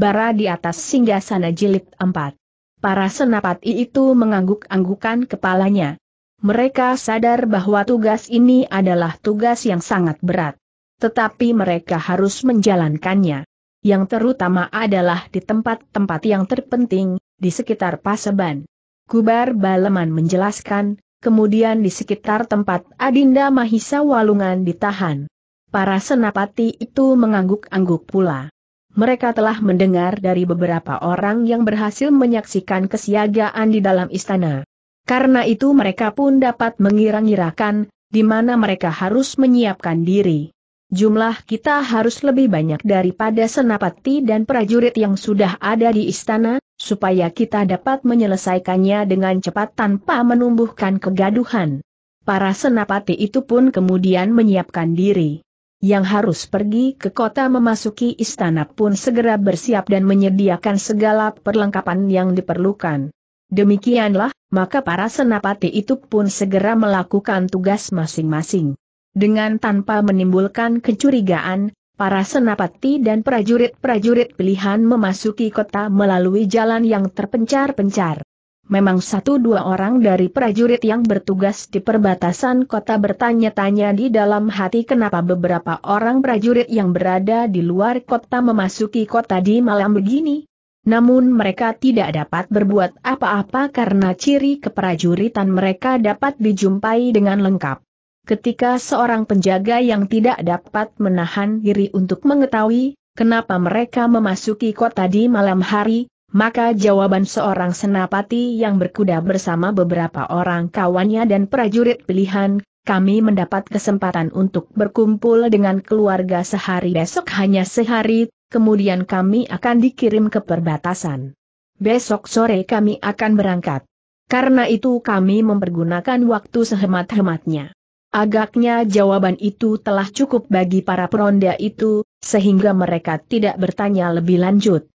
bara di atas singgah sana jilid 4. Para senapati itu mengangguk-anggukan kepalanya. Mereka sadar bahwa tugas ini adalah tugas yang sangat berat. Tetapi mereka harus menjalankannya. Yang terutama adalah di tempat-tempat yang terpenting, di sekitar Paseban. Kubar Baleman menjelaskan, kemudian di sekitar tempat Adinda Mahisa Walungan ditahan. Para senapati itu mengangguk-angguk pula mereka telah mendengar dari beberapa orang yang berhasil menyaksikan kesiagaan di dalam istana. Karena itu mereka pun dapat mengira-ngirakan, di mana mereka harus menyiapkan diri. Jumlah kita harus lebih banyak daripada senapati dan prajurit yang sudah ada di istana, supaya kita dapat menyelesaikannya dengan cepat tanpa menumbuhkan kegaduhan. Para senapati itu pun kemudian menyiapkan diri yang harus pergi ke kota memasuki istana pun segera bersiap dan menyediakan segala perlengkapan yang diperlukan. Demikianlah, maka para senapati itu pun segera melakukan tugas masing-masing. Dengan tanpa menimbulkan kecurigaan, para senapati dan prajurit-prajurit pilihan memasuki kota melalui jalan yang terpencar-pencar. Memang satu dua orang dari prajurit yang bertugas di perbatasan kota bertanya-tanya di dalam hati kenapa beberapa orang prajurit yang berada di luar kota memasuki kota di malam begini. Namun mereka tidak dapat berbuat apa-apa karena ciri keprajuritan mereka dapat dijumpai dengan lengkap. Ketika seorang penjaga yang tidak dapat menahan diri untuk mengetahui kenapa mereka memasuki kota di malam hari, maka jawaban seorang senapati yang berkuda bersama beberapa orang kawannya dan prajurit pilihan, kami mendapat kesempatan untuk berkumpul dengan keluarga sehari besok hanya sehari, kemudian kami akan dikirim ke perbatasan. Besok sore kami akan berangkat. Karena itu kami mempergunakan waktu sehemat-hematnya. Agaknya jawaban itu telah cukup bagi para peronda itu, sehingga mereka tidak bertanya lebih lanjut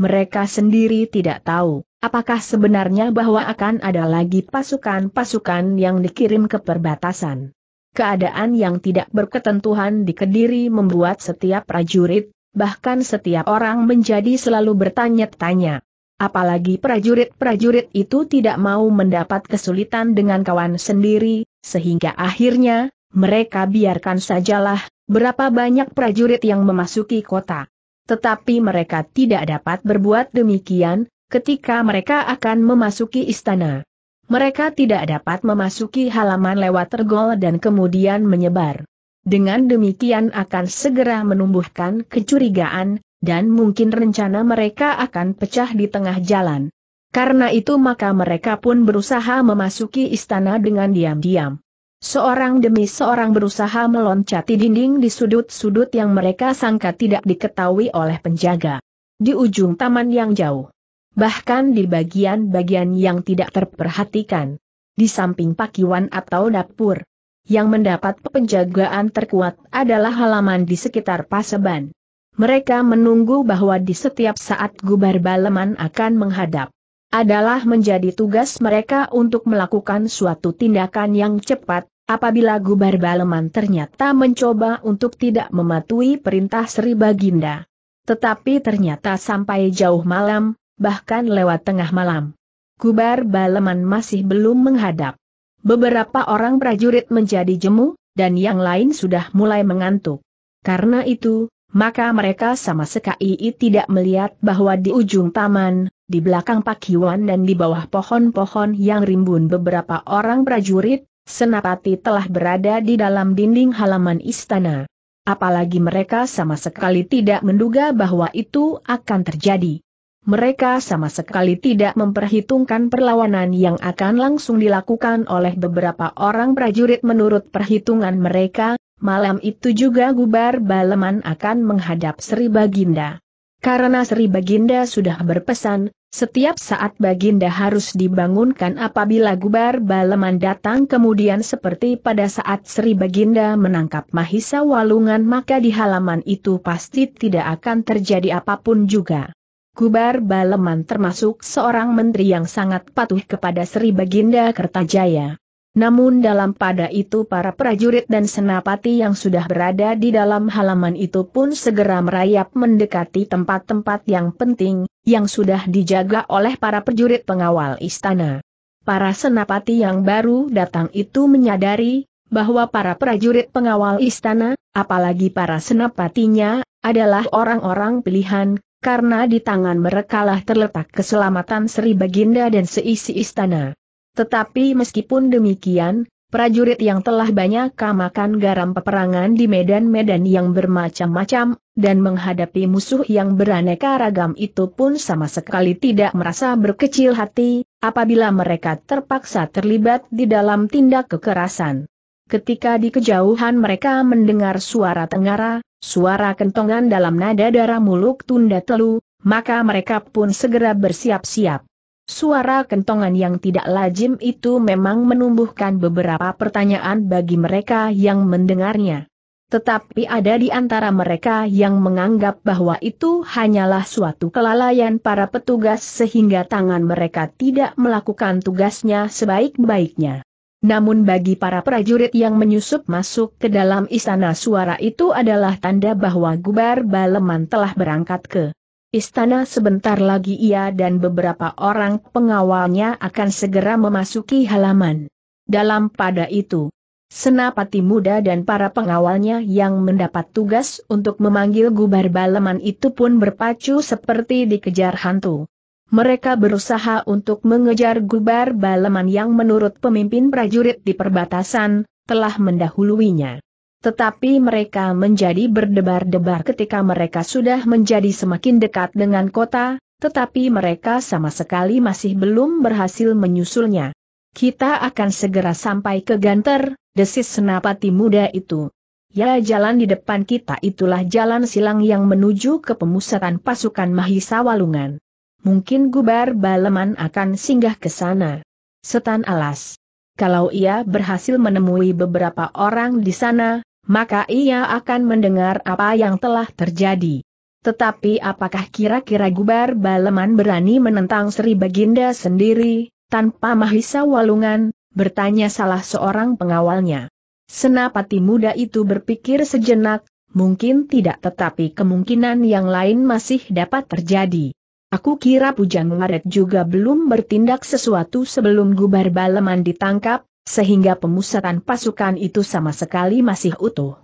mereka sendiri tidak tahu, apakah sebenarnya bahwa akan ada lagi pasukan-pasukan yang dikirim ke perbatasan. Keadaan yang tidak berketentuan di Kediri membuat setiap prajurit, bahkan setiap orang menjadi selalu bertanya-tanya. Apalagi prajurit-prajurit itu tidak mau mendapat kesulitan dengan kawan sendiri, sehingga akhirnya, mereka biarkan sajalah, berapa banyak prajurit yang memasuki kota. Tetapi mereka tidak dapat berbuat demikian, ketika mereka akan memasuki istana. Mereka tidak dapat memasuki halaman lewat tergol dan kemudian menyebar. Dengan demikian akan segera menumbuhkan kecurigaan, dan mungkin rencana mereka akan pecah di tengah jalan. Karena itu maka mereka pun berusaha memasuki istana dengan diam-diam. Seorang demi seorang berusaha meloncati dinding di sudut-sudut yang mereka sangka tidak diketahui oleh penjaga. Di ujung taman yang jauh. Bahkan di bagian-bagian yang tidak terperhatikan. Di samping pakiwan atau dapur. Yang mendapat penjagaan terkuat adalah halaman di sekitar paseban. Mereka menunggu bahwa di setiap saat gubar baleman akan menghadap adalah menjadi tugas mereka untuk melakukan suatu tindakan yang cepat, apabila Gubar Baleman ternyata mencoba untuk tidak mematuhi perintah Sri Baginda. Tetapi ternyata sampai jauh malam, bahkan lewat tengah malam. Gubar Baleman masih belum menghadap. Beberapa orang prajurit menjadi jemu, dan yang lain sudah mulai mengantuk. Karena itu, maka mereka sama sekali tidak melihat bahwa di ujung taman, di belakang pakiwan dan di bawah pohon-pohon yang rimbun beberapa orang prajurit, Senapati telah berada di dalam dinding halaman istana. Apalagi mereka sama sekali tidak menduga bahwa itu akan terjadi. Mereka sama sekali tidak memperhitungkan perlawanan yang akan langsung dilakukan oleh beberapa orang prajurit menurut perhitungan mereka, Malam itu juga Gubar Baleman akan menghadap Sri Baginda. Karena Sri Baginda sudah berpesan, setiap saat Baginda harus dibangunkan apabila Gubar Baleman datang kemudian seperti pada saat Sri Baginda menangkap Mahisa Walungan maka di halaman itu pasti tidak akan terjadi apapun juga. Gubar Baleman termasuk seorang menteri yang sangat patuh kepada Sri Baginda Kertajaya. Namun dalam pada itu para prajurit dan senapati yang sudah berada di dalam halaman itu pun segera merayap mendekati tempat-tempat yang penting, yang sudah dijaga oleh para prajurit pengawal istana. Para senapati yang baru datang itu menyadari, bahwa para prajurit pengawal istana, apalagi para senapatinya, adalah orang-orang pilihan, karena di tangan merekalah terletak keselamatan Sri Baginda dan seisi istana. Tetapi meskipun demikian, prajurit yang telah banyak makan garam peperangan di medan-medan yang bermacam-macam, dan menghadapi musuh yang beraneka ragam itu pun sama sekali tidak merasa berkecil hati, apabila mereka terpaksa terlibat di dalam tindak kekerasan. Ketika di kejauhan mereka mendengar suara tengara, suara kentongan dalam nada darah muluk tunda telu, maka mereka pun segera bersiap-siap. Suara kentongan yang tidak lazim itu memang menumbuhkan beberapa pertanyaan bagi mereka yang mendengarnya. Tetapi ada di antara mereka yang menganggap bahwa itu hanyalah suatu kelalaian para petugas sehingga tangan mereka tidak melakukan tugasnya sebaik-baiknya. Namun bagi para prajurit yang menyusup masuk ke dalam istana suara itu adalah tanda bahwa Gubar Baleman telah berangkat ke Istana sebentar lagi ia dan beberapa orang pengawalnya akan segera memasuki halaman. Dalam pada itu, Senapati muda dan para pengawalnya yang mendapat tugas untuk memanggil gubar baleman itu pun berpacu seperti dikejar hantu. Mereka berusaha untuk mengejar gubar baleman yang menurut pemimpin prajurit di perbatasan, telah mendahuluinya. Tetapi mereka menjadi berdebar-debar ketika mereka sudah menjadi semakin dekat dengan kota, tetapi mereka sama sekali masih belum berhasil menyusulnya. Kita akan segera sampai ke Ganter, desis senapati muda itu. Ya jalan di depan kita itulah jalan silang yang menuju ke pemusatan pasukan Mahisa Walungan. Mungkin Gubar Baleman akan singgah ke sana. Setan alas. Kalau ia berhasil menemui beberapa orang di sana, maka ia akan mendengar apa yang telah terjadi. Tetapi apakah kira-kira Gubar Baleman berani menentang Sri Baginda sendiri, tanpa Mahisa Walungan, bertanya salah seorang pengawalnya. Senapati muda itu berpikir sejenak, mungkin tidak tetapi kemungkinan yang lain masih dapat terjadi. Aku kira Pujang Waret juga belum bertindak sesuatu sebelum Gubar Baleman ditangkap, sehingga pemusatan pasukan itu sama sekali masih utuh.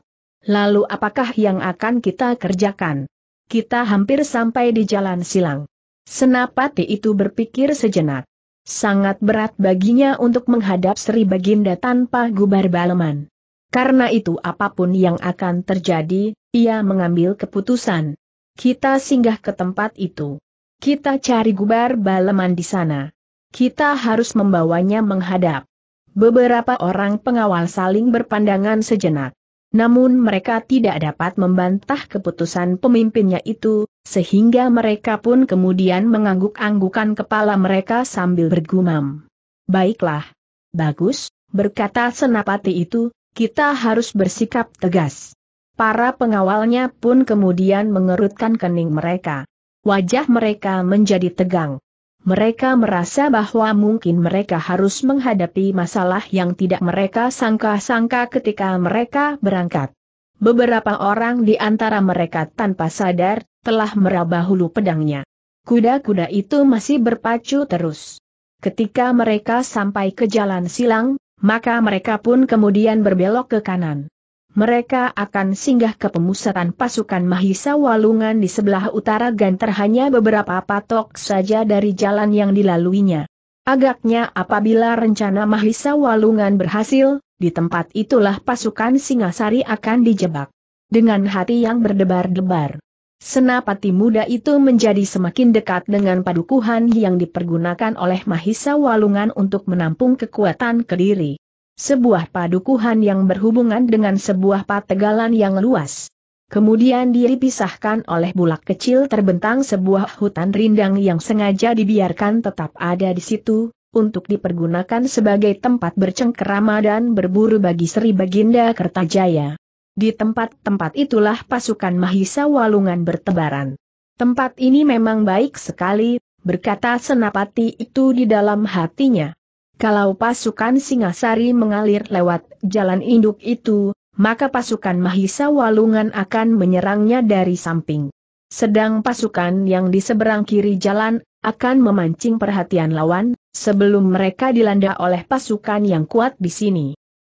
Lalu apakah yang akan kita kerjakan? Kita hampir sampai di jalan silang. Senapati itu berpikir sejenak. Sangat berat baginya untuk menghadap Sri Baginda tanpa gubar baleman. Karena itu apapun yang akan terjadi, ia mengambil keputusan. Kita singgah ke tempat itu. Kita cari gubar baleman di sana. Kita harus membawanya menghadap. Beberapa orang pengawal saling berpandangan sejenak. Namun mereka tidak dapat membantah keputusan pemimpinnya itu, sehingga mereka pun kemudian mengangguk-anggukan kepala mereka sambil bergumam. Baiklah. Bagus, berkata senapati itu, kita harus bersikap tegas. Para pengawalnya pun kemudian mengerutkan kening mereka. Wajah mereka menjadi tegang. Mereka merasa bahwa mungkin mereka harus menghadapi masalah yang tidak mereka sangka-sangka ketika mereka berangkat. Beberapa orang di antara mereka tanpa sadar, telah meraba hulu pedangnya. Kuda-kuda itu masih berpacu terus. Ketika mereka sampai ke jalan silang, maka mereka pun kemudian berbelok ke kanan mereka akan singgah ke pemusatan pasukan Mahisa Walungan di sebelah utara Ganter hanya beberapa patok saja dari jalan yang dilaluinya. Agaknya apabila rencana Mahisa Walungan berhasil, di tempat itulah pasukan Singasari akan dijebak. Dengan hati yang berdebar-debar. Senapati muda itu menjadi semakin dekat dengan padukuhan yang dipergunakan oleh Mahisa Walungan untuk menampung kekuatan Kediri sebuah padukuhan yang berhubungan dengan sebuah pategalan yang luas. Kemudian dia dipisahkan oleh bulak kecil terbentang sebuah hutan rindang yang sengaja dibiarkan tetap ada di situ, untuk dipergunakan sebagai tempat bercengkerama dan berburu bagi Sri Baginda Kertajaya. Di tempat-tempat itulah pasukan Mahisa Walungan bertebaran. Tempat ini memang baik sekali, berkata Senapati itu di dalam hatinya. Kalau pasukan Singasari mengalir lewat jalan induk itu, maka pasukan Mahisa Walungan akan menyerangnya dari samping. Sedang pasukan yang di seberang kiri jalan akan memancing perhatian lawan sebelum mereka dilanda oleh pasukan yang kuat di sini.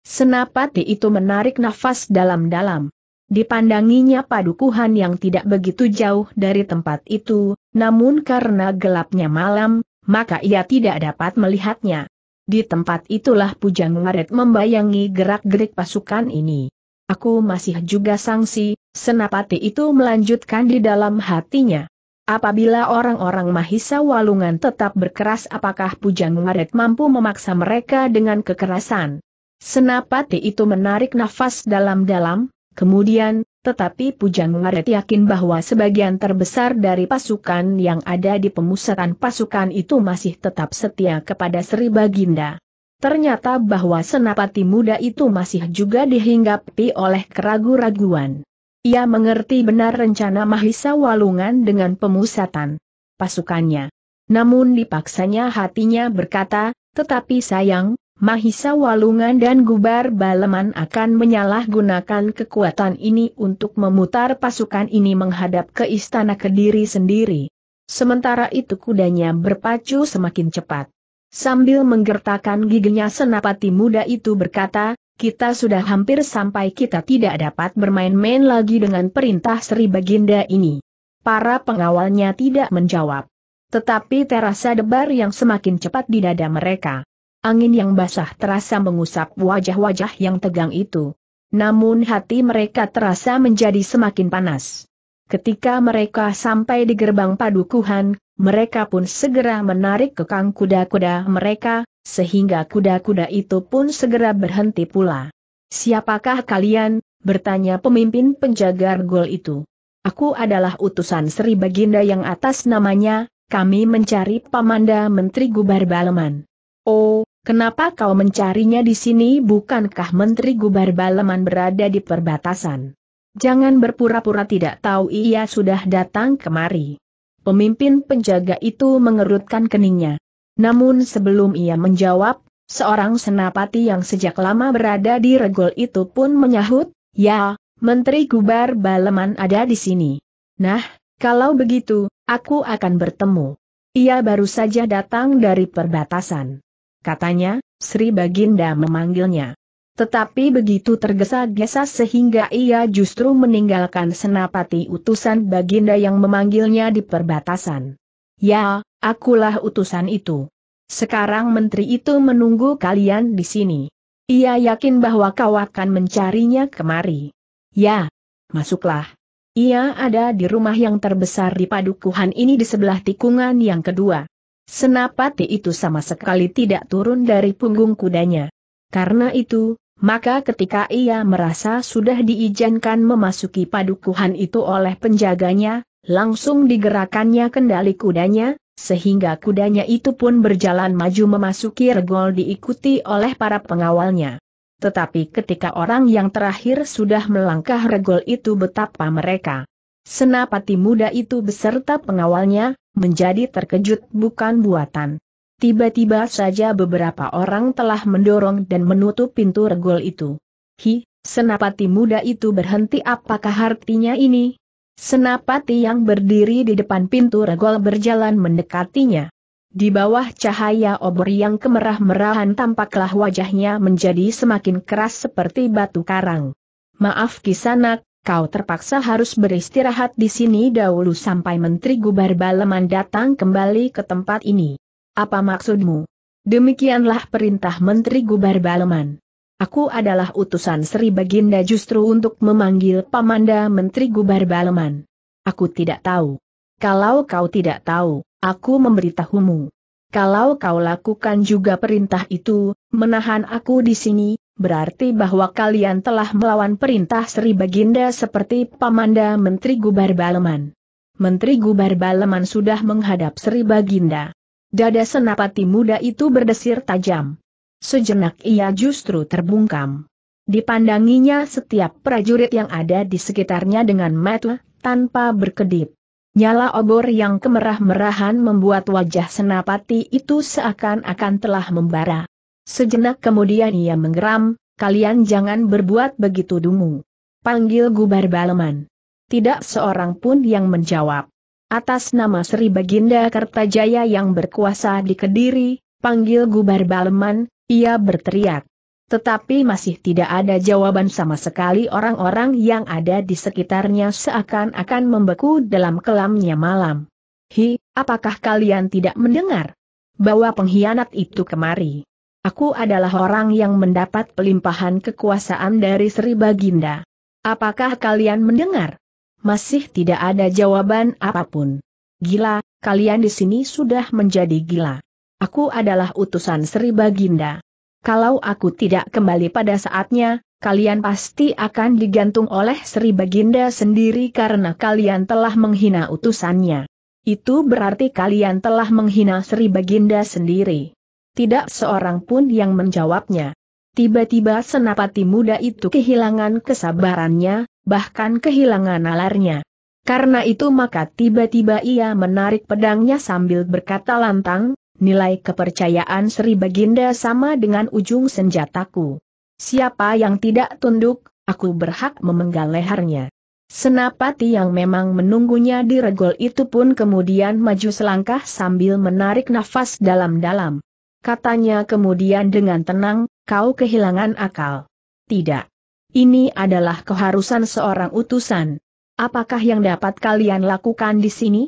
Senapati itu menarik nafas dalam-dalam. Dipandanginya padukuhan yang tidak begitu jauh dari tempat itu, namun karena gelapnya malam, maka ia tidak dapat melihatnya. Di tempat itulah Pujang Laret membayangi gerak-gerik pasukan ini. Aku masih juga sangsi, senapati itu melanjutkan di dalam hatinya. Apabila orang-orang Mahisa Walungan tetap berkeras apakah Pujang Laret mampu memaksa mereka dengan kekerasan? Senapati itu menarik nafas dalam-dalam, kemudian, tetapi Pujang Maret yakin bahwa sebagian terbesar dari pasukan yang ada di pemusatan pasukan itu masih tetap setia kepada Sri Baginda. Ternyata bahwa senapati muda itu masih juga dihinggapi oleh keragu-raguan. Ia mengerti benar rencana Mahisa Walungan dengan pemusatan pasukannya. Namun dipaksanya hatinya berkata, tetapi sayang, Mahisa Walungan dan Gubar Baleman akan menyalahgunakan kekuatan ini untuk memutar pasukan ini menghadap ke istana Kediri sendiri. Sementara itu kudanya berpacu semakin cepat. Sambil menggertakkan giginya senapati muda itu berkata, kita sudah hampir sampai kita tidak dapat bermain-main lagi dengan perintah Sri Baginda ini. Para pengawalnya tidak menjawab. Tetapi terasa debar yang semakin cepat di dada mereka angin yang basah terasa mengusap wajah-wajah yang tegang itu. Namun hati mereka terasa menjadi semakin panas. Ketika mereka sampai di gerbang padukuhan, mereka pun segera menarik kekang kuda-kuda mereka, sehingga kuda-kuda itu pun segera berhenti pula. Siapakah kalian? bertanya pemimpin penjaga gol itu. Aku adalah utusan Sri Baginda yang atas namanya, kami mencari Pamanda Menteri Gubar Baleman. Oh, Kenapa kau mencarinya di sini bukankah Menteri Gubar Baleman berada di perbatasan? Jangan berpura-pura tidak tahu ia sudah datang kemari. Pemimpin penjaga itu mengerutkan keningnya. Namun sebelum ia menjawab, seorang senapati yang sejak lama berada di regol itu pun menyahut, Ya, Menteri Gubar Baleman ada di sini. Nah, kalau begitu, aku akan bertemu. Ia baru saja datang dari perbatasan katanya, Sri Baginda memanggilnya. Tetapi begitu tergesa-gesa sehingga ia justru meninggalkan senapati utusan Baginda yang memanggilnya di perbatasan. Ya, akulah utusan itu. Sekarang menteri itu menunggu kalian di sini. Ia yakin bahwa kau akan mencarinya kemari. Ya, masuklah. Ia ada di rumah yang terbesar di padukuhan ini di sebelah tikungan yang kedua. Senapati itu sama sekali tidak turun dari punggung kudanya. Karena itu, maka ketika ia merasa sudah diizinkan memasuki padukuhan itu oleh penjaganya, langsung digerakannya kendali kudanya, sehingga kudanya itu pun berjalan maju memasuki regol diikuti oleh para pengawalnya. Tetapi ketika orang yang terakhir sudah melangkah regol itu betapa mereka. Senapati muda itu beserta pengawalnya, menjadi terkejut bukan buatan. Tiba-tiba saja beberapa orang telah mendorong dan menutup pintu regol itu. Hi, senapati muda itu berhenti apakah artinya ini? Senapati yang berdiri di depan pintu regol berjalan mendekatinya. Di bawah cahaya obor yang kemerah-merahan tampaklah wajahnya menjadi semakin keras seperti batu karang. Maaf kisanak, kau terpaksa harus beristirahat di sini dahulu sampai Menteri Gubar Baleman datang kembali ke tempat ini. Apa maksudmu? Demikianlah perintah Menteri Gubar Baleman. Aku adalah utusan Sri Baginda justru untuk memanggil Pamanda Menteri Gubar Baleman. Aku tidak tahu. Kalau kau tidak tahu, aku memberitahumu. Kalau kau lakukan juga perintah itu, menahan aku di sini, berarti bahwa kalian telah melawan perintah Sri Baginda seperti Pamanda Menteri Gubar Baleman. Menteri Gubar Baleman sudah menghadap Sri Baginda. Dada senapati muda itu berdesir tajam. Sejenak ia justru terbungkam. Dipandanginya setiap prajurit yang ada di sekitarnya dengan mata, tanpa berkedip. Nyala obor yang kemerah-merahan membuat wajah senapati itu seakan-akan telah membara. Sejenak kemudian ia menggeram, kalian jangan berbuat begitu dungu. Panggil Gubar Baleman. Tidak seorang pun yang menjawab. Atas nama Sri Baginda Kertajaya yang berkuasa di Kediri, panggil Gubar Baleman, ia berteriak. Tetapi masih tidak ada jawaban sama sekali orang-orang yang ada di sekitarnya seakan-akan membeku dalam kelamnya malam. Hi, apakah kalian tidak mendengar? Bawa pengkhianat itu kemari. Aku adalah orang yang mendapat pelimpahan kekuasaan dari Sri Baginda. Apakah kalian mendengar? Masih tidak ada jawaban apapun. Gila, kalian di sini sudah menjadi gila. Aku adalah utusan Sri Baginda. Kalau aku tidak kembali pada saatnya, kalian pasti akan digantung oleh Sri Baginda sendiri karena kalian telah menghina utusannya. Itu berarti kalian telah menghina Sri Baginda sendiri tidak seorang pun yang menjawabnya. Tiba-tiba senapati muda itu kehilangan kesabarannya, bahkan kehilangan nalarnya. Karena itu maka tiba-tiba ia menarik pedangnya sambil berkata lantang, nilai kepercayaan Sri Baginda sama dengan ujung senjataku. Siapa yang tidak tunduk, aku berhak memenggal lehernya. Senapati yang memang menunggunya di regol itu pun kemudian maju selangkah sambil menarik nafas dalam-dalam katanya kemudian dengan tenang, kau kehilangan akal. Tidak. Ini adalah keharusan seorang utusan. Apakah yang dapat kalian lakukan di sini?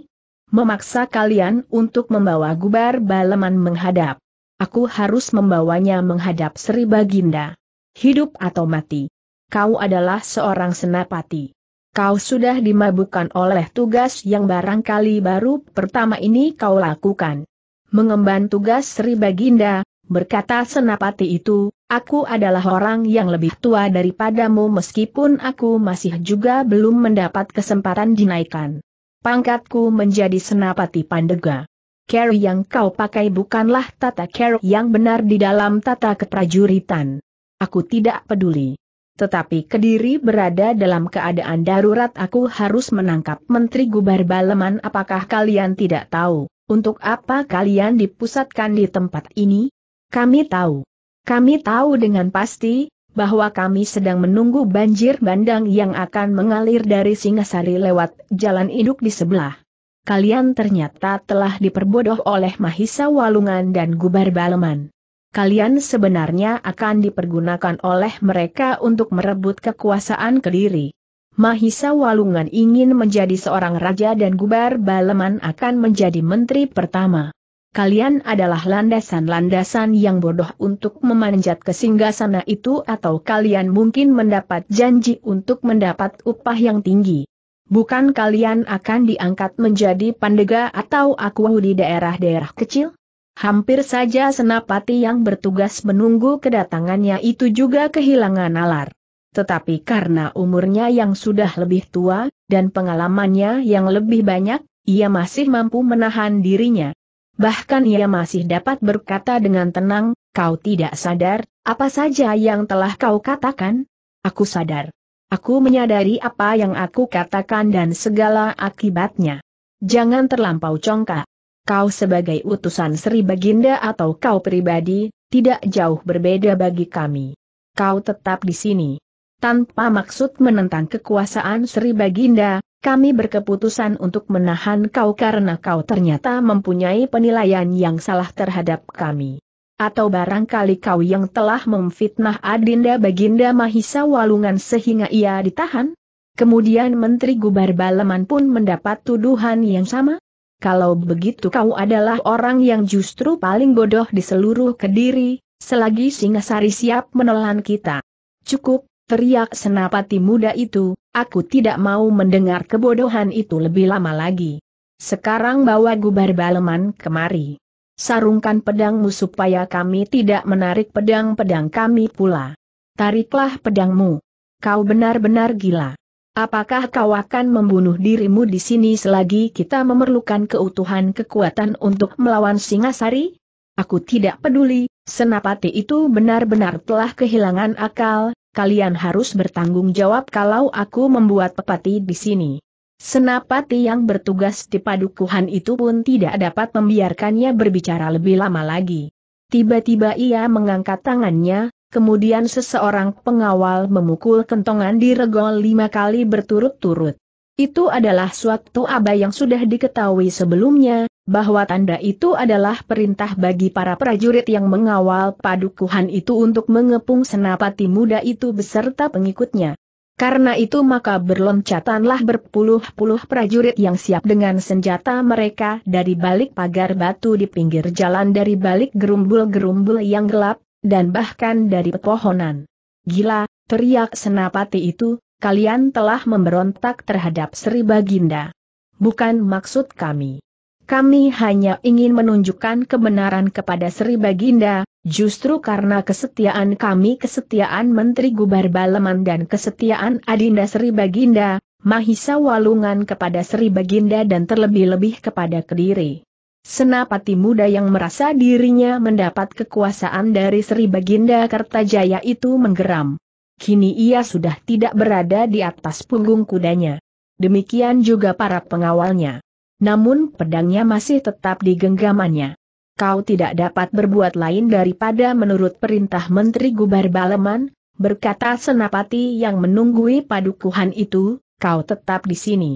Memaksa kalian untuk membawa gubar baleman menghadap. Aku harus membawanya menghadap Sri Baginda. Hidup atau mati. Kau adalah seorang senapati. Kau sudah dimabukkan oleh tugas yang barangkali baru pertama ini kau lakukan mengemban tugas Sri Baginda, berkata senapati itu, aku adalah orang yang lebih tua daripadamu meskipun aku masih juga belum mendapat kesempatan dinaikkan. Pangkatku menjadi senapati pandega. Care yang kau pakai bukanlah tata care yang benar di dalam tata keprajuritan. Aku tidak peduli. Tetapi Kediri berada dalam keadaan darurat aku harus menangkap Menteri Gubar Baleman apakah kalian tidak tahu? Untuk apa kalian dipusatkan di tempat ini? Kami tahu. Kami tahu dengan pasti, bahwa kami sedang menunggu banjir bandang yang akan mengalir dari Singasari lewat jalan induk di sebelah. Kalian ternyata telah diperbodoh oleh Mahisa Walungan dan Gubar Baleman. Kalian sebenarnya akan dipergunakan oleh mereka untuk merebut kekuasaan Kediri. Mahisa Walungan ingin menjadi seorang raja dan Gubar Baleman akan menjadi menteri pertama. Kalian adalah landasan-landasan yang bodoh untuk memanjat ke singgah sana itu atau kalian mungkin mendapat janji untuk mendapat upah yang tinggi. Bukan kalian akan diangkat menjadi pandega atau aku di daerah-daerah kecil? Hampir saja senapati yang bertugas menunggu kedatangannya itu juga kehilangan nalar tetapi karena umurnya yang sudah lebih tua, dan pengalamannya yang lebih banyak, ia masih mampu menahan dirinya. Bahkan ia masih dapat berkata dengan tenang, kau tidak sadar, apa saja yang telah kau katakan? Aku sadar. Aku menyadari apa yang aku katakan dan segala akibatnya. Jangan terlampau congkak. Kau sebagai utusan Sri Baginda atau kau pribadi, tidak jauh berbeda bagi kami. Kau tetap di sini tanpa maksud menentang kekuasaan Sri Baginda, kami berkeputusan untuk menahan kau karena kau ternyata mempunyai penilaian yang salah terhadap kami. Atau barangkali kau yang telah memfitnah Adinda Baginda Mahisa Walungan sehingga ia ditahan? Kemudian Menteri Gubar Baleman pun mendapat tuduhan yang sama? Kalau begitu kau adalah orang yang justru paling bodoh di seluruh Kediri, selagi Singasari siap menelan kita. Cukup, Teriak senapati muda itu, aku tidak mau mendengar kebodohan itu lebih lama lagi. Sekarang bawa gubar baleman kemari. Sarungkan pedangmu supaya kami tidak menarik pedang-pedang kami pula. Tariklah pedangmu. Kau benar-benar gila. Apakah kau akan membunuh dirimu di sini selagi kita memerlukan keutuhan kekuatan untuk melawan Singasari? Aku tidak peduli, senapati itu benar-benar telah kehilangan akal, kalian harus bertanggung jawab kalau aku membuat pepati di sini. Senapati yang bertugas di padukuhan itu pun tidak dapat membiarkannya berbicara lebih lama lagi. Tiba-tiba ia mengangkat tangannya, kemudian seseorang pengawal memukul kentongan di regol lima kali berturut-turut. Itu adalah suatu aba yang sudah diketahui sebelumnya, bahwa tanda itu adalah perintah bagi para prajurit yang mengawal padukuhan itu untuk mengepung senapati muda itu beserta pengikutnya. Karena itu maka berloncatanlah berpuluh-puluh prajurit yang siap dengan senjata mereka dari balik pagar batu di pinggir jalan dari balik gerumbul-gerumbul yang gelap, dan bahkan dari pepohonan. Gila, teriak senapati itu, kalian telah memberontak terhadap Sri Baginda. Bukan maksud kami. Kami hanya ingin menunjukkan kebenaran kepada Sri Baginda, justru karena kesetiaan kami kesetiaan Menteri Gubar Baleman dan kesetiaan Adinda Sri Baginda, Mahisa Walungan kepada Sri Baginda dan terlebih-lebih kepada Kediri. Senapati muda yang merasa dirinya mendapat kekuasaan dari Sri Baginda Kertajaya itu menggeram. Kini ia sudah tidak berada di atas punggung kudanya. Demikian juga para pengawalnya namun pedangnya masih tetap di genggamannya. Kau tidak dapat berbuat lain daripada menurut perintah Menteri Gubar Baleman, berkata Senapati yang menunggui padukuhan itu, kau tetap di sini.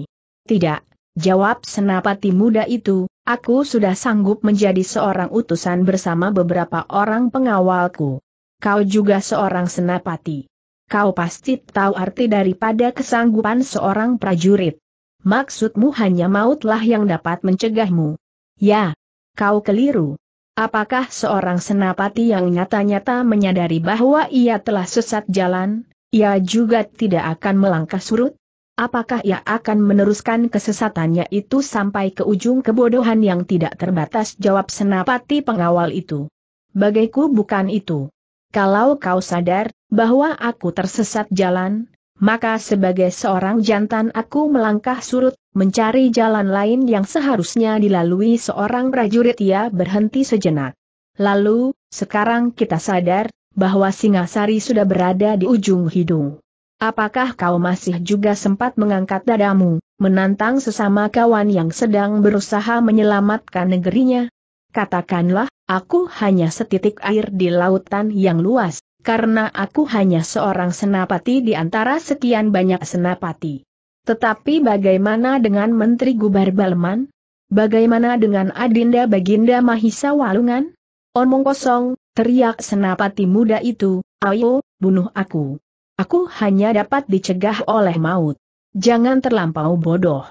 Tidak, jawab Senapati muda itu, aku sudah sanggup menjadi seorang utusan bersama beberapa orang pengawalku. Kau juga seorang senapati. Kau pasti tahu arti daripada kesanggupan seorang prajurit. Maksudmu hanya mautlah yang dapat mencegahmu. Ya, kau keliru. Apakah seorang senapati yang nyata-nyata menyadari bahwa ia telah sesat jalan, ia juga tidak akan melangkah surut? Apakah ia akan meneruskan kesesatannya itu sampai ke ujung kebodohan yang tidak terbatas jawab senapati pengawal itu? Bagaiku bukan itu. Kalau kau sadar bahwa aku tersesat jalan, maka sebagai seorang jantan aku melangkah surut, mencari jalan lain yang seharusnya dilalui seorang prajurit ia berhenti sejenak. Lalu, sekarang kita sadar, bahwa Singasari sudah berada di ujung hidung. Apakah kau masih juga sempat mengangkat dadamu, menantang sesama kawan yang sedang berusaha menyelamatkan negerinya? Katakanlah, aku hanya setitik air di lautan yang luas, karena aku hanya seorang senapati di antara sekian banyak senapati. Tetapi bagaimana dengan Menteri Gubar Balman? Bagaimana dengan Adinda Baginda Mahisa Walungan? Omong kosong, teriak senapati muda itu, ayo, bunuh aku. Aku hanya dapat dicegah oleh maut. Jangan terlampau bodoh.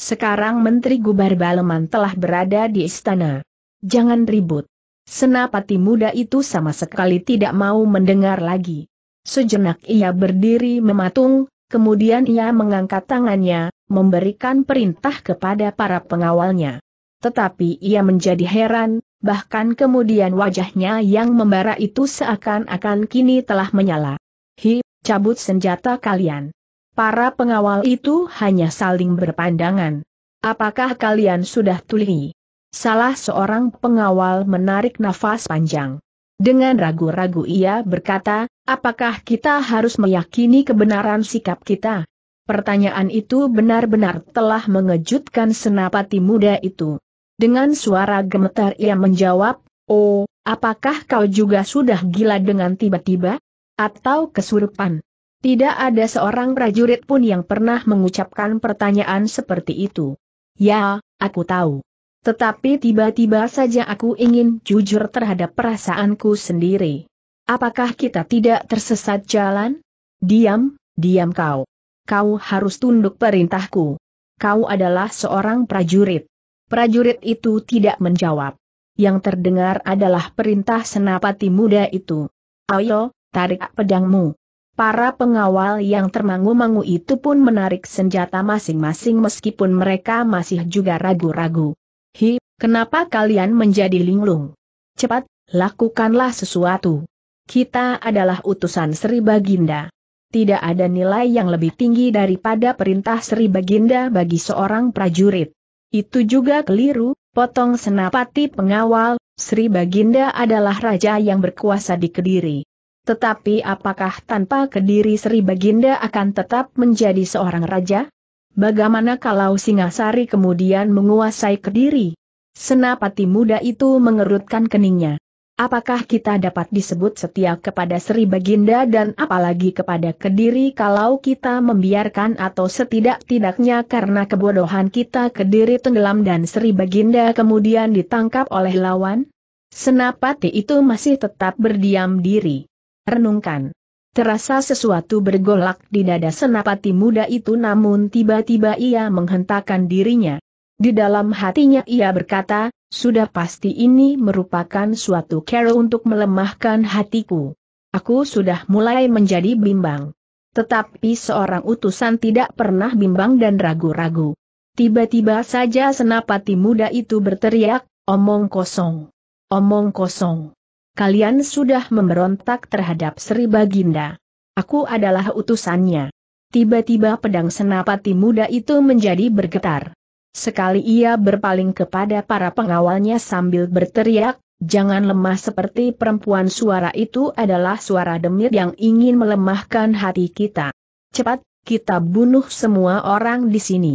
Sekarang Menteri Gubar Baleman telah berada di istana. Jangan ribut. Senapati muda itu sama sekali tidak mau mendengar lagi. Sejenak ia berdiri mematung, kemudian ia mengangkat tangannya, memberikan perintah kepada para pengawalnya. Tetapi ia menjadi heran, bahkan kemudian wajahnya yang membara itu seakan-akan kini telah menyala. Hi, cabut senjata kalian. Para pengawal itu hanya saling berpandangan. Apakah kalian sudah tuli? Salah seorang pengawal menarik nafas panjang. Dengan ragu-ragu ia berkata, apakah kita harus meyakini kebenaran sikap kita? Pertanyaan itu benar-benar telah mengejutkan senapati muda itu. Dengan suara gemetar ia menjawab, Oh, apakah kau juga sudah gila dengan tiba-tiba? Atau kesurupan? Tidak ada seorang prajurit pun yang pernah mengucapkan pertanyaan seperti itu. Ya, aku tahu. Tetapi tiba-tiba saja aku ingin jujur terhadap perasaanku sendiri. Apakah kita tidak tersesat jalan? Diam, diam kau. Kau harus tunduk perintahku. Kau adalah seorang prajurit. Prajurit itu tidak menjawab. Yang terdengar adalah perintah senapati muda itu. Ayo, tarik pedangmu. Para pengawal yang termangu-mangu itu pun menarik senjata masing-masing meskipun mereka masih juga ragu-ragu. Hi, kenapa kalian menjadi linglung? Cepat, lakukanlah sesuatu. Kita adalah utusan Sri Baginda. Tidak ada nilai yang lebih tinggi daripada perintah Sri Baginda bagi seorang prajurit. Itu juga keliru, potong senapati pengawal, Sri Baginda adalah raja yang berkuasa di Kediri. Tetapi apakah tanpa Kediri Sri Baginda akan tetap menjadi seorang raja? Bagaimana kalau Singasari kemudian menguasai Kediri? Senapati muda itu mengerutkan keningnya. Apakah kita dapat disebut setia kepada Sri Baginda dan apalagi kepada Kediri kalau kita membiarkan atau setidak-tidaknya karena kebodohan kita Kediri tenggelam dan Sri Baginda kemudian ditangkap oleh lawan? Senapati itu masih tetap berdiam diri. Renungkan. Terasa sesuatu bergolak di dada senapati muda itu namun tiba-tiba ia menghentakkan dirinya. Di dalam hatinya ia berkata, sudah pasti ini merupakan suatu cara untuk melemahkan hatiku. Aku sudah mulai menjadi bimbang. Tetapi seorang utusan tidak pernah bimbang dan ragu-ragu. Tiba-tiba saja senapati muda itu berteriak, omong kosong. Omong kosong kalian sudah memberontak terhadap Sri Baginda. Aku adalah utusannya. Tiba-tiba pedang senapati muda itu menjadi bergetar. Sekali ia berpaling kepada para pengawalnya sambil berteriak, jangan lemah seperti perempuan suara itu adalah suara demit yang ingin melemahkan hati kita. Cepat, kita bunuh semua orang di sini.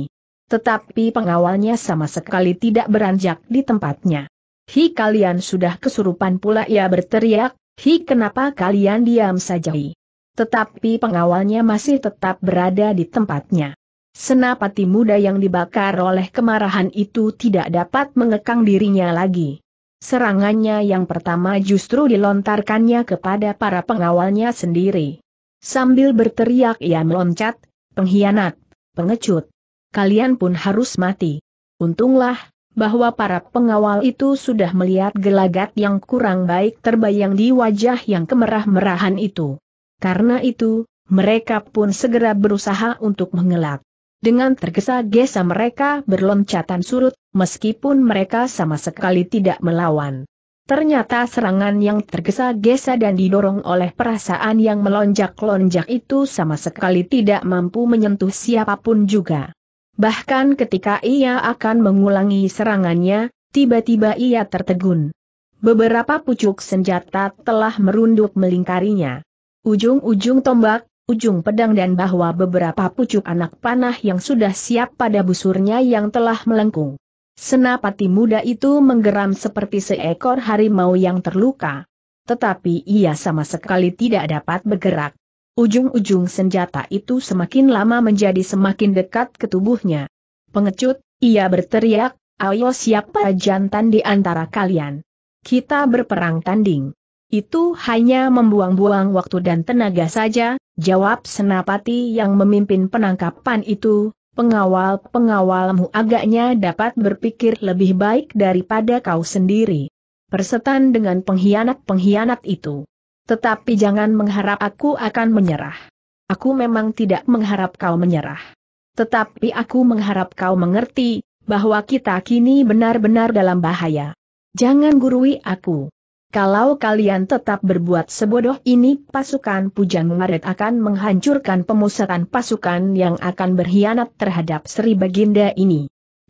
Tetapi pengawalnya sama sekali tidak beranjak di tempatnya. Hi kalian sudah kesurupan pula ia berteriak, Hi kenapa kalian diam saja Hi. Tetapi pengawalnya masih tetap berada di tempatnya. Senapati muda yang dibakar oleh kemarahan itu tidak dapat mengekang dirinya lagi. Serangannya yang pertama justru dilontarkannya kepada para pengawalnya sendiri. Sambil berteriak ia meloncat, pengkhianat, pengecut. Kalian pun harus mati. Untunglah, bahwa para pengawal itu sudah melihat gelagat yang kurang baik terbayang di wajah yang kemerah-merahan itu. Karena itu, mereka pun segera berusaha untuk mengelak. Dengan tergesa-gesa mereka berloncatan surut, meskipun mereka sama sekali tidak melawan. Ternyata serangan yang tergesa-gesa dan didorong oleh perasaan yang melonjak-lonjak itu sama sekali tidak mampu menyentuh siapapun juga. Bahkan ketika ia akan mengulangi serangannya, tiba-tiba ia tertegun. Beberapa pucuk senjata telah merunduk melingkarinya. Ujung-ujung tombak, ujung pedang dan bahwa beberapa pucuk anak panah yang sudah siap pada busurnya yang telah melengkung. Senapati muda itu menggeram seperti seekor harimau yang terluka. Tetapi ia sama sekali tidak dapat bergerak. Ujung-ujung senjata itu semakin lama menjadi semakin dekat ke tubuhnya. Pengecut, ia berteriak, ayo siapa jantan di antara kalian. Kita berperang tanding. Itu hanya membuang-buang waktu dan tenaga saja, jawab senapati yang memimpin penangkapan itu, pengawal-pengawalmu agaknya dapat berpikir lebih baik daripada kau sendiri. Persetan dengan pengkhianat-pengkhianat itu. Tetapi jangan mengharap aku akan menyerah. Aku memang tidak mengharap kau menyerah. Tetapi aku mengharap kau mengerti, bahwa kita kini benar-benar dalam bahaya. Jangan gurui aku. Kalau kalian tetap berbuat sebodoh ini, pasukan Pujang Maret akan menghancurkan pemusatan pasukan yang akan berkhianat terhadap Sri Baginda ini.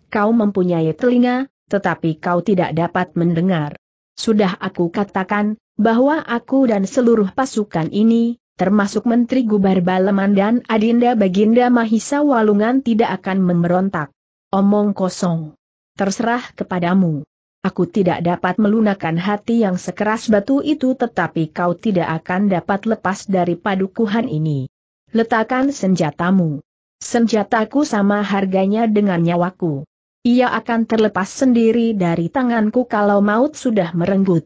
Kau mempunyai telinga, tetapi kau tidak dapat mendengar. Sudah aku katakan, bahwa aku dan seluruh pasukan ini, termasuk Menteri Gubar Baleman dan Adinda Baginda Mahisa Walungan tidak akan memberontak. Omong kosong. Terserah kepadamu. Aku tidak dapat melunakan hati yang sekeras batu itu tetapi kau tidak akan dapat lepas dari padukuhan ini. Letakkan senjatamu. Senjataku sama harganya dengan nyawaku. Ia akan terlepas sendiri dari tanganku kalau maut sudah merenggut.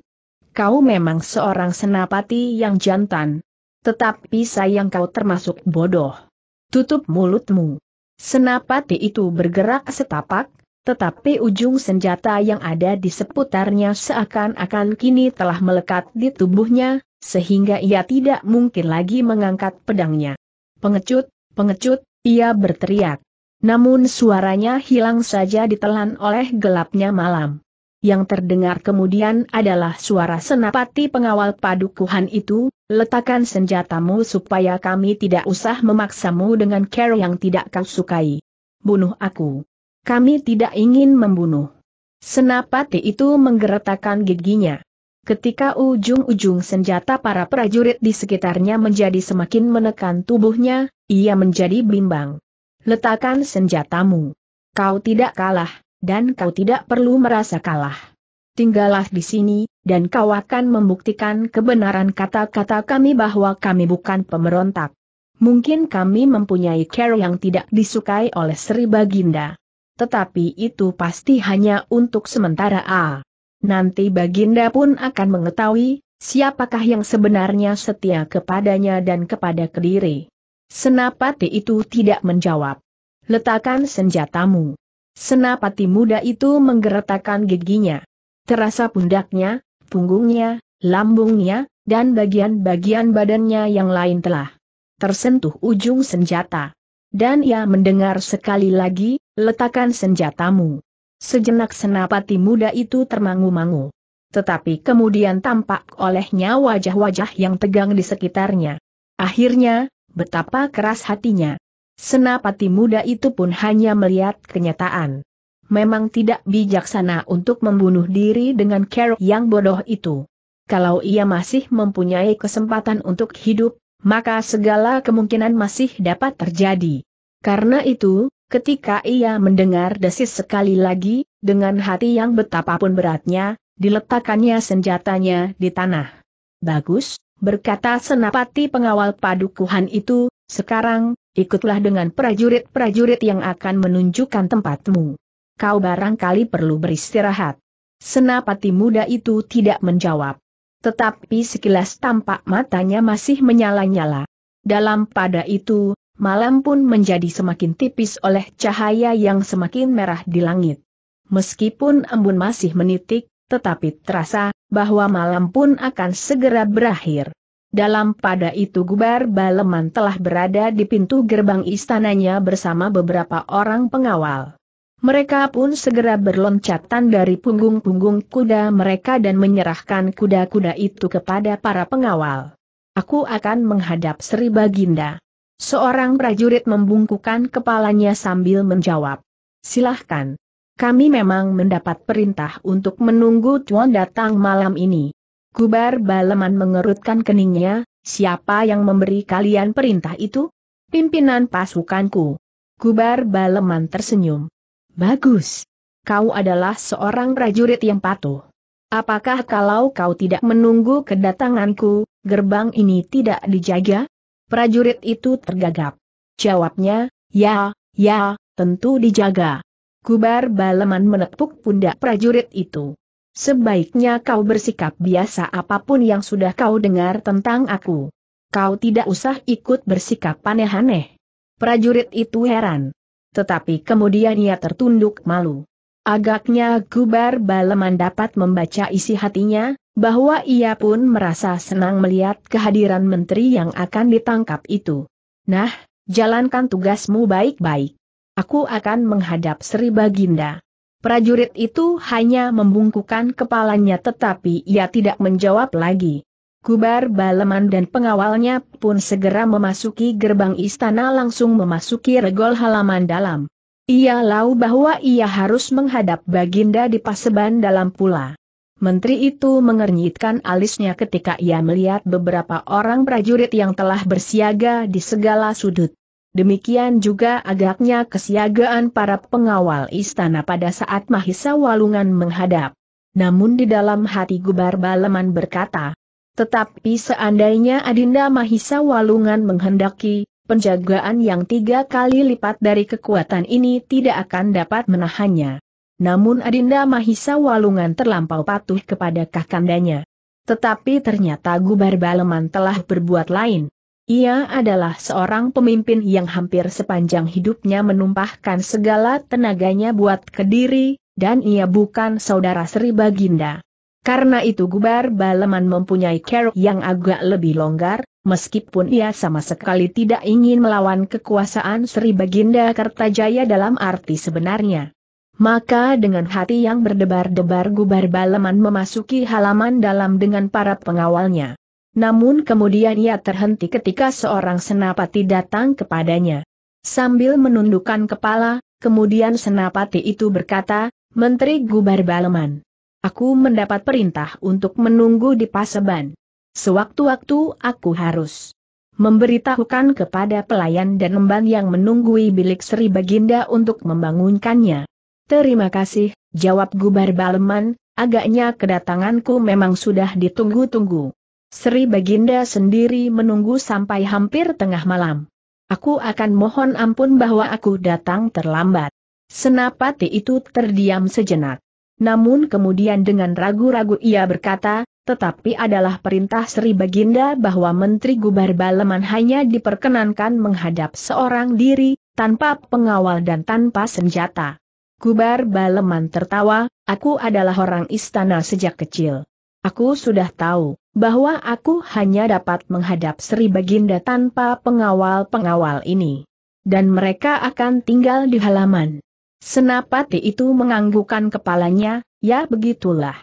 Kau memang seorang senapati yang jantan. Tetapi sayang kau termasuk bodoh. Tutup mulutmu. Senapati itu bergerak setapak, tetapi ujung senjata yang ada di seputarnya seakan-akan kini telah melekat di tubuhnya, sehingga ia tidak mungkin lagi mengangkat pedangnya. Pengecut, pengecut, ia berteriak. Namun suaranya hilang saja ditelan oleh gelapnya malam. Yang terdengar kemudian adalah suara senapati pengawal padukuhan itu, letakkan senjatamu supaya kami tidak usah memaksamu dengan cara yang tidak kau sukai. Bunuh aku. Kami tidak ingin membunuh. Senapati itu menggeretakkan giginya. Ketika ujung-ujung senjata para prajurit di sekitarnya menjadi semakin menekan tubuhnya, ia menjadi bimbang. Letakkan senjatamu. Kau tidak kalah, dan kau tidak perlu merasa kalah. Tinggallah di sini, dan kau akan membuktikan kebenaran kata-kata kami bahwa kami bukan pemberontak. Mungkin kami mempunyai care yang tidak disukai oleh Sri Baginda. Tetapi itu pasti hanya untuk sementara A. Nanti Baginda pun akan mengetahui, siapakah yang sebenarnya setia kepadanya dan kepada Kediri. Senapati itu tidak menjawab. Letakkan senjatamu. Senapati muda itu menggeretakkan giginya. Terasa pundaknya, punggungnya, lambungnya, dan bagian-bagian badannya yang lain telah tersentuh ujung senjata. Dan ia mendengar sekali lagi, letakkan senjatamu. Sejenak senapati muda itu termangu-mangu. Tetapi kemudian tampak olehnya wajah-wajah yang tegang di sekitarnya. Akhirnya, betapa keras hatinya. Senapati muda itu pun hanya melihat kenyataan. Memang tidak bijaksana untuk membunuh diri dengan Carol yang bodoh itu. Kalau ia masih mempunyai kesempatan untuk hidup, maka segala kemungkinan masih dapat terjadi. Karena itu, ketika ia mendengar desis sekali lagi, dengan hati yang betapapun beratnya, diletakkannya senjatanya di tanah. Bagus, berkata senapati pengawal padukuhan itu, sekarang, ikutlah dengan prajurit-prajurit yang akan menunjukkan tempatmu. Kau barangkali perlu beristirahat. Senapati muda itu tidak menjawab. Tetapi sekilas tampak matanya masih menyala-nyala. Dalam pada itu, malam pun menjadi semakin tipis oleh cahaya yang semakin merah di langit. Meskipun embun masih menitik, tetapi terasa bahwa malam pun akan segera berakhir. Dalam pada itu Gubar Baleman telah berada di pintu gerbang istananya bersama beberapa orang pengawal. Mereka pun segera berloncatan dari punggung-punggung kuda mereka dan menyerahkan kuda-kuda itu kepada para pengawal. Aku akan menghadap Sri Baginda. Seorang prajurit membungkukan kepalanya sambil menjawab. Silahkan kami memang mendapat perintah untuk menunggu Tuan datang malam ini. Kubar Baleman mengerutkan keningnya, siapa yang memberi kalian perintah itu? Pimpinan pasukanku. Kubar Baleman tersenyum. Bagus. Kau adalah seorang prajurit yang patuh. Apakah kalau kau tidak menunggu kedatanganku, gerbang ini tidak dijaga? Prajurit itu tergagap. Jawabnya, ya, ya, tentu dijaga. Kubar Baleman menepuk pundak prajurit itu. Sebaiknya kau bersikap biasa apapun yang sudah kau dengar tentang aku. Kau tidak usah ikut bersikap aneh-aneh. Prajurit itu heran. Tetapi kemudian ia tertunduk malu. Agaknya Gubar Baleman dapat membaca isi hatinya, bahwa ia pun merasa senang melihat kehadiran menteri yang akan ditangkap itu. Nah, jalankan tugasmu baik-baik. Aku akan menghadap Sri Baginda. Prajurit itu hanya membungkukkan kepalanya tetapi ia tidak menjawab lagi. Kubar Baleman dan pengawalnya pun segera memasuki gerbang istana langsung memasuki regol halaman dalam. Ia lau bahwa ia harus menghadap Baginda di Paseban dalam pula. Menteri itu mengernyitkan alisnya ketika ia melihat beberapa orang prajurit yang telah bersiaga di segala sudut. Demikian juga agaknya kesiagaan para pengawal istana pada saat Mahisa Walungan menghadap. Namun di dalam hati Gubar Baleman berkata, tetapi seandainya Adinda Mahisa Walungan menghendaki, penjagaan yang tiga kali lipat dari kekuatan ini tidak akan dapat menahannya. Namun Adinda Mahisa Walungan terlampau patuh kepada kakandanya. Tetapi ternyata Gubar Baleman telah berbuat lain. Ia adalah seorang pemimpin yang hampir sepanjang hidupnya menumpahkan segala tenaganya buat Kediri, dan ia bukan saudara Sri Baginda. Karena itu Gubar Baleman mempunyai care yang agak lebih longgar, meskipun ia sama sekali tidak ingin melawan kekuasaan Sri Baginda Kertajaya dalam arti sebenarnya. Maka dengan hati yang berdebar-debar Gubar Baleman memasuki halaman dalam dengan para pengawalnya. Namun kemudian ia terhenti ketika seorang senapati datang kepadanya. Sambil menundukkan kepala, kemudian senapati itu berkata, Menteri Gubar Baleman. Aku mendapat perintah untuk menunggu di Paseban. Sewaktu-waktu aku harus memberitahukan kepada pelayan dan emban yang menunggui bilik Sri Baginda untuk membangunkannya. Terima kasih, jawab Gubar Baleman, agaknya kedatanganku memang sudah ditunggu-tunggu. Sri Baginda sendiri menunggu sampai hampir tengah malam. Aku akan mohon ampun bahwa aku datang terlambat. Senapati itu terdiam sejenak. Namun kemudian dengan ragu-ragu ia berkata, tetapi adalah perintah Sri Baginda bahwa Menteri Gubar Baleman hanya diperkenankan menghadap seorang diri, tanpa pengawal dan tanpa senjata. Gubar Baleman tertawa, aku adalah orang istana sejak kecil. Aku sudah tahu bahwa aku hanya dapat menghadap Sri Baginda tanpa pengawal-pengawal ini. Dan mereka akan tinggal di halaman. Senapati itu menganggukkan kepalanya, ya begitulah.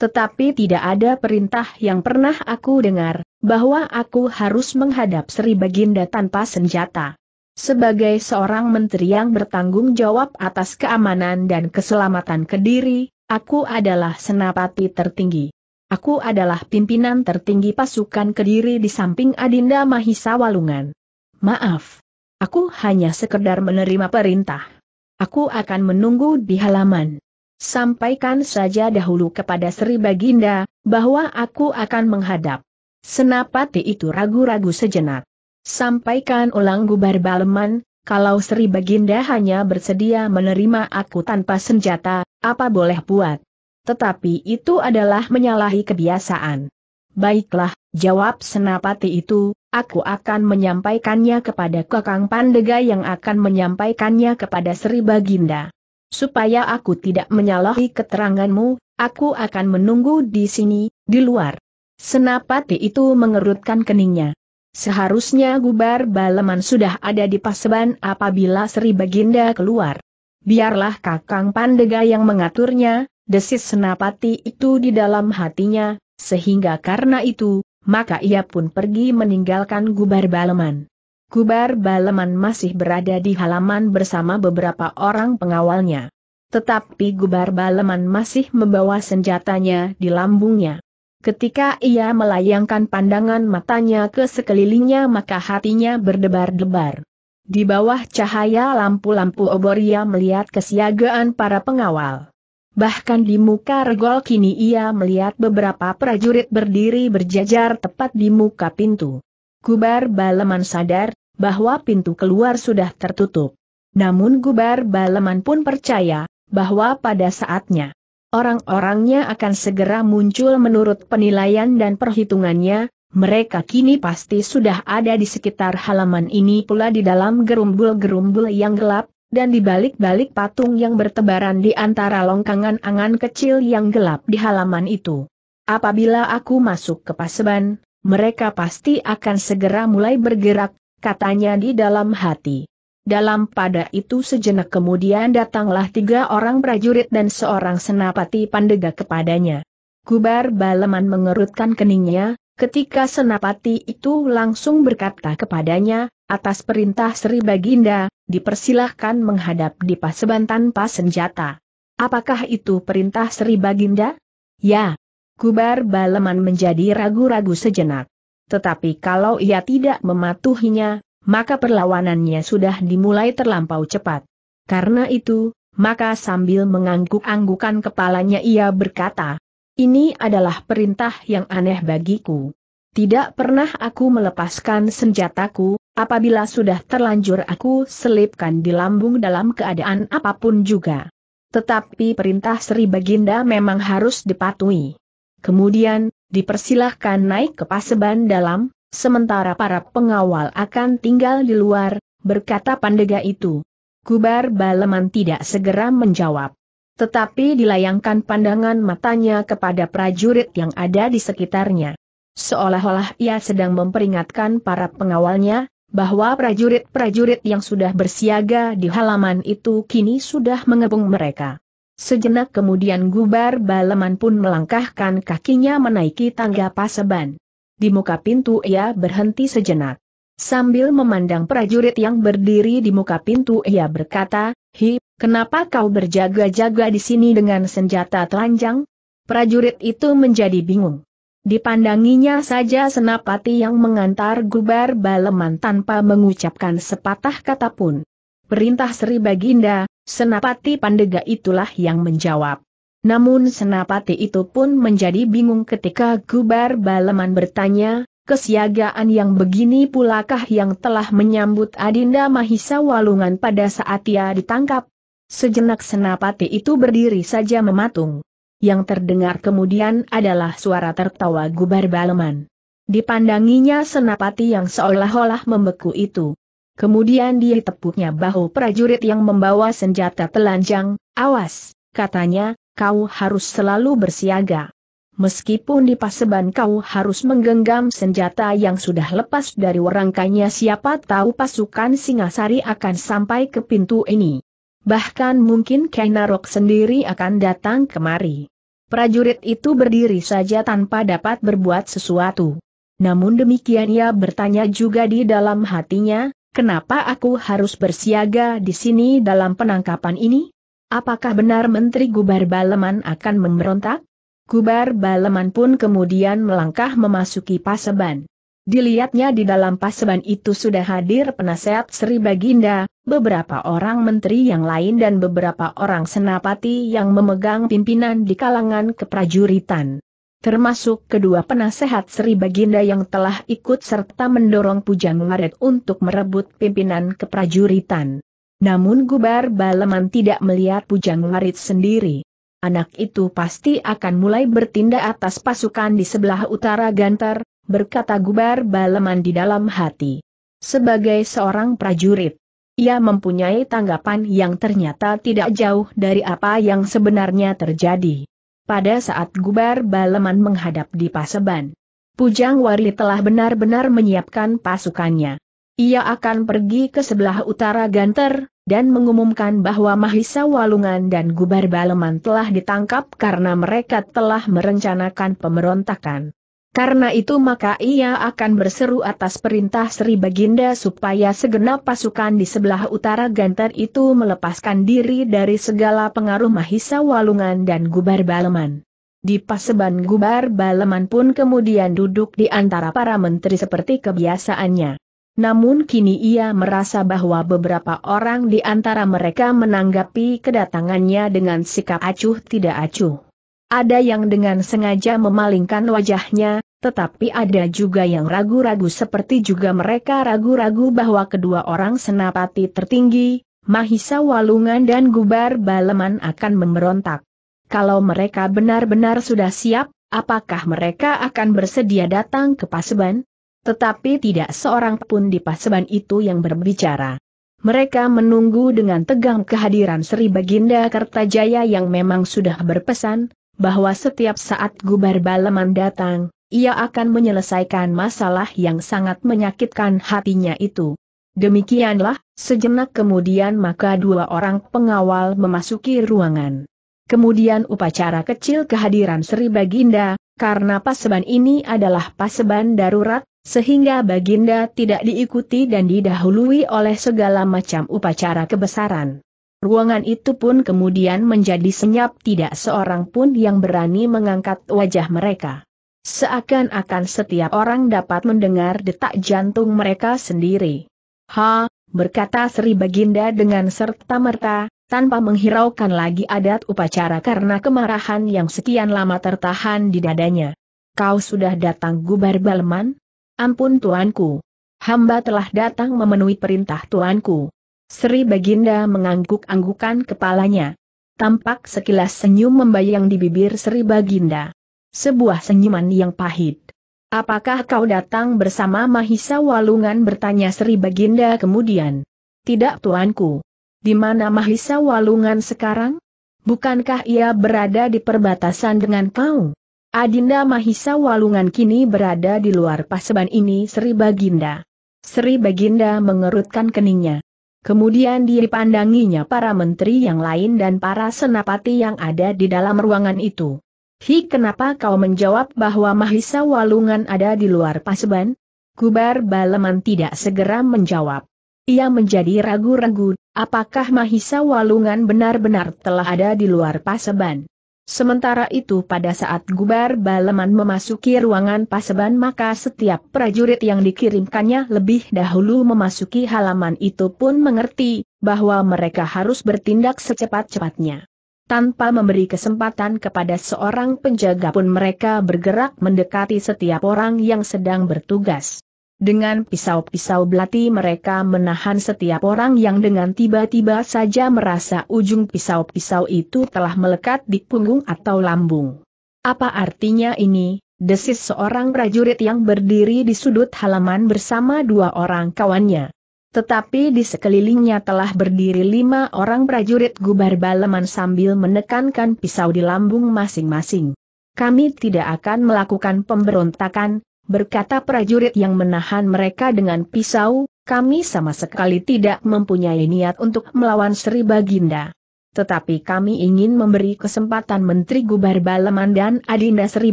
Tetapi tidak ada perintah yang pernah aku dengar, bahwa aku harus menghadap Sri Baginda tanpa senjata. Sebagai seorang menteri yang bertanggung jawab atas keamanan dan keselamatan Kediri, aku adalah senapati tertinggi. Aku adalah pimpinan tertinggi pasukan Kediri di samping Adinda Mahisa Walungan. Maaf. Aku hanya sekedar menerima perintah. Aku akan menunggu di halaman. Sampaikan saja dahulu kepada Sri Baginda, bahwa aku akan menghadap. Senapati itu ragu-ragu sejenak. Sampaikan ulang gubar baleman, kalau Sri Baginda hanya bersedia menerima aku tanpa senjata, apa boleh buat? Tetapi itu adalah menyalahi kebiasaan. Baiklah, jawab senapati itu, aku akan menyampaikannya kepada Kakang Pandega yang akan menyampaikannya kepada Sri Baginda. Supaya aku tidak menyalahi keteranganmu, aku akan menunggu di sini, di luar. Senapati itu mengerutkan keningnya. Seharusnya gubar baleman sudah ada di paseban apabila Sri Baginda keluar. Biarlah Kakang Pandega yang mengaturnya, desis senapati itu di dalam hatinya, sehingga karena itu, maka ia pun pergi meninggalkan Gubar Baleman. Gubar Baleman masih berada di halaman bersama beberapa orang pengawalnya. Tetapi Gubar Baleman masih membawa senjatanya di lambungnya. Ketika ia melayangkan pandangan matanya ke sekelilingnya maka hatinya berdebar-debar. Di bawah cahaya lampu-lampu obor ia melihat kesiagaan para pengawal. Bahkan di muka regol kini ia melihat beberapa prajurit berdiri berjajar tepat di muka pintu. Gubar Baleman sadar bahwa pintu keluar sudah tertutup. Namun Gubar Baleman pun percaya bahwa pada saatnya orang-orangnya akan segera muncul menurut penilaian dan perhitungannya, mereka kini pasti sudah ada di sekitar halaman ini pula di dalam gerumbul-gerumbul yang gelap, dan di balik-balik patung yang bertebaran di antara longkangan angan kecil yang gelap di halaman itu. Apabila aku masuk ke paseban, mereka pasti akan segera mulai bergerak, katanya di dalam hati. Dalam pada itu sejenak kemudian datanglah tiga orang prajurit dan seorang senapati pandega kepadanya. Kubar Baleman mengerutkan keningnya, ketika senapati itu langsung berkata kepadanya, atas perintah Sri Baginda, dipersilahkan menghadap di Paseban tanpa senjata. Apakah itu perintah Sri Baginda? Ya. Kubar Baleman menjadi ragu-ragu sejenak. Tetapi kalau ia tidak mematuhinya, maka perlawanannya sudah dimulai terlampau cepat. Karena itu, maka sambil mengangguk-anggukan kepalanya ia berkata, ini adalah perintah yang aneh bagiku. Tidak pernah aku melepaskan senjataku, Apabila sudah terlanjur aku selipkan di lambung dalam keadaan apapun juga. Tetapi perintah Sri Baginda memang harus dipatuhi. Kemudian, dipersilahkan naik ke paseban dalam, sementara para pengawal akan tinggal di luar, berkata pandega itu. Kubar Baleman tidak segera menjawab. Tetapi dilayangkan pandangan matanya kepada prajurit yang ada di sekitarnya. Seolah-olah ia sedang memperingatkan para pengawalnya, bahwa prajurit-prajurit yang sudah bersiaga di halaman itu kini sudah mengepung mereka. Sejenak kemudian Gubar Baleman pun melangkahkan kakinya menaiki tangga paseban. Di muka pintu ia berhenti sejenak. Sambil memandang prajurit yang berdiri di muka pintu ia berkata, Hi, kenapa kau berjaga-jaga di sini dengan senjata telanjang? Prajurit itu menjadi bingung. Dipandanginya saja senapati yang mengantar gubar baleman tanpa mengucapkan sepatah kata pun. Perintah Sri Baginda, senapati Pandega itulah yang menjawab. Namun senapati itu pun menjadi bingung ketika gubar baleman bertanya, kesiagaan yang begini pulakah yang telah menyambut Adinda Mahisa Walungan pada saat ia ditangkap? Sejenak senapati itu berdiri saja mematung. Yang terdengar kemudian adalah suara tertawa gubar baleman. Dipandanginya senapati yang seolah-olah membeku itu. Kemudian dia tepuknya bahu prajurit yang membawa senjata telanjang, awas, katanya, kau harus selalu bersiaga. Meskipun di paseban kau harus menggenggam senjata yang sudah lepas dari warangkanya siapa tahu pasukan Singasari akan sampai ke pintu ini. Bahkan mungkin Kainarok sendiri akan datang kemari. Prajurit itu berdiri saja tanpa dapat berbuat sesuatu. Namun demikian ia bertanya juga di dalam hatinya, kenapa aku harus bersiaga di sini dalam penangkapan ini? Apakah benar Menteri Gubar Baleman akan memberontak? Gubar Baleman pun kemudian melangkah memasuki Paseban. Dilihatnya di dalam paseban itu sudah hadir penasehat Sri Baginda, beberapa orang menteri yang lain dan beberapa orang senapati yang memegang pimpinan di kalangan keprajuritan. Termasuk kedua penasehat Sri Baginda yang telah ikut serta mendorong Pujang Maret untuk merebut pimpinan keprajuritan. Namun Gubar Baleman tidak melihat Pujang Marit sendiri. Anak itu pasti akan mulai bertindak atas pasukan di sebelah utara Gantar, berkata Gubar Baleman di dalam hati. Sebagai seorang prajurit, ia mempunyai tanggapan yang ternyata tidak jauh dari apa yang sebenarnya terjadi. Pada saat Gubar Baleman menghadap di Paseban, Pujang Wali telah benar-benar menyiapkan pasukannya. Ia akan pergi ke sebelah utara Ganter, dan mengumumkan bahwa Mahisa Walungan dan Gubar Baleman telah ditangkap karena mereka telah merencanakan pemberontakan. Karena itu maka ia akan berseru atas perintah Sri Baginda supaya segenap pasukan di sebelah utara Gantar itu melepaskan diri dari segala pengaruh Mahisa Walungan dan Gubar Baleman. Di paseban Gubar Baleman pun kemudian duduk di antara para menteri seperti kebiasaannya. Namun kini ia merasa bahwa beberapa orang di antara mereka menanggapi kedatangannya dengan sikap acuh tidak acuh. Ada yang dengan sengaja memalingkan wajahnya, tetapi ada juga yang ragu-ragu seperti juga mereka ragu-ragu bahwa kedua orang senapati tertinggi, Mahisa Walungan dan Gubar Baleman akan memberontak. Kalau mereka benar-benar sudah siap, apakah mereka akan bersedia datang ke Paseban? Tetapi tidak seorang pun di Paseban itu yang berbicara. Mereka menunggu dengan tegang kehadiran Sri Baginda Kertajaya yang memang sudah berpesan, bahwa setiap saat Gubar baleman datang, ia akan menyelesaikan masalah yang sangat menyakitkan hatinya itu. Demikianlah, sejenak kemudian maka dua orang pengawal memasuki ruangan. Kemudian upacara kecil kehadiran Sri Baginda, karena paseban ini adalah paseban darurat, sehingga Baginda tidak diikuti dan didahului oleh segala macam upacara kebesaran. Ruangan itu pun kemudian menjadi senyap tidak seorang pun yang berani mengangkat wajah mereka. Seakan-akan setiap orang dapat mendengar detak jantung mereka sendiri. Ha, berkata Sri Baginda dengan serta-merta, tanpa menghiraukan lagi adat upacara karena kemarahan yang sekian lama tertahan di dadanya. Kau sudah datang gubar Balman? Ampun tuanku. Hamba telah datang memenuhi perintah tuanku. Sri Baginda mengangguk-anggukan kepalanya. Tampak sekilas senyum membayang di bibir Sri Baginda. Sebuah senyuman yang pahit. Apakah kau datang bersama Mahisa Walungan bertanya Sri Baginda kemudian? Tidak tuanku. Di mana Mahisa Walungan sekarang? Bukankah ia berada di perbatasan dengan kau? Adinda Mahisa Walungan kini berada di luar paseban ini Sri Baginda. Sri Baginda mengerutkan keningnya. Kemudian dipandanginya para menteri yang lain dan para senapati yang ada di dalam ruangan itu. Hi kenapa kau menjawab bahwa Mahisa Walungan ada di luar Paseban? Kubar Baleman tidak segera menjawab. Ia menjadi ragu-ragu, apakah Mahisa Walungan benar-benar telah ada di luar Paseban? Sementara itu pada saat Gubar Baleman memasuki ruangan paseban maka setiap prajurit yang dikirimkannya lebih dahulu memasuki halaman itu pun mengerti, bahwa mereka harus bertindak secepat-cepatnya. Tanpa memberi kesempatan kepada seorang penjaga pun mereka bergerak mendekati setiap orang yang sedang bertugas. Dengan pisau-pisau belati mereka menahan setiap orang yang dengan tiba-tiba saja merasa ujung pisau-pisau itu telah melekat di punggung atau lambung. Apa artinya ini? Desis seorang prajurit yang berdiri di sudut halaman bersama dua orang kawannya. Tetapi di sekelilingnya telah berdiri lima orang prajurit gubar baleman sambil menekankan pisau di lambung masing-masing. Kami tidak akan melakukan pemberontakan, berkata prajurit yang menahan mereka dengan pisau, kami sama sekali tidak mempunyai niat untuk melawan Sri Baginda. Tetapi kami ingin memberi kesempatan Menteri Gubar Baleman dan Adinda Sri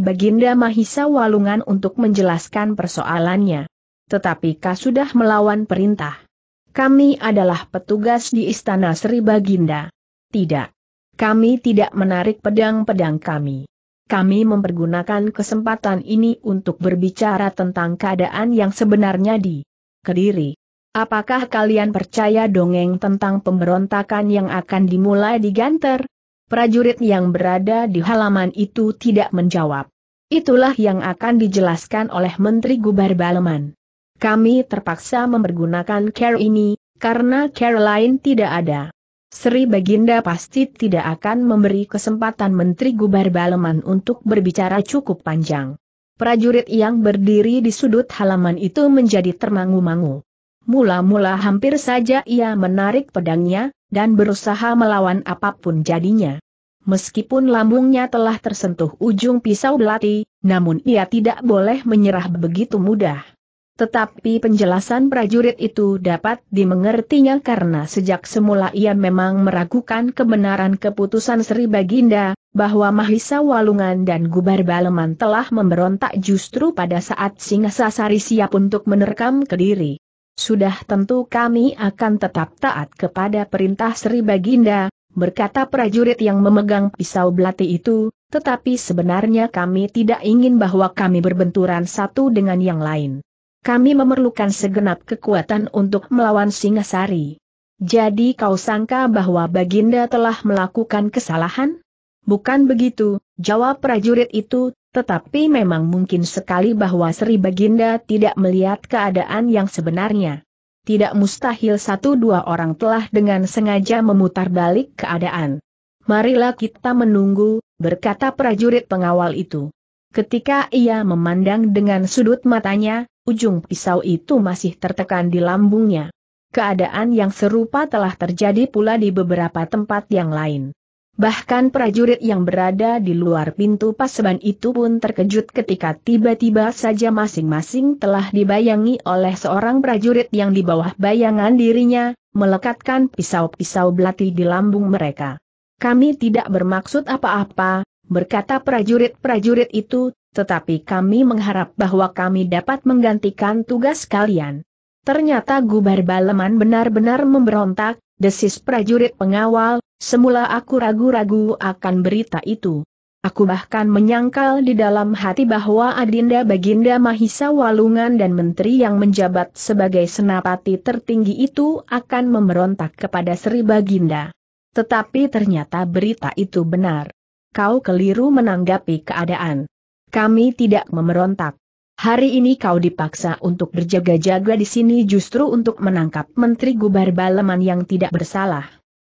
Baginda Mahisa Walungan untuk menjelaskan persoalannya. Tetapi kau sudah melawan perintah. Kami adalah petugas di Istana Sri Baginda. Tidak. Kami tidak menarik pedang-pedang kami kami mempergunakan kesempatan ini untuk berbicara tentang keadaan yang sebenarnya di Kediri. Apakah kalian percaya dongeng tentang pemberontakan yang akan dimulai di Ganter? Prajurit yang berada di halaman itu tidak menjawab. Itulah yang akan dijelaskan oleh Menteri Gubar Baleman. Kami terpaksa mempergunakan care ini, karena care lain tidak ada. Sri Baginda pasti tidak akan memberi kesempatan Menteri Gubar Baleman untuk berbicara cukup panjang. Prajurit yang berdiri di sudut halaman itu menjadi termangu-mangu. Mula-mula hampir saja ia menarik pedangnya, dan berusaha melawan apapun jadinya. Meskipun lambungnya telah tersentuh ujung pisau belati, namun ia tidak boleh menyerah begitu mudah. Tetapi penjelasan prajurit itu dapat dimengertinya karena sejak semula ia memang meragukan kebenaran keputusan Sri Baginda, bahwa Mahisa Walungan dan Gubar Baleman telah memberontak justru pada saat Singasasari siap untuk menerkam Kediri. Sudah tentu kami akan tetap taat kepada perintah Sri Baginda, berkata prajurit yang memegang pisau belati itu, tetapi sebenarnya kami tidak ingin bahwa kami berbenturan satu dengan yang lain. Kami memerlukan segenap kekuatan untuk melawan Singasari. Jadi kau sangka bahwa Baginda telah melakukan kesalahan? Bukan begitu, jawab prajurit itu, tetapi memang mungkin sekali bahwa Sri Baginda tidak melihat keadaan yang sebenarnya. Tidak mustahil satu dua orang telah dengan sengaja memutar balik keadaan. Marilah kita menunggu, berkata prajurit pengawal itu. Ketika ia memandang dengan sudut matanya, ujung pisau itu masih tertekan di lambungnya. Keadaan yang serupa telah terjadi pula di beberapa tempat yang lain. Bahkan prajurit yang berada di luar pintu paseban itu pun terkejut ketika tiba-tiba saja masing-masing telah dibayangi oleh seorang prajurit yang di bawah bayangan dirinya, melekatkan pisau-pisau belati di lambung mereka. Kami tidak bermaksud apa-apa, berkata prajurit-prajurit itu, tetapi kami mengharap bahwa kami dapat menggantikan tugas kalian. Ternyata Gubar Baleman benar-benar memberontak, desis prajurit pengawal, semula aku ragu-ragu akan berita itu. Aku bahkan menyangkal di dalam hati bahwa Adinda Baginda Mahisa Walungan dan menteri yang menjabat sebagai senapati tertinggi itu akan memberontak kepada Sri Baginda. Tetapi ternyata berita itu benar. Kau keliru menanggapi keadaan. Kami tidak memberontak. Hari ini kau dipaksa untuk berjaga-jaga di sini justru untuk menangkap Menteri Gubar Baleman yang tidak bersalah.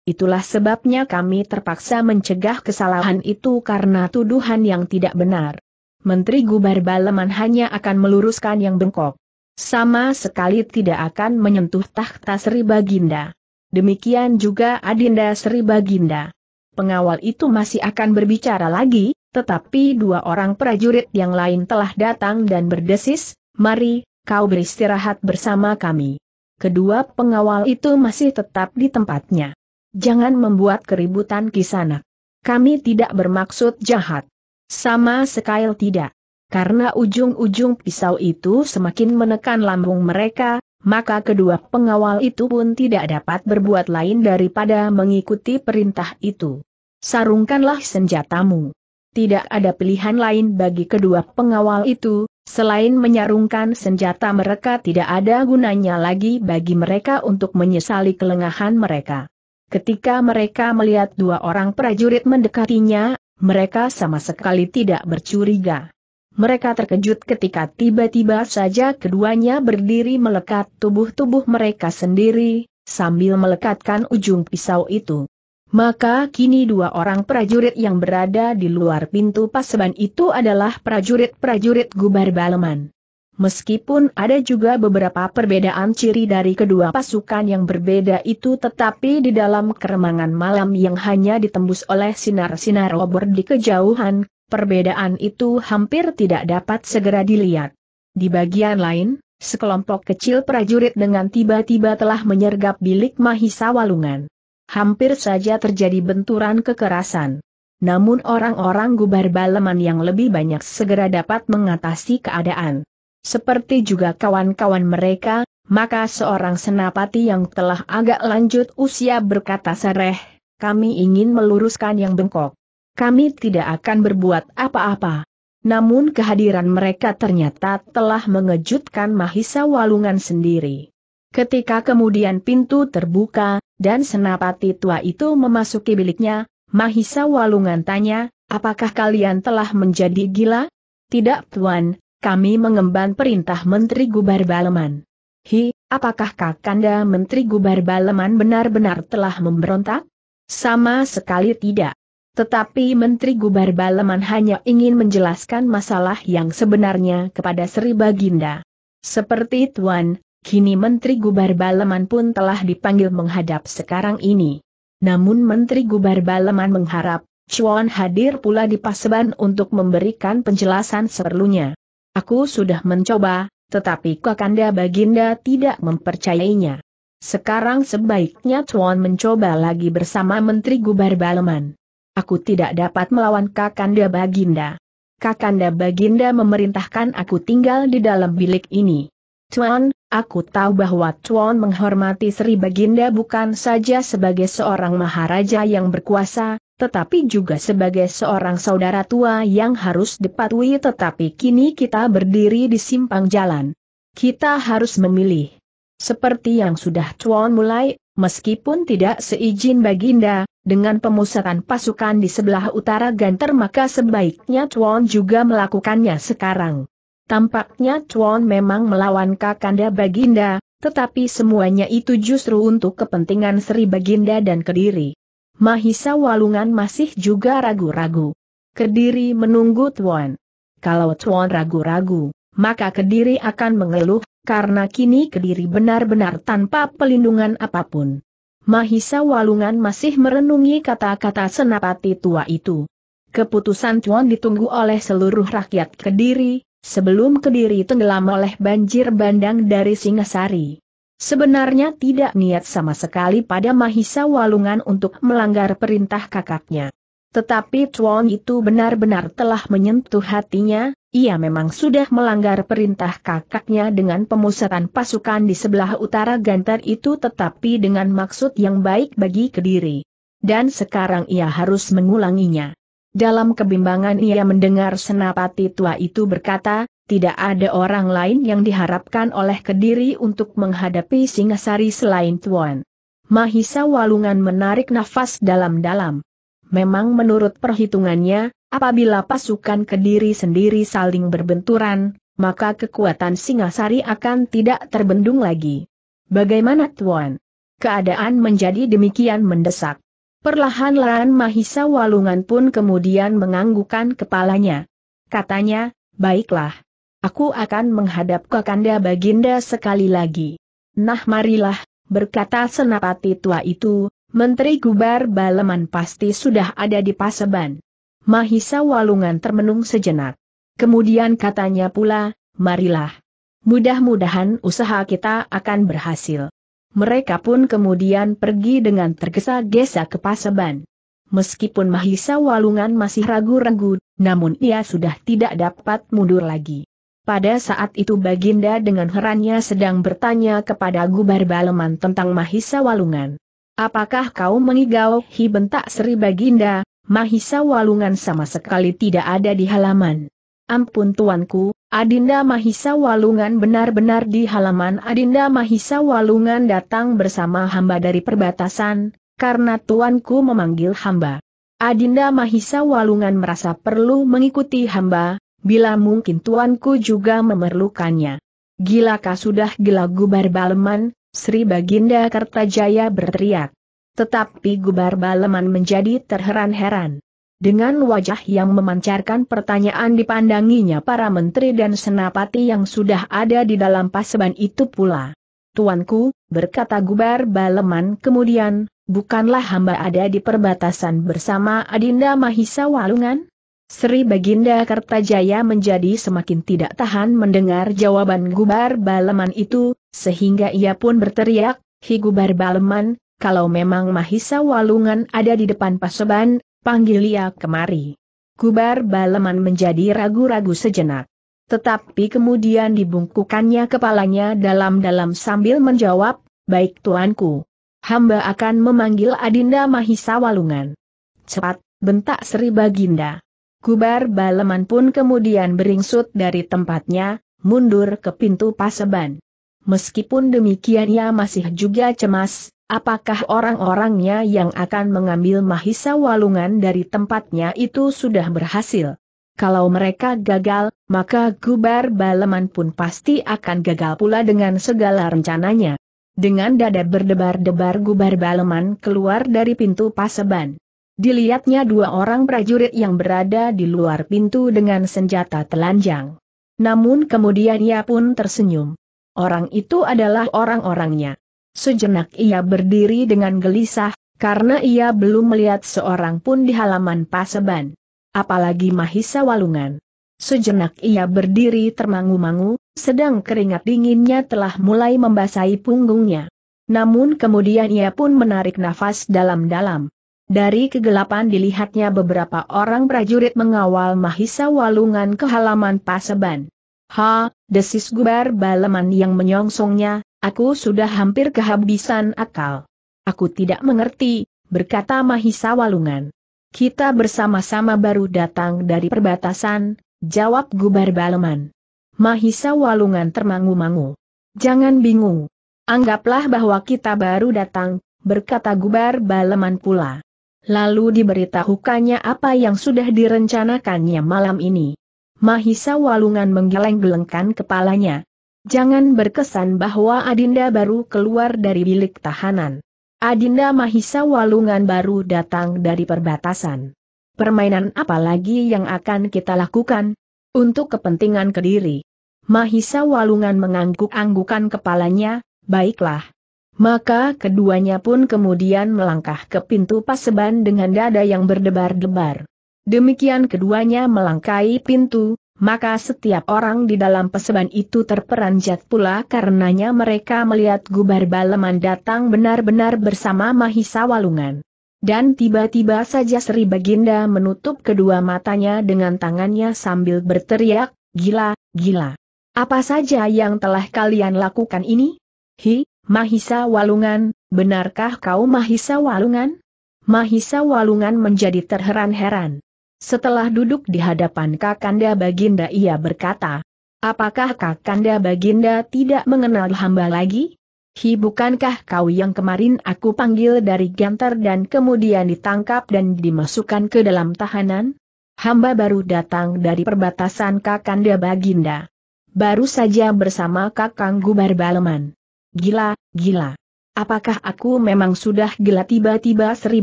Itulah sebabnya kami terpaksa mencegah kesalahan itu karena tuduhan yang tidak benar. Menteri Gubar Baleman hanya akan meluruskan yang bengkok. Sama sekali tidak akan menyentuh tahta Sri Baginda. Demikian juga Adinda Sri Baginda. Pengawal itu masih akan berbicara lagi, tetapi dua orang prajurit yang lain telah datang dan berdesis, mari, kau beristirahat bersama kami. Kedua pengawal itu masih tetap di tempatnya. Jangan membuat keributan sana. Kami tidak bermaksud jahat. Sama sekali tidak. Karena ujung-ujung pisau itu semakin menekan lambung mereka, maka kedua pengawal itu pun tidak dapat berbuat lain daripada mengikuti perintah itu. Sarungkanlah senjatamu tidak ada pilihan lain bagi kedua pengawal itu, selain menyarungkan senjata mereka tidak ada gunanya lagi bagi mereka untuk menyesali kelengahan mereka. Ketika mereka melihat dua orang prajurit mendekatinya, mereka sama sekali tidak bercuriga. Mereka terkejut ketika tiba-tiba saja keduanya berdiri melekat tubuh-tubuh mereka sendiri, sambil melekatkan ujung pisau itu. Maka kini dua orang prajurit yang berada di luar pintu paseban itu adalah prajurit-prajurit Gubar Baleman. Meskipun ada juga beberapa perbedaan ciri dari kedua pasukan yang berbeda itu tetapi di dalam keremangan malam yang hanya ditembus oleh sinar-sinar obor di kejauhan, perbedaan itu hampir tidak dapat segera dilihat. Di bagian lain, sekelompok kecil prajurit dengan tiba-tiba telah menyergap bilik Mahisa Walungan hampir saja terjadi benturan kekerasan. Namun orang-orang gubar baleman yang lebih banyak segera dapat mengatasi keadaan. Seperti juga kawan-kawan mereka, maka seorang senapati yang telah agak lanjut usia berkata sereh, kami ingin meluruskan yang bengkok. Kami tidak akan berbuat apa-apa. Namun kehadiran mereka ternyata telah mengejutkan Mahisa Walungan sendiri. Ketika kemudian pintu terbuka, dan senapati tua itu memasuki biliknya, Mahisa Walungan tanya, apakah kalian telah menjadi gila? Tidak Tuan, kami mengemban perintah Menteri Gubar Baleman. Hi, apakah Kakanda Menteri Gubar Baleman benar-benar telah memberontak? Sama sekali tidak. Tetapi Menteri Gubar Baleman hanya ingin menjelaskan masalah yang sebenarnya kepada Sri Baginda. Seperti Tuan, Kini Menteri Gubar Baleman pun telah dipanggil menghadap sekarang ini. Namun Menteri Gubar Baleman mengharap, Chuan hadir pula di Paseban untuk memberikan penjelasan seperlunya. Aku sudah mencoba, tetapi Kakanda Baginda tidak mempercayainya. Sekarang sebaiknya Chuan mencoba lagi bersama Menteri Gubar Baleman. Aku tidak dapat melawan Kakanda Baginda. Kakanda Baginda memerintahkan aku tinggal di dalam bilik ini. Chuan, Aku tahu bahwa Chuan menghormati Sri Baginda bukan saja sebagai seorang maharaja yang berkuasa, tetapi juga sebagai seorang saudara tua yang harus dipatuhi tetapi kini kita berdiri di simpang jalan. Kita harus memilih. Seperti yang sudah Chuan mulai, meskipun tidak seizin Baginda, dengan pemusatan pasukan di sebelah utara Ganter maka sebaiknya Chuan juga melakukannya sekarang. Tampaknya Chuan memang melawan Kakanda Baginda, tetapi semuanya itu justru untuk kepentingan Sri Baginda dan Kediri. Mahisa Walungan masih juga ragu-ragu. Kediri menunggu Tuan. Kalau Tuan ragu-ragu, maka Kediri akan mengeluh, karena kini Kediri benar-benar tanpa pelindungan apapun. Mahisa Walungan masih merenungi kata-kata senapati tua itu. Keputusan Tuan ditunggu oleh seluruh rakyat Kediri, sebelum Kediri tenggelam oleh banjir bandang dari Singasari. Sebenarnya tidak niat sama sekali pada Mahisa Walungan untuk melanggar perintah kakaknya. Tetapi Chuan itu benar-benar telah menyentuh hatinya, ia memang sudah melanggar perintah kakaknya dengan pemusatan pasukan di sebelah utara Gantar itu tetapi dengan maksud yang baik bagi Kediri. Dan sekarang ia harus mengulanginya. Dalam kebimbangan ia mendengar senapati tua itu berkata, tidak ada orang lain yang diharapkan oleh Kediri untuk menghadapi Singasari selain Tuan. Mahisa Walungan menarik nafas dalam-dalam. Memang menurut perhitungannya, apabila pasukan Kediri sendiri saling berbenturan, maka kekuatan Singasari akan tidak terbendung lagi. Bagaimana Tuan? Keadaan menjadi demikian mendesak. Perlahan-lahan Mahisa Walungan pun kemudian menganggukkan kepalanya. Katanya, baiklah. Aku akan menghadap Kakanda Baginda sekali lagi. Nah marilah, berkata senapati tua itu, Menteri Gubar Baleman pasti sudah ada di Paseban. Mahisa Walungan termenung sejenak. Kemudian katanya pula, marilah. Mudah-mudahan usaha kita akan berhasil. Mereka pun kemudian pergi dengan tergesa-gesa ke Paseban. Meskipun Mahisa Walungan masih ragu-ragu, namun ia sudah tidak dapat mundur lagi. Pada saat itu Baginda dengan herannya sedang bertanya kepada Gubar Baleman tentang Mahisa Walungan. Apakah kau mengigau? Hi bentak Sri Baginda, Mahisa Walungan sama sekali tidak ada di halaman. Ampun tuanku, Adinda Mahisa Walungan benar-benar di halaman Adinda Mahisa Walungan datang bersama hamba dari perbatasan, karena tuanku memanggil hamba. Adinda Mahisa Walungan merasa perlu mengikuti hamba, bila mungkin tuanku juga memerlukannya. Gilakah sudah gila Gubar Baleman, Sri Baginda Kertajaya berteriak. Tetapi Gubar Baleman menjadi terheran-heran. Dengan wajah yang memancarkan pertanyaan dipandanginya para menteri dan senapati yang sudah ada di dalam paseban itu pula. Tuanku, berkata Gubar Baleman kemudian, bukanlah hamba ada di perbatasan bersama Adinda Mahisa Walungan? Sri Baginda Kertajaya menjadi semakin tidak tahan mendengar jawaban Gubar Baleman itu, sehingga ia pun berteriak, Hi Gubar Baleman, kalau memang Mahisa Walungan ada di depan paseban, panggil ia kemari. Kubar Baleman menjadi ragu-ragu sejenak. Tetapi kemudian dibungkukannya kepalanya dalam-dalam sambil menjawab, baik tuanku. Hamba akan memanggil Adinda Mahisa Walungan. Cepat, bentak Sri Baginda. Kubar Baleman pun kemudian beringsut dari tempatnya, mundur ke pintu paseban. Meskipun demikian ia masih juga cemas, Apakah orang-orangnya yang akan mengambil Mahisa Walungan dari tempatnya itu sudah berhasil? Kalau mereka gagal, maka Gubar Baleman pun pasti akan gagal pula dengan segala rencananya. Dengan dada berdebar-debar Gubar Baleman keluar dari pintu paseban. Dilihatnya dua orang prajurit yang berada di luar pintu dengan senjata telanjang. Namun kemudian ia pun tersenyum. Orang itu adalah orang-orangnya. Sejenak ia berdiri dengan gelisah, karena ia belum melihat seorang pun di halaman Paseban. Apalagi Mahisa Walungan. Sejenak ia berdiri termangu-mangu, sedang keringat dinginnya telah mulai membasahi punggungnya. Namun kemudian ia pun menarik nafas dalam-dalam. Dari kegelapan dilihatnya beberapa orang prajurit mengawal Mahisa Walungan ke halaman Paseban. Ha, desis gubar baleman yang menyongsongnya, Aku sudah hampir kehabisan akal. Aku tidak mengerti, berkata Mahisa Walungan. Kita bersama-sama baru datang dari perbatasan, jawab Gubar Baleman. Mahisa Walungan termangu-mangu. Jangan bingung. Anggaplah bahwa kita baru datang, berkata Gubar Baleman pula. Lalu diberitahukannya apa yang sudah direncanakannya malam ini. Mahisa Walungan menggeleng-gelengkan kepalanya, Jangan berkesan bahwa Adinda baru keluar dari bilik tahanan. Adinda Mahisa Walungan baru datang dari perbatasan. Permainan apa lagi yang akan kita lakukan? Untuk kepentingan Kediri. Mahisa Walungan mengangguk-anggukan kepalanya, baiklah. Maka keduanya pun kemudian melangkah ke pintu paseban dengan dada yang berdebar-debar. Demikian keduanya melangkai pintu, maka setiap orang di dalam peseban itu terperanjat pula karenanya mereka melihat gubar baleman datang benar-benar bersama Mahisa Walungan. Dan tiba-tiba saja Sri Baginda menutup kedua matanya dengan tangannya sambil berteriak, gila, gila. Apa saja yang telah kalian lakukan ini? Hi, Mahisa Walungan, benarkah kau Mahisa Walungan? Mahisa Walungan menjadi terheran-heran. Setelah duduk di hadapan Kakanda Baginda ia berkata, Apakah Kakanda Baginda tidak mengenal hamba lagi? Hi bukankah kau yang kemarin aku panggil dari Gantar dan kemudian ditangkap dan dimasukkan ke dalam tahanan? Hamba baru datang dari perbatasan Kakanda Baginda. Baru saja bersama Kakang Gubar Baleman. Gila, gila. Apakah aku memang sudah gila tiba-tiba Sri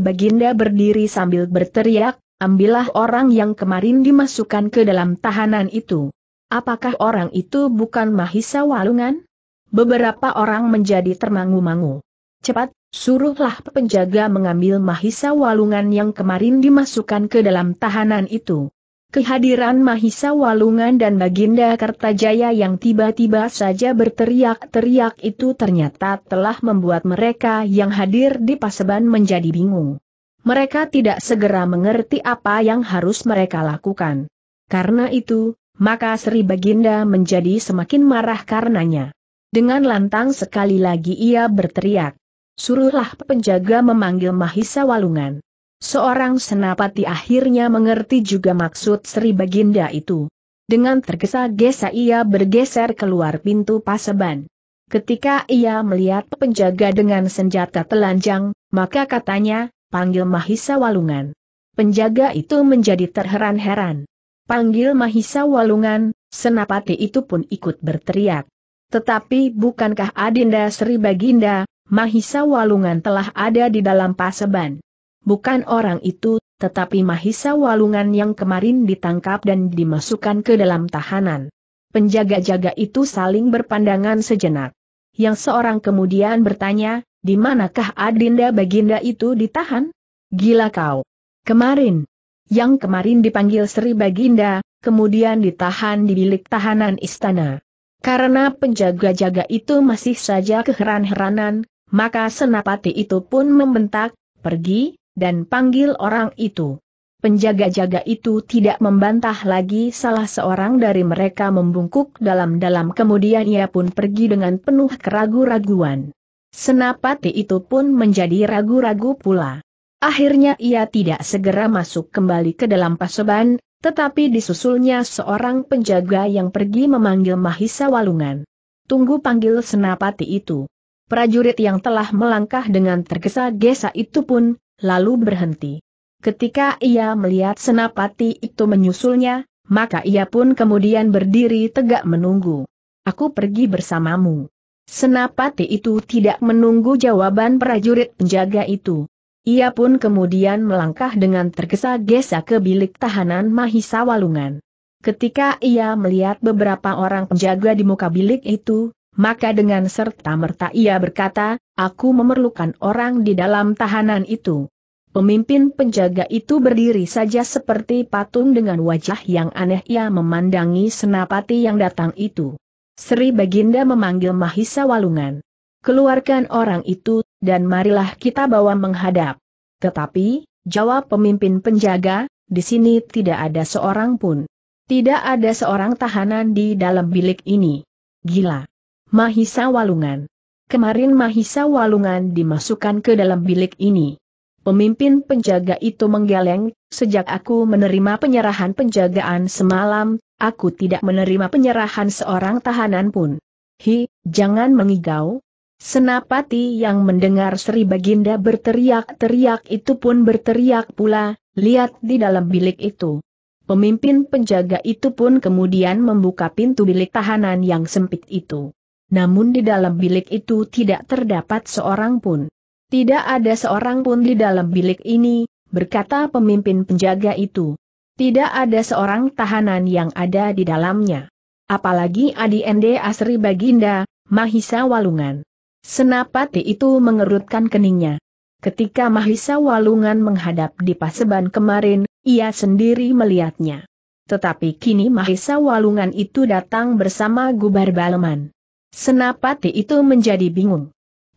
Baginda berdiri sambil berteriak, ambillah orang yang kemarin dimasukkan ke dalam tahanan itu. Apakah orang itu bukan Mahisa Walungan? Beberapa orang menjadi termangu-mangu. Cepat, suruhlah penjaga mengambil Mahisa Walungan yang kemarin dimasukkan ke dalam tahanan itu. Kehadiran Mahisa Walungan dan Baginda Kertajaya yang tiba-tiba saja berteriak-teriak itu ternyata telah membuat mereka yang hadir di paseban menjadi bingung mereka tidak segera mengerti apa yang harus mereka lakukan. Karena itu, maka Sri Baginda menjadi semakin marah karenanya. Dengan lantang sekali lagi ia berteriak. Suruhlah penjaga memanggil Mahisa Walungan. Seorang senapati akhirnya mengerti juga maksud Sri Baginda itu. Dengan tergesa-gesa ia bergeser keluar pintu paseban. Ketika ia melihat penjaga dengan senjata telanjang, maka katanya, panggil Mahisa Walungan. Penjaga itu menjadi terheran-heran. Panggil Mahisa Walungan, senapati itu pun ikut berteriak. Tetapi bukankah Adinda Sri Baginda, Mahisa Walungan telah ada di dalam paseban? Bukan orang itu, tetapi Mahisa Walungan yang kemarin ditangkap dan dimasukkan ke dalam tahanan. Penjaga-jaga itu saling berpandangan sejenak. Yang seorang kemudian bertanya, di manakah Adinda Baginda itu ditahan? Gila kau. Kemarin. Yang kemarin dipanggil Sri Baginda, kemudian ditahan di bilik tahanan istana. Karena penjaga-jaga itu masih saja keheran-heranan, maka senapati itu pun membentak, pergi, dan panggil orang itu. Penjaga-jaga itu tidak membantah lagi salah seorang dari mereka membungkuk dalam-dalam kemudian ia pun pergi dengan penuh keragu-raguan. Senapati itu pun menjadi ragu-ragu pula. Akhirnya ia tidak segera masuk kembali ke dalam pasoban, tetapi disusulnya seorang penjaga yang pergi memanggil Mahisa Walungan. Tunggu panggil senapati itu. Prajurit yang telah melangkah dengan tergesa-gesa itu pun, lalu berhenti. Ketika ia melihat senapati itu menyusulnya, maka ia pun kemudian berdiri tegak menunggu. Aku pergi bersamamu. Senapati itu tidak menunggu jawaban prajurit penjaga itu. Ia pun kemudian melangkah dengan tergesa-gesa ke bilik tahanan Mahisa Walungan. Ketika ia melihat beberapa orang penjaga di muka bilik itu, maka dengan serta-merta ia berkata, aku memerlukan orang di dalam tahanan itu. Pemimpin penjaga itu berdiri saja seperti patung dengan wajah yang aneh ia memandangi senapati yang datang itu. Sri Baginda memanggil Mahisa Walungan. Keluarkan orang itu, dan marilah kita bawa menghadap. Tetapi, jawab pemimpin penjaga, di sini tidak ada seorang pun. Tidak ada seorang tahanan di dalam bilik ini. Gila. Mahisa Walungan. Kemarin Mahisa Walungan dimasukkan ke dalam bilik ini. Pemimpin penjaga itu menggeleng, sejak aku menerima penyerahan penjagaan semalam, aku tidak menerima penyerahan seorang tahanan pun. Hi, jangan mengigau. Senapati yang mendengar Sri Baginda berteriak-teriak itu pun berteriak pula, lihat di dalam bilik itu. Pemimpin penjaga itu pun kemudian membuka pintu bilik tahanan yang sempit itu. Namun di dalam bilik itu tidak terdapat seorang pun. Tidak ada seorang pun di dalam bilik ini, berkata pemimpin penjaga itu. Tidak ada seorang tahanan yang ada di dalamnya. Apalagi Adi Ende Asri Baginda, Mahisa Walungan. Senapati itu mengerutkan keningnya. Ketika Mahisa Walungan menghadap di Paseban kemarin, ia sendiri melihatnya. Tetapi kini Mahisa Walungan itu datang bersama Gubar Baleman. Senapati itu menjadi bingung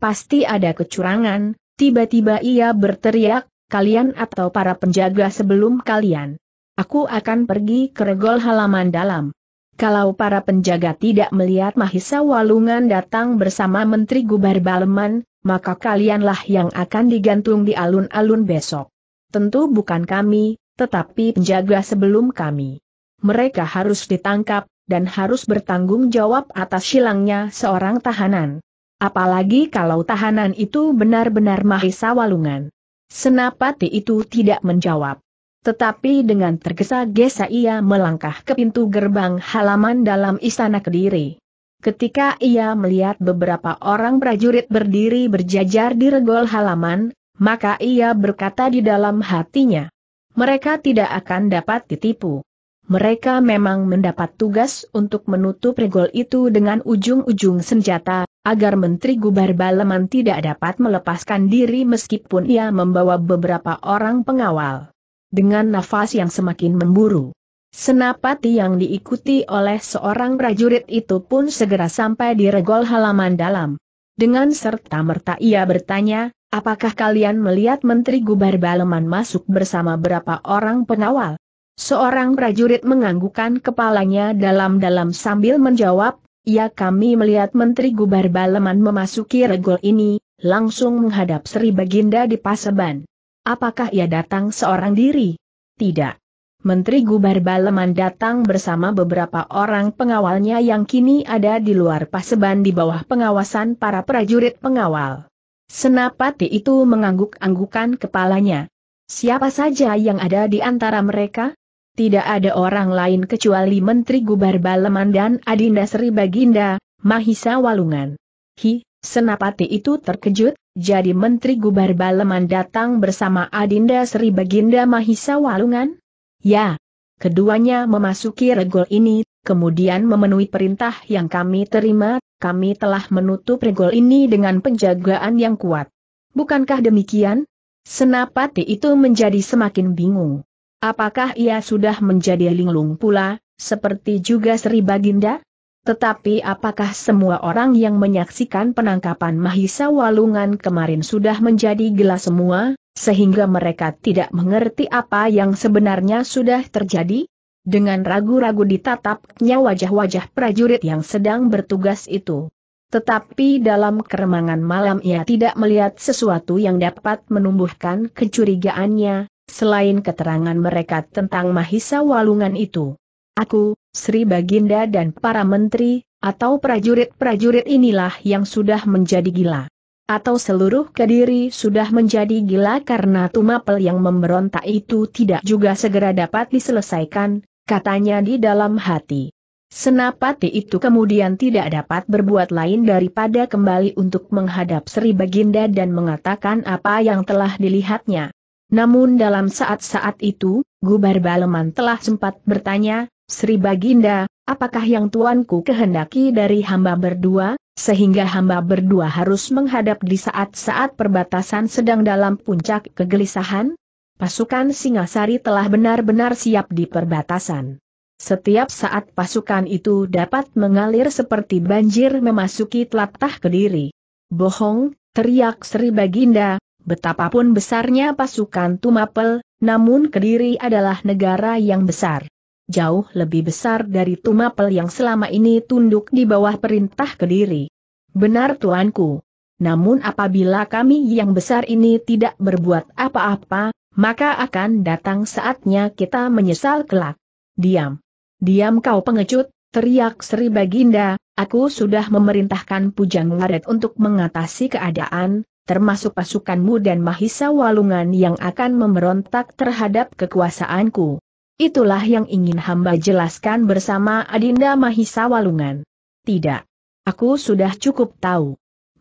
pasti ada kecurangan, tiba-tiba ia berteriak, kalian atau para penjaga sebelum kalian. Aku akan pergi ke regol halaman dalam. Kalau para penjaga tidak melihat Mahisa Walungan datang bersama Menteri Gubar Baleman, maka kalianlah yang akan digantung di alun-alun besok. Tentu bukan kami, tetapi penjaga sebelum kami. Mereka harus ditangkap, dan harus bertanggung jawab atas silangnya seorang tahanan. Apalagi kalau tahanan itu benar-benar Mahesa Walungan. Senapati itu tidak menjawab. Tetapi dengan tergesa-gesa ia melangkah ke pintu gerbang halaman dalam istana Kediri. Ketika ia melihat beberapa orang prajurit berdiri berjajar di regol halaman, maka ia berkata di dalam hatinya, mereka tidak akan dapat ditipu. Mereka memang mendapat tugas untuk menutup regol itu dengan ujung-ujung senjata, agar Menteri Gubar Baleman tidak dapat melepaskan diri meskipun ia membawa beberapa orang pengawal. Dengan nafas yang semakin memburu, senapati yang diikuti oleh seorang prajurit itu pun segera sampai di regol halaman dalam. Dengan serta-merta ia bertanya, apakah kalian melihat Menteri Gubar Baleman masuk bersama berapa orang pengawal? Seorang prajurit menganggukkan kepalanya dalam-dalam sambil menjawab, Ya kami melihat Menteri Gubar Baleman memasuki regol ini, langsung menghadap Sri Baginda di Paseban. Apakah ia datang seorang diri? Tidak. Menteri Gubar Baleman datang bersama beberapa orang pengawalnya yang kini ada di luar Paseban di bawah pengawasan para prajurit pengawal. Senapati itu mengangguk-anggukan kepalanya. Siapa saja yang ada di antara mereka? tidak ada orang lain kecuali Menteri Gubar Baleman dan Adinda Sri Baginda, Mahisa Walungan. Hi, Senapati itu terkejut, jadi Menteri Gubar Baleman datang bersama Adinda Sri Baginda Mahisa Walungan? Ya. Keduanya memasuki regol ini, kemudian memenuhi perintah yang kami terima, kami telah menutup regol ini dengan penjagaan yang kuat. Bukankah demikian? Senapati itu menjadi semakin bingung. Apakah ia sudah menjadi linglung pula, seperti juga Sri Baginda? Tetapi apakah semua orang yang menyaksikan penangkapan Mahisa Walungan kemarin sudah menjadi gila semua, sehingga mereka tidak mengerti apa yang sebenarnya sudah terjadi? Dengan ragu-ragu ditatapnya wajah-wajah prajurit yang sedang bertugas itu. Tetapi dalam keremangan malam ia tidak melihat sesuatu yang dapat menumbuhkan kecurigaannya, selain keterangan mereka tentang Mahisa Walungan itu. Aku, Sri Baginda dan para menteri, atau prajurit-prajurit inilah yang sudah menjadi gila. Atau seluruh Kediri sudah menjadi gila karena tumapel yang memberontak itu tidak juga segera dapat diselesaikan, katanya di dalam hati. Senapati itu kemudian tidak dapat berbuat lain daripada kembali untuk menghadap Sri Baginda dan mengatakan apa yang telah dilihatnya. Namun dalam saat-saat itu, Gubar Baleman telah sempat bertanya, Sri Baginda, apakah yang tuanku kehendaki dari hamba berdua, sehingga hamba berdua harus menghadap di saat-saat perbatasan sedang dalam puncak kegelisahan? Pasukan Singasari telah benar-benar siap di perbatasan. Setiap saat pasukan itu dapat mengalir seperti banjir memasuki telatah Kediri. Bohong, teriak Sri Baginda, Betapapun besarnya pasukan Tumapel, namun Kediri adalah negara yang besar. Jauh lebih besar dari Tumapel yang selama ini tunduk di bawah perintah Kediri. Benar tuanku. Namun apabila kami yang besar ini tidak berbuat apa-apa, maka akan datang saatnya kita menyesal kelak. Diam. Diam kau pengecut, teriak Sri Baginda, aku sudah memerintahkan Pujang Waret untuk mengatasi keadaan, termasuk pasukanmu dan Mahisa Walungan yang akan memberontak terhadap kekuasaanku. Itulah yang ingin hamba jelaskan bersama Adinda Mahisa Walungan. Tidak. Aku sudah cukup tahu.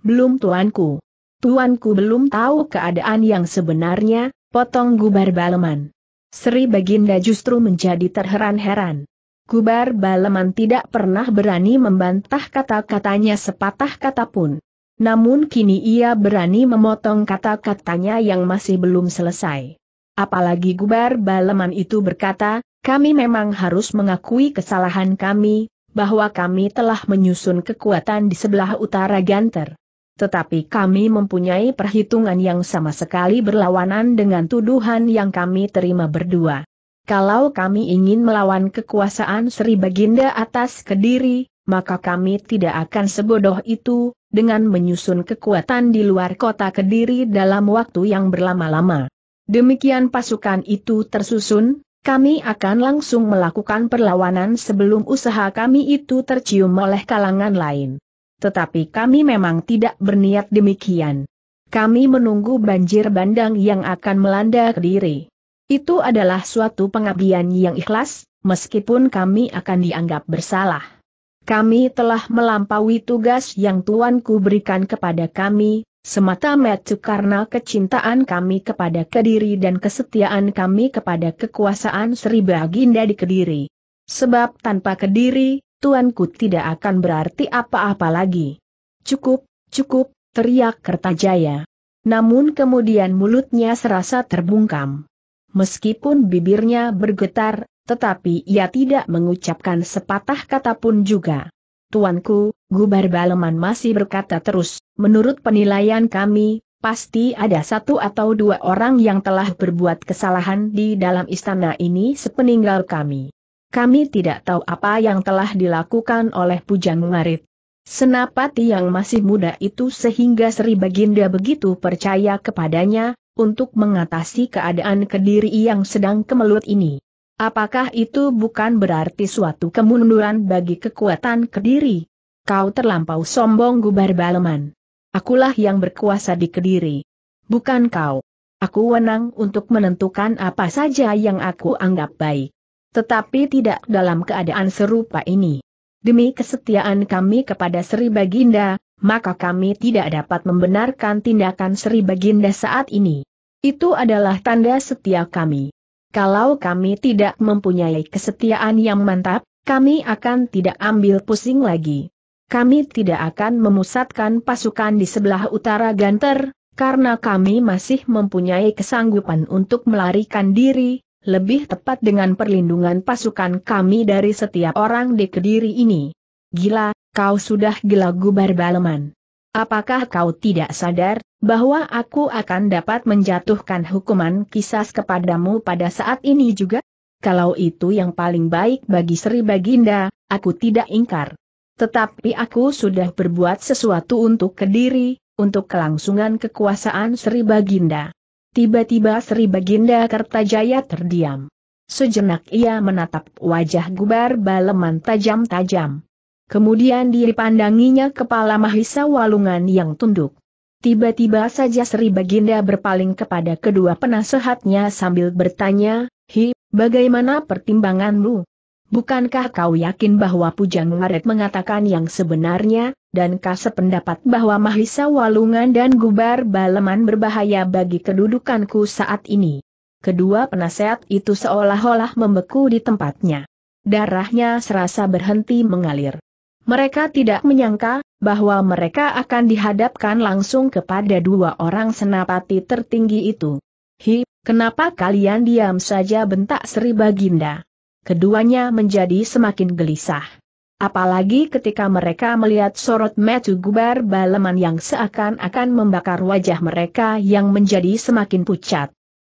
Belum tuanku. Tuanku belum tahu keadaan yang sebenarnya, potong Gubar Baleman. Sri Baginda justru menjadi terheran-heran. Gubar Baleman tidak pernah berani membantah kata-katanya sepatah kata pun. Namun kini ia berani memotong kata-katanya yang masih belum selesai. Apalagi gubar baleman itu berkata, kami memang harus mengakui kesalahan kami, bahwa kami telah menyusun kekuatan di sebelah utara Ganter. Tetapi kami mempunyai perhitungan yang sama sekali berlawanan dengan tuduhan yang kami terima berdua. Kalau kami ingin melawan kekuasaan Sri Baginda atas Kediri, maka kami tidak akan sebodoh itu, dengan menyusun kekuatan di luar kota Kediri dalam waktu yang berlama-lama. Demikian pasukan itu tersusun, kami akan langsung melakukan perlawanan sebelum usaha kami itu tercium oleh kalangan lain. Tetapi kami memang tidak berniat demikian. Kami menunggu banjir bandang yang akan melanda Kediri. Itu adalah suatu pengabdian yang ikhlas, meskipun kami akan dianggap bersalah. Kami telah melampaui tugas yang tuanku berikan kepada kami, semata-mata karena kecintaan kami kepada Kediri dan kesetiaan kami kepada kekuasaan Sri Baginda di Kediri. Sebab tanpa Kediri, tuanku tidak akan berarti apa-apa lagi. Cukup, cukup, teriak Kertajaya. Namun kemudian mulutnya serasa terbungkam. Meskipun bibirnya bergetar, tetapi ia tidak mengucapkan sepatah kata pun juga. Tuanku, Gubar Baleman masih berkata terus, menurut penilaian kami, pasti ada satu atau dua orang yang telah berbuat kesalahan di dalam istana ini sepeninggal kami. Kami tidak tahu apa yang telah dilakukan oleh Pujang Marit. Senapati yang masih muda itu sehingga Sri Baginda begitu percaya kepadanya, untuk mengatasi keadaan kediri yang sedang kemelut ini. Apakah itu bukan berarti suatu kemunduran bagi kekuatan Kediri? Kau terlampau sombong gubar Baleman. Akulah yang berkuasa di Kediri. Bukan kau. Aku wenang untuk menentukan apa saja yang aku anggap baik. Tetapi tidak dalam keadaan serupa ini. Demi kesetiaan kami kepada Sri Baginda, maka kami tidak dapat membenarkan tindakan Sri Baginda saat ini. Itu adalah tanda setia kami kalau kami tidak mempunyai kesetiaan yang mantap, kami akan tidak ambil pusing lagi. Kami tidak akan memusatkan pasukan di sebelah utara Ganter, karena kami masih mempunyai kesanggupan untuk melarikan diri, lebih tepat dengan perlindungan pasukan kami dari setiap orang di Kediri ini. Gila, kau sudah gila gubar baleman. Apakah kau tidak sadar, bahwa aku akan dapat menjatuhkan hukuman kisas kepadamu pada saat ini juga? Kalau itu yang paling baik bagi Sri Baginda, aku tidak ingkar. Tetapi aku sudah berbuat sesuatu untuk kediri, untuk kelangsungan kekuasaan Sri Baginda. Tiba-tiba Sri Baginda Kertajaya terdiam. Sejenak ia menatap wajah gubar baleman tajam-tajam. Kemudian dipandanginya kepala Mahisa Walungan yang tunduk. Tiba-tiba saja Sri Baginda berpaling kepada kedua penasehatnya sambil bertanya, Hi, bagaimana pertimbanganmu? Bukankah kau yakin bahwa Pujang Laret mengatakan yang sebenarnya, dan kau sependapat bahwa Mahisa Walungan dan Gubar Baleman berbahaya bagi kedudukanku saat ini? Kedua penasehat itu seolah-olah membeku di tempatnya. Darahnya serasa berhenti mengalir. Mereka tidak menyangka bahwa mereka akan dihadapkan langsung kepada dua orang senapati tertinggi itu. Hi, kenapa kalian diam saja bentak Sri Baginda? Keduanya menjadi semakin gelisah. Apalagi ketika mereka melihat sorot metu gubar baleman yang seakan-akan membakar wajah mereka yang menjadi semakin pucat.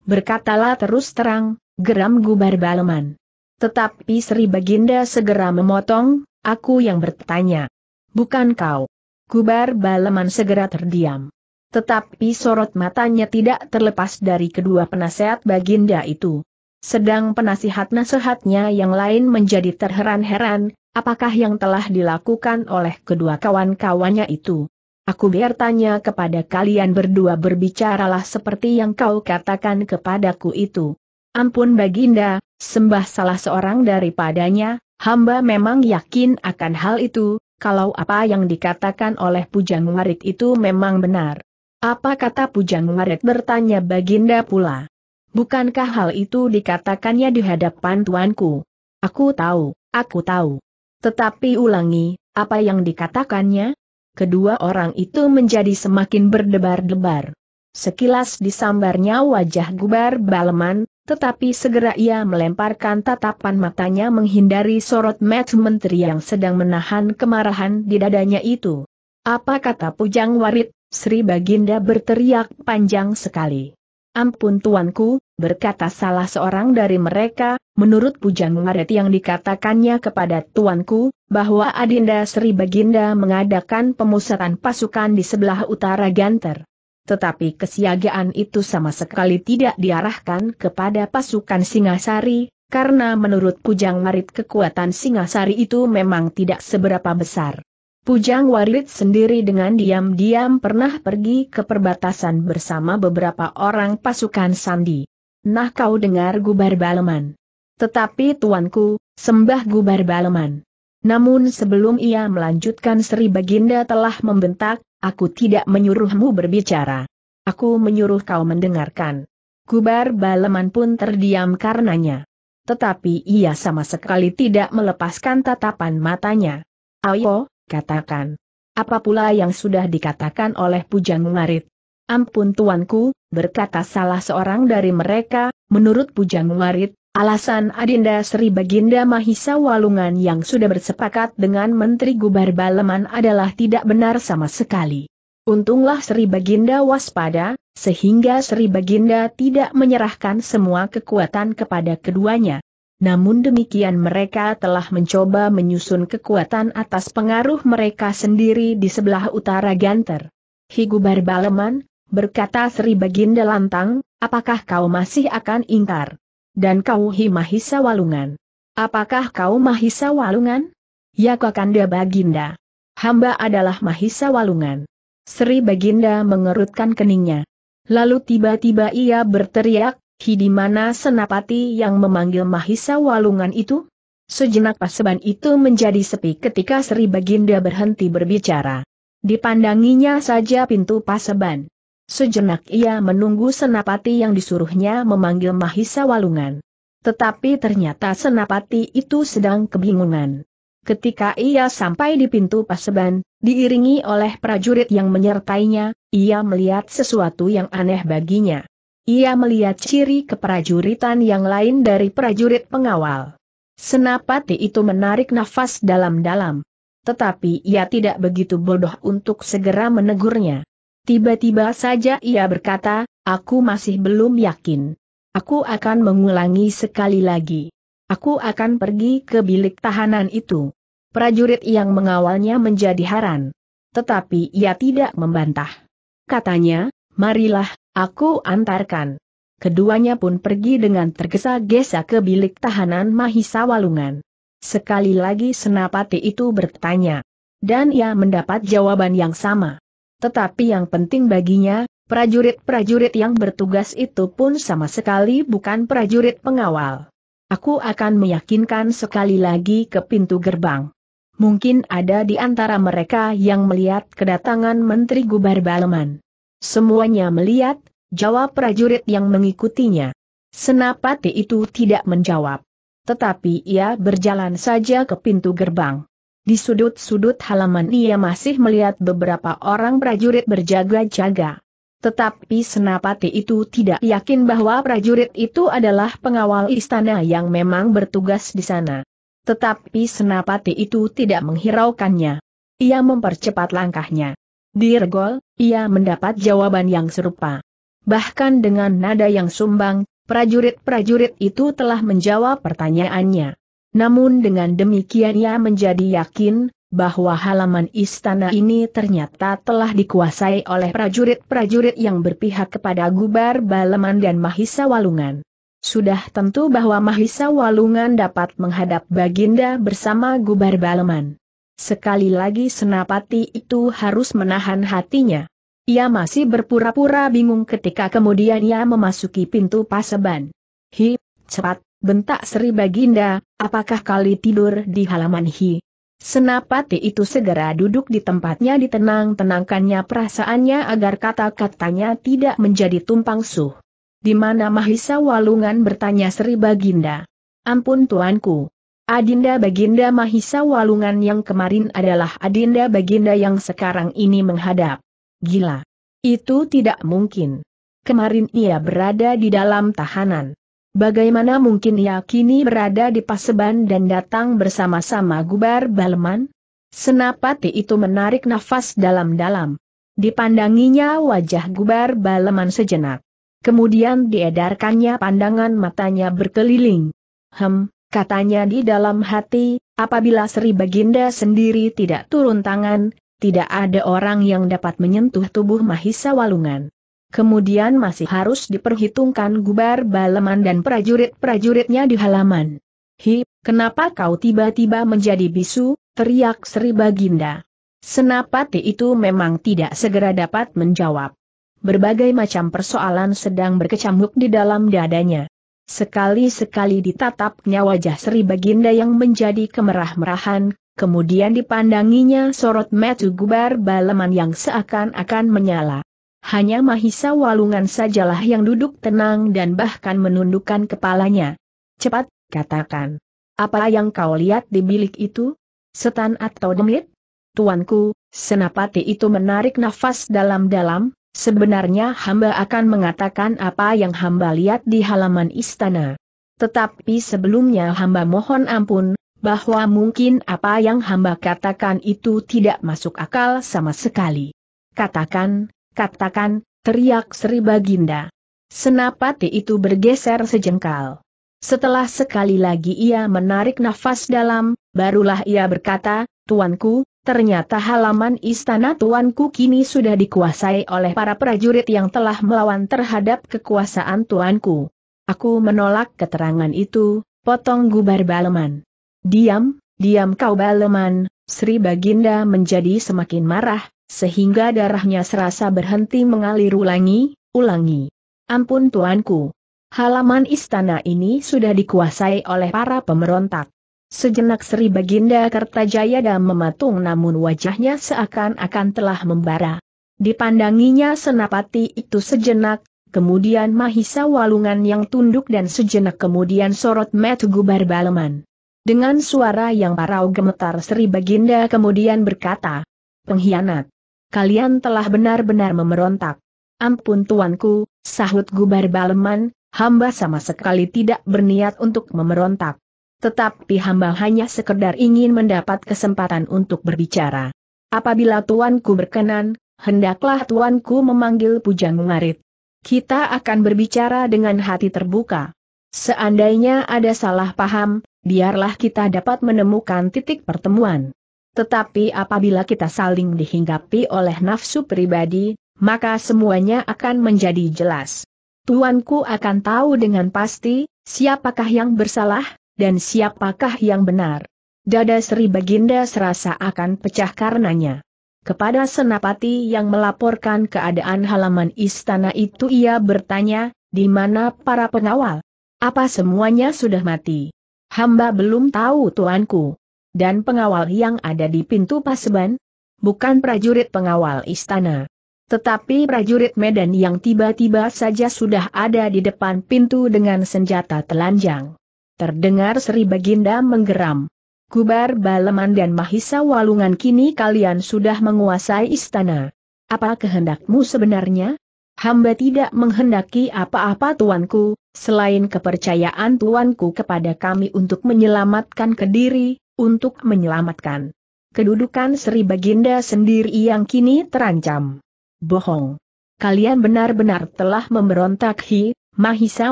Berkatalah terus terang, geram gubar baleman. Tetapi Sri Baginda segera memotong, Aku yang bertanya. Bukan kau. Kubar Baleman segera terdiam. Tetapi sorot matanya tidak terlepas dari kedua penasehat Baginda itu. Sedang penasihat nasihatnya yang lain menjadi terheran-heran, apakah yang telah dilakukan oleh kedua kawan-kawannya itu. Aku biar tanya kepada kalian berdua berbicaralah seperti yang kau katakan kepadaku itu. Ampun Baginda, sembah salah seorang daripadanya, Hamba memang yakin akan hal itu, kalau apa yang dikatakan oleh Pujang Warit itu memang benar. Apa kata Pujang Warit bertanya Baginda pula? Bukankah hal itu dikatakannya di hadapan tuanku? Aku tahu, aku tahu. Tetapi ulangi, apa yang dikatakannya? Kedua orang itu menjadi semakin berdebar-debar. Sekilas disambarnya wajah Gubar Baleman, tetapi segera ia melemparkan tatapan matanya menghindari sorot mata menteri yang sedang menahan kemarahan di dadanya itu. Apa kata Pujang Warit, Sri Baginda berteriak panjang sekali. Ampun tuanku, berkata salah seorang dari mereka, menurut Pujang Warit yang dikatakannya kepada tuanku, bahwa Adinda Sri Baginda mengadakan pemusatan pasukan di sebelah utara Ganter tetapi kesiagaan itu sama sekali tidak diarahkan kepada pasukan Singasari, karena menurut Pujang Warit kekuatan Singasari itu memang tidak seberapa besar. Pujang Warit sendiri dengan diam-diam pernah pergi ke perbatasan bersama beberapa orang pasukan Sandi. Nah kau dengar Gubar Baleman. Tetapi tuanku, sembah Gubar Baleman. Namun sebelum ia melanjutkan Sri Baginda telah membentak, Aku tidak menyuruhmu berbicara. Aku menyuruh kau mendengarkan. Kubar Baleman pun terdiam karenanya. Tetapi ia sama sekali tidak melepaskan tatapan matanya. Ayo, katakan. Apa pula yang sudah dikatakan oleh Pujang Ngarit? Ampun tuanku, berkata salah seorang dari mereka, menurut Pujang Ngarit, Alasan Adinda Sri Baginda Mahisa Walungan yang sudah bersepakat dengan Menteri Gubar Baleman adalah tidak benar sama sekali. Untunglah Sri Baginda waspada, sehingga Sri Baginda tidak menyerahkan semua kekuatan kepada keduanya. Namun demikian mereka telah mencoba menyusun kekuatan atas pengaruh mereka sendiri di sebelah utara Ganter. Higubar Baleman, berkata Sri Baginda lantang, apakah kau masih akan ingkar? dan kau Mahisa Walungan. Apakah kau Mahisa Walungan? Ya Kakanda Baginda. Hamba adalah Mahisa Walungan. Sri Baginda mengerutkan keningnya. Lalu tiba-tiba ia berteriak, Hi di mana senapati yang memanggil Mahisa Walungan itu? Sejenak paseban itu menjadi sepi ketika Sri Baginda berhenti berbicara. Dipandanginya saja pintu paseban. Sejenak ia menunggu Senapati yang disuruhnya memanggil Mahisa Walungan. Tetapi ternyata Senapati itu sedang kebingungan. Ketika ia sampai di pintu paseban, diiringi oleh prajurit yang menyertainya, ia melihat sesuatu yang aneh baginya. Ia melihat ciri keprajuritan yang lain dari prajurit pengawal. Senapati itu menarik nafas dalam-dalam. Tetapi ia tidak begitu bodoh untuk segera menegurnya. Tiba-tiba saja ia berkata, aku masih belum yakin. Aku akan mengulangi sekali lagi. Aku akan pergi ke bilik tahanan itu. Prajurit yang mengawalnya menjadi heran. Tetapi ia tidak membantah. Katanya, marilah, aku antarkan. Keduanya pun pergi dengan tergesa-gesa ke bilik tahanan Mahisa Walungan. Sekali lagi senapati itu bertanya. Dan ia mendapat jawaban yang sama. Tetapi yang penting baginya, prajurit-prajurit yang bertugas itu pun sama sekali bukan prajurit pengawal. Aku akan meyakinkan sekali lagi ke pintu gerbang. Mungkin ada di antara mereka yang melihat kedatangan Menteri Gubar Baleman. Semuanya melihat, jawab prajurit yang mengikutinya. Senapati itu tidak menjawab. Tetapi ia berjalan saja ke pintu gerbang. Di sudut-sudut halaman ia masih melihat beberapa orang prajurit berjaga-jaga. Tetapi Senapati itu tidak yakin bahwa prajurit itu adalah pengawal istana yang memang bertugas di sana. Tetapi Senapati itu tidak menghiraukannya. Ia mempercepat langkahnya. Di Regol, ia mendapat jawaban yang serupa. Bahkan dengan nada yang sumbang, prajurit-prajurit itu telah menjawab pertanyaannya. Namun dengan demikian ia menjadi yakin, bahwa halaman istana ini ternyata telah dikuasai oleh prajurit-prajurit yang berpihak kepada Gubar Baleman dan Mahisa Walungan. Sudah tentu bahwa Mahisa Walungan dapat menghadap Baginda bersama Gubar Baleman. Sekali lagi Senapati itu harus menahan hatinya. Ia masih berpura-pura bingung ketika kemudian ia memasuki pintu paseban. Hi, cepat, Bentak Sri Baginda, apakah kali tidur di halaman Hi? Senapati itu segera duduk di tempatnya ditenang-tenangkannya perasaannya agar kata-katanya tidak menjadi tumpang suh. Di mana Mahisa Walungan bertanya Sri Baginda. Ampun tuanku. Adinda Baginda Mahisa Walungan yang kemarin adalah Adinda Baginda yang sekarang ini menghadap. Gila. Itu tidak mungkin. Kemarin ia berada di dalam tahanan. Bagaimana mungkin ia kini berada di Paseban dan datang bersama-sama Gubar Baleman? Senapati itu menarik nafas dalam-dalam. Dipandanginya wajah Gubar Baleman sejenak. Kemudian diedarkannya pandangan matanya berkeliling. Hem, katanya di dalam hati, apabila Sri Baginda sendiri tidak turun tangan, tidak ada orang yang dapat menyentuh tubuh Mahisa Walungan. Kemudian masih harus diperhitungkan gubar baleman dan prajurit-prajuritnya di halaman. Hi, kenapa kau tiba-tiba menjadi bisu, teriak Sri Baginda. Senapati itu memang tidak segera dapat menjawab. Berbagai macam persoalan sedang berkecamuk di dalam dadanya. Sekali-sekali ditatapnya wajah Sri Baginda yang menjadi kemerah-merahan, kemudian dipandanginya sorot metu gubar baleman yang seakan-akan menyala. Hanya Mahisa Walungan sajalah yang duduk tenang dan bahkan menundukkan kepalanya. Cepat, katakan. Apa yang kau lihat di bilik itu? Setan atau demit? Tuanku, senapati itu menarik nafas dalam-dalam, sebenarnya hamba akan mengatakan apa yang hamba lihat di halaman istana. Tetapi sebelumnya hamba mohon ampun, bahwa mungkin apa yang hamba katakan itu tidak masuk akal sama sekali. Katakan, katakan, teriak Sri Baginda. Senapati itu bergeser sejengkal. Setelah sekali lagi ia menarik nafas dalam, barulah ia berkata, Tuanku, ternyata halaman istana Tuanku kini sudah dikuasai oleh para prajurit yang telah melawan terhadap kekuasaan Tuanku. Aku menolak keterangan itu, potong gubar Baleman. Diam, diam kau Baleman, Sri Baginda menjadi semakin marah, sehingga darahnya serasa berhenti mengalir ulangi, ulangi. Ampun tuanku. Halaman istana ini sudah dikuasai oleh para pemberontak. Sejenak Sri Baginda Kertajaya dan mematung namun wajahnya seakan-akan telah membara. Dipandanginya senapati itu sejenak, kemudian Mahisa Walungan yang tunduk dan sejenak kemudian sorot met gubar baleman. Dengan suara yang parau gemetar Sri Baginda kemudian berkata, pengkhianat kalian telah benar-benar memberontak. Ampun tuanku, sahut gubar baleman, hamba sama sekali tidak berniat untuk memberontak. Tetapi hamba hanya sekedar ingin mendapat kesempatan untuk berbicara. Apabila tuanku berkenan, hendaklah tuanku memanggil Pujang Ngarit. Kita akan berbicara dengan hati terbuka. Seandainya ada salah paham, biarlah kita dapat menemukan titik pertemuan. Tetapi apabila kita saling dihinggapi oleh nafsu pribadi, maka semuanya akan menjadi jelas. Tuanku akan tahu dengan pasti, siapakah yang bersalah, dan siapakah yang benar. Dada Sri Baginda serasa akan pecah karenanya. Kepada Senapati yang melaporkan keadaan halaman istana itu ia bertanya, di mana para pengawal? Apa semuanya sudah mati? Hamba belum tahu tuanku dan pengawal yang ada di pintu paseban? Bukan prajurit pengawal istana. Tetapi prajurit Medan yang tiba-tiba saja sudah ada di depan pintu dengan senjata telanjang. Terdengar Sri Baginda menggeram. Kubar Baleman dan Mahisa Walungan kini kalian sudah menguasai istana. Apa kehendakmu sebenarnya? Hamba tidak menghendaki apa-apa tuanku, selain kepercayaan tuanku kepada kami untuk menyelamatkan kediri, untuk menyelamatkan kedudukan Sri Baginda sendiri yang kini terancam. Bohong. Kalian benar-benar telah memberontak Hi, Mahisa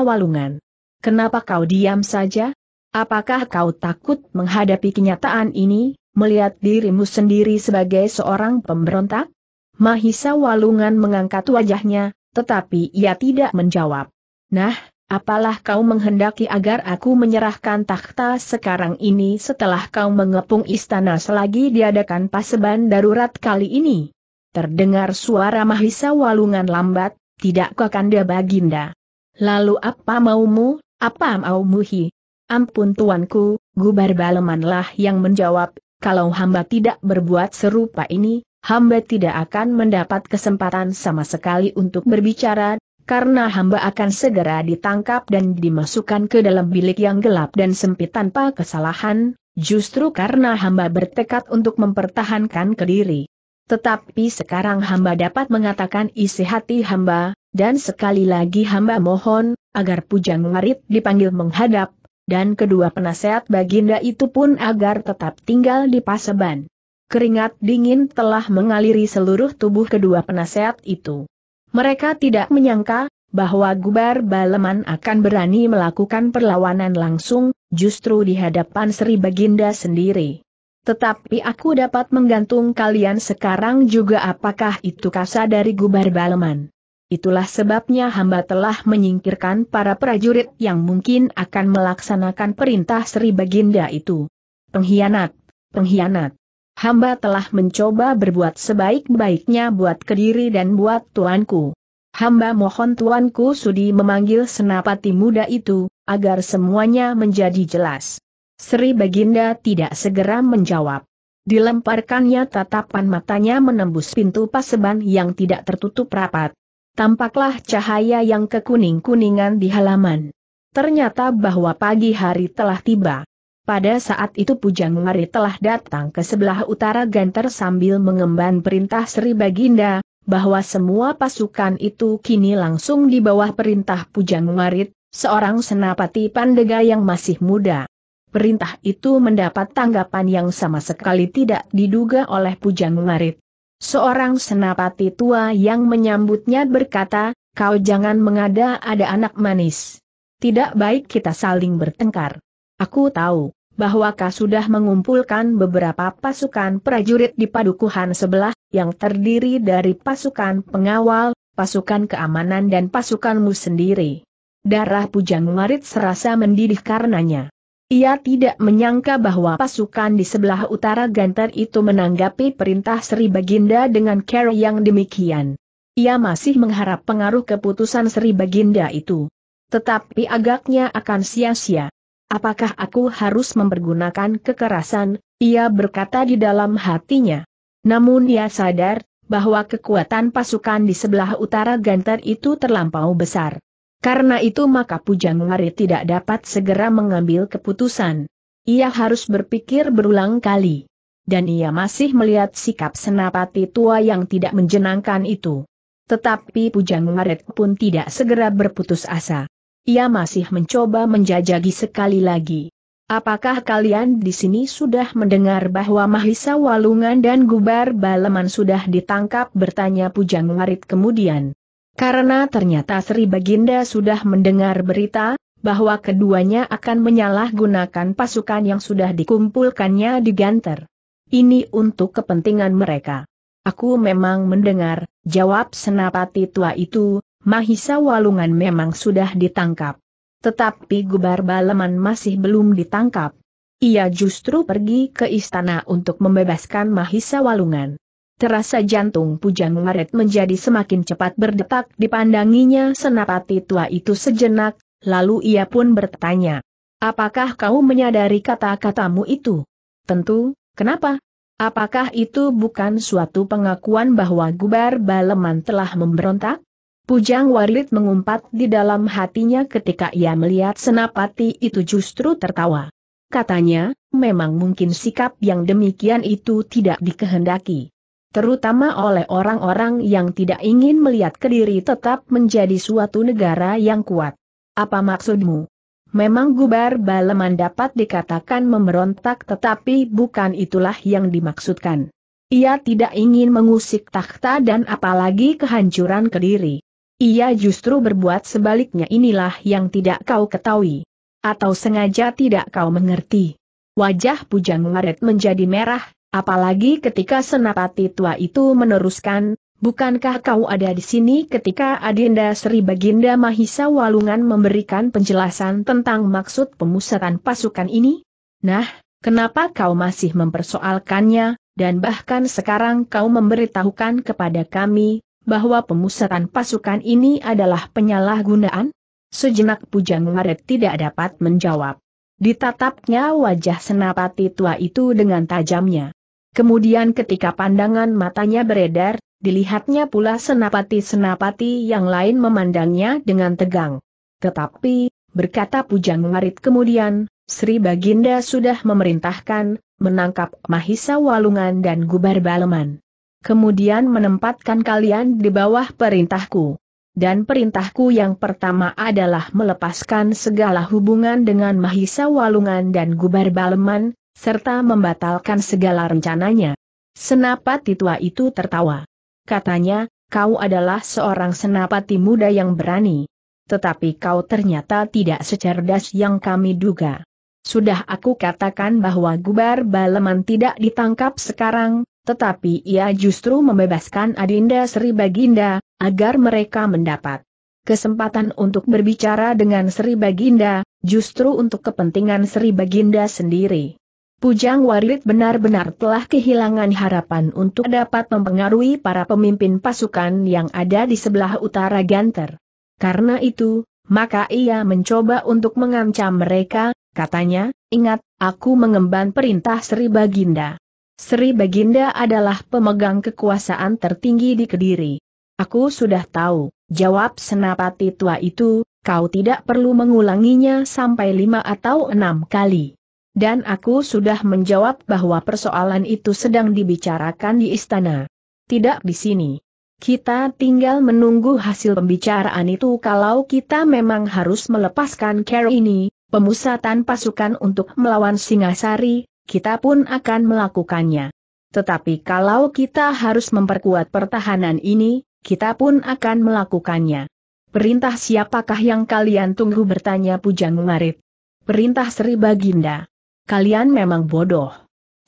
Walungan. Kenapa kau diam saja? Apakah kau takut menghadapi kenyataan ini, melihat dirimu sendiri sebagai seorang pemberontak? Mahisa Walungan mengangkat wajahnya, tetapi ia tidak menjawab. Nah, Apalah kau menghendaki agar aku menyerahkan takhta sekarang ini setelah kau mengepung istana selagi diadakan paseban darurat kali ini? Terdengar suara Mahisa Walungan lambat, tidak kanda baginda? Lalu apa maumu, apa maumu hi? Ampun tuanku, gubar balemanlah yang menjawab, kalau hamba tidak berbuat serupa ini, hamba tidak akan mendapat kesempatan sama sekali untuk berbicara, karena hamba akan segera ditangkap dan dimasukkan ke dalam bilik yang gelap dan sempit tanpa kesalahan, justru karena hamba bertekad untuk mempertahankan kediri. Tetapi sekarang hamba dapat mengatakan isi hati hamba, dan sekali lagi hamba mohon, agar Pujang Larit dipanggil menghadap, dan kedua penasehat baginda itu pun agar tetap tinggal di Paseban. Keringat dingin telah mengaliri seluruh tubuh kedua penasehat itu. Mereka tidak menyangka bahwa Gubar Baleman akan berani melakukan perlawanan langsung, justru di hadapan Sri Baginda sendiri. Tetapi aku dapat menggantung kalian sekarang juga apakah itu kasa dari Gubar Baleman. Itulah sebabnya hamba telah menyingkirkan para prajurit yang mungkin akan melaksanakan perintah Sri Baginda itu. Pengkhianat, pengkhianat hamba telah mencoba berbuat sebaik-baiknya buat kediri dan buat tuanku. Hamba mohon tuanku sudi memanggil senapati muda itu, agar semuanya menjadi jelas. Sri Baginda tidak segera menjawab. Dilemparkannya tatapan matanya menembus pintu paseban yang tidak tertutup rapat. Tampaklah cahaya yang kekuning-kuningan di halaman. Ternyata bahwa pagi hari telah tiba. Pada saat itu Pujang Mari telah datang ke sebelah utara Ganter sambil mengemban perintah Sri Baginda, bahwa semua pasukan itu kini langsung di bawah perintah Pujang Marit, seorang senapati pandega yang masih muda. Perintah itu mendapat tanggapan yang sama sekali tidak diduga oleh Pujang Marit. Seorang senapati tua yang menyambutnya berkata, kau jangan mengada ada anak manis. Tidak baik kita saling bertengkar. Aku tahu, bahwa kau sudah mengumpulkan beberapa pasukan prajurit di padukuhan sebelah, yang terdiri dari pasukan pengawal, pasukan keamanan dan pasukanmu sendiri. Darah Pujang Marit serasa mendidih karenanya. Ia tidak menyangka bahwa pasukan di sebelah utara Ganter itu menanggapi perintah Sri Baginda dengan care yang demikian. Ia masih mengharap pengaruh keputusan Sri Baginda itu. Tetapi agaknya akan sia-sia apakah aku harus mempergunakan kekerasan, ia berkata di dalam hatinya. Namun ia sadar, bahwa kekuatan pasukan di sebelah utara Ganter itu terlampau besar. Karena itu maka Pujang Lari tidak dapat segera mengambil keputusan. Ia harus berpikir berulang kali. Dan ia masih melihat sikap senapati tua yang tidak menjenangkan itu. Tetapi Pujang Lari pun tidak segera berputus asa ia masih mencoba menjajagi sekali lagi. Apakah kalian di sini sudah mendengar bahwa Mahisa Walungan dan Gubar Baleman sudah ditangkap bertanya Pujang Warit kemudian? Karena ternyata Sri Baginda sudah mendengar berita, bahwa keduanya akan menyalahgunakan pasukan yang sudah dikumpulkannya di Ganter. Ini untuk kepentingan mereka. Aku memang mendengar, jawab senapati tua itu, Mahisa Walungan memang sudah ditangkap. Tetapi Gubar Baleman masih belum ditangkap. Ia justru pergi ke istana untuk membebaskan Mahisa Walungan. Terasa jantung Pujang Maret menjadi semakin cepat berdetak dipandanginya senapati tua itu sejenak, lalu ia pun bertanya. Apakah kau menyadari kata-katamu itu? Tentu, kenapa? Apakah itu bukan suatu pengakuan bahwa Gubar Baleman telah memberontak? Pujang Warit mengumpat di dalam hatinya ketika ia melihat senapati itu justru tertawa. Katanya, memang mungkin sikap yang demikian itu tidak dikehendaki. Terutama oleh orang-orang yang tidak ingin melihat kediri tetap menjadi suatu negara yang kuat. Apa maksudmu? Memang gubar baleman dapat dikatakan memberontak tetapi bukan itulah yang dimaksudkan. Ia tidak ingin mengusik takhta dan apalagi kehancuran kediri. Ia justru berbuat sebaliknya inilah yang tidak kau ketahui. Atau sengaja tidak kau mengerti. Wajah Pujang Maret menjadi merah, apalagi ketika senapati tua itu meneruskan, bukankah kau ada di sini ketika Adinda Sri Baginda Mahisa Walungan memberikan penjelasan tentang maksud pemusatan pasukan ini? Nah, kenapa kau masih mempersoalkannya, dan bahkan sekarang kau memberitahukan kepada kami, bahwa pemusatan pasukan ini adalah penyalahgunaan? Sejenak Pujang Waret tidak dapat menjawab. Ditatapnya wajah senapati tua itu dengan tajamnya. Kemudian ketika pandangan matanya beredar, dilihatnya pula senapati-senapati yang lain memandangnya dengan tegang. Tetapi, berkata Pujang Warit kemudian, Sri Baginda sudah memerintahkan, menangkap Mahisa Walungan dan Gubar Baleman kemudian menempatkan kalian di bawah perintahku. Dan perintahku yang pertama adalah melepaskan segala hubungan dengan Mahisa Walungan dan Gubar Baleman, serta membatalkan segala rencananya. Senapati tua itu tertawa. Katanya, kau adalah seorang senapati muda yang berani. Tetapi kau ternyata tidak secerdas yang kami duga. Sudah aku katakan bahwa Gubar Baleman tidak ditangkap sekarang, tetapi ia justru membebaskan Adinda Sri Baginda, agar mereka mendapat kesempatan untuk berbicara dengan Sri Baginda, justru untuk kepentingan Sri Baginda sendiri. Pujang Warit benar-benar telah kehilangan harapan untuk dapat mempengaruhi para pemimpin pasukan yang ada di sebelah utara Ganter. Karena itu, maka ia mencoba untuk mengancam mereka, katanya, ingat, aku mengemban perintah Sri Baginda. Sri Baginda adalah pemegang kekuasaan tertinggi di Kediri. Aku sudah tahu, jawab senapati tua itu, kau tidak perlu mengulanginya sampai lima atau enam kali. Dan aku sudah menjawab bahwa persoalan itu sedang dibicarakan di istana. Tidak di sini. Kita tinggal menunggu hasil pembicaraan itu kalau kita memang harus melepaskan care ini, pemusatan pasukan untuk melawan Singasari, kita pun akan melakukannya. Tetapi kalau kita harus memperkuat pertahanan ini, kita pun akan melakukannya. Perintah siapakah yang kalian tunggu bertanya Pujang Marit? Perintah Sri Baginda. Kalian memang bodoh.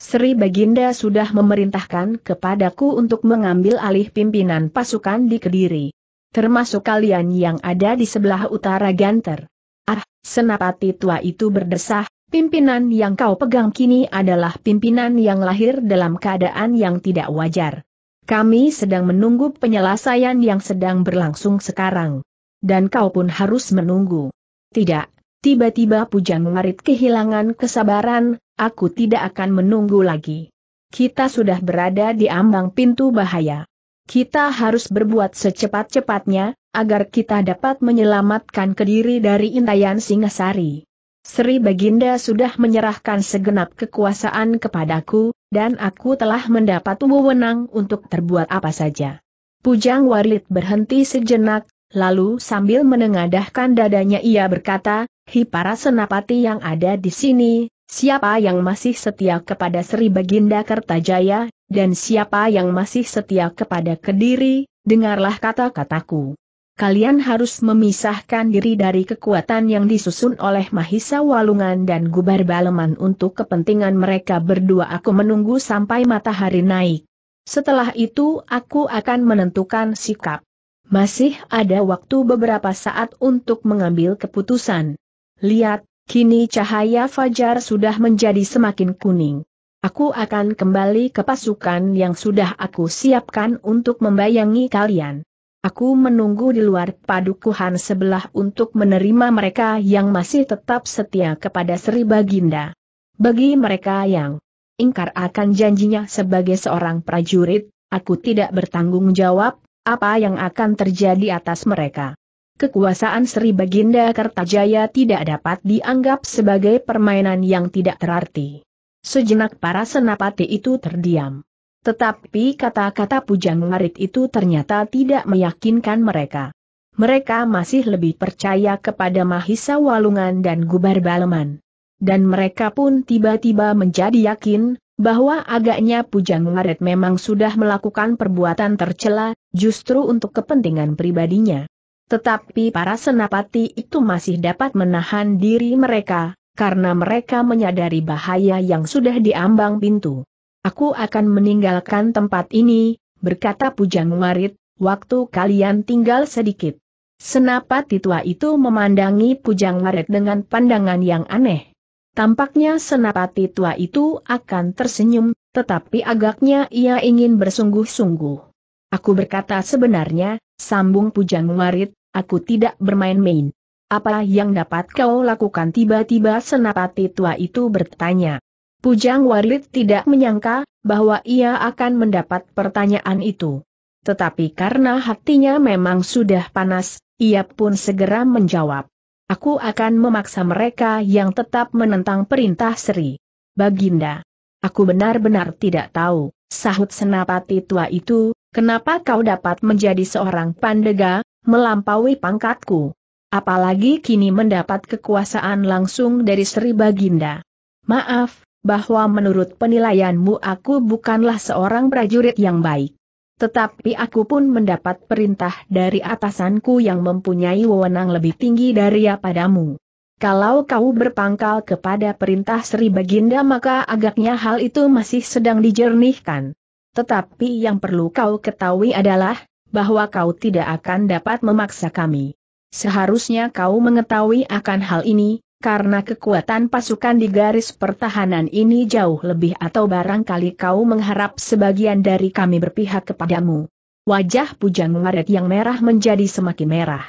Sri Baginda sudah memerintahkan kepadaku untuk mengambil alih pimpinan pasukan di Kediri termasuk kalian yang ada di sebelah utara Ganter. Ah, senapati tua itu berdesah, Pimpinan yang kau pegang kini adalah pimpinan yang lahir dalam keadaan yang tidak wajar. Kami sedang menunggu penyelesaian yang sedang berlangsung sekarang. Dan kau pun harus menunggu. Tidak, tiba-tiba Pujang Marit kehilangan kesabaran, aku tidak akan menunggu lagi. Kita sudah berada di ambang pintu bahaya. Kita harus berbuat secepat-cepatnya, agar kita dapat menyelamatkan kediri dari intayan Singasari. Sri Baginda sudah menyerahkan segenap kekuasaan kepadaku, dan aku telah mendapat wewenang untuk terbuat apa saja. Pujang Warit berhenti sejenak, lalu sambil menengadahkan dadanya ia berkata, Hi para senapati yang ada di sini, siapa yang masih setia kepada Sri Baginda Kertajaya, dan siapa yang masih setia kepada Kediri, dengarlah kata-kataku kalian harus memisahkan diri dari kekuatan yang disusun oleh Mahisa Walungan dan Gubar Baleman untuk kepentingan mereka berdua aku menunggu sampai matahari naik. Setelah itu aku akan menentukan sikap. Masih ada waktu beberapa saat untuk mengambil keputusan. Lihat, kini cahaya fajar sudah menjadi semakin kuning. Aku akan kembali ke pasukan yang sudah aku siapkan untuk membayangi kalian. Aku menunggu di luar padukuhan sebelah untuk menerima mereka yang masih tetap setia kepada Sri Baginda. Bagi mereka yang ingkar akan janjinya sebagai seorang prajurit, aku tidak bertanggung jawab apa yang akan terjadi atas mereka. Kekuasaan Sri Baginda Kertajaya tidak dapat dianggap sebagai permainan yang tidak terarti. Sejenak para senapati itu terdiam. Tetapi kata-kata Pujang Marit itu ternyata tidak meyakinkan mereka. Mereka masih lebih percaya kepada Mahisa Walungan dan Gubar Baleman. Dan mereka pun tiba-tiba menjadi yakin, bahwa agaknya Pujang Maret memang sudah melakukan perbuatan tercela, justru untuk kepentingan pribadinya. Tetapi para senapati itu masih dapat menahan diri mereka, karena mereka menyadari bahaya yang sudah diambang pintu. Aku akan meninggalkan tempat ini, berkata Pujang Warit, waktu kalian tinggal sedikit. Senapati tua itu memandangi Pujang Warit dengan pandangan yang aneh. Tampaknya senapati tua itu akan tersenyum, tetapi agaknya ia ingin bersungguh-sungguh. Aku berkata sebenarnya, sambung Pujang Warit, aku tidak bermain-main. Apa yang dapat kau lakukan tiba-tiba senapati tua itu bertanya. Pujang Warit tidak menyangka bahwa ia akan mendapat pertanyaan itu. Tetapi karena hatinya memang sudah panas, ia pun segera menjawab. Aku akan memaksa mereka yang tetap menentang perintah Sri. Baginda, aku benar-benar tidak tahu, sahut senapati tua itu, kenapa kau dapat menjadi seorang pandega, melampaui pangkatku. Apalagi kini mendapat kekuasaan langsung dari Sri Baginda. Maaf, bahwa menurut penilaianmu aku bukanlah seorang prajurit yang baik. Tetapi aku pun mendapat perintah dari atasanku yang mempunyai wewenang lebih tinggi dari padamu. Kalau kau berpangkal kepada perintah Sri Baginda maka agaknya hal itu masih sedang dijernihkan. Tetapi yang perlu kau ketahui adalah, bahwa kau tidak akan dapat memaksa kami. Seharusnya kau mengetahui akan hal ini, karena kekuatan pasukan di garis pertahanan ini jauh lebih atau barangkali kau mengharap sebagian dari kami berpihak kepadamu. Wajah Pujang Maret yang merah menjadi semakin merah.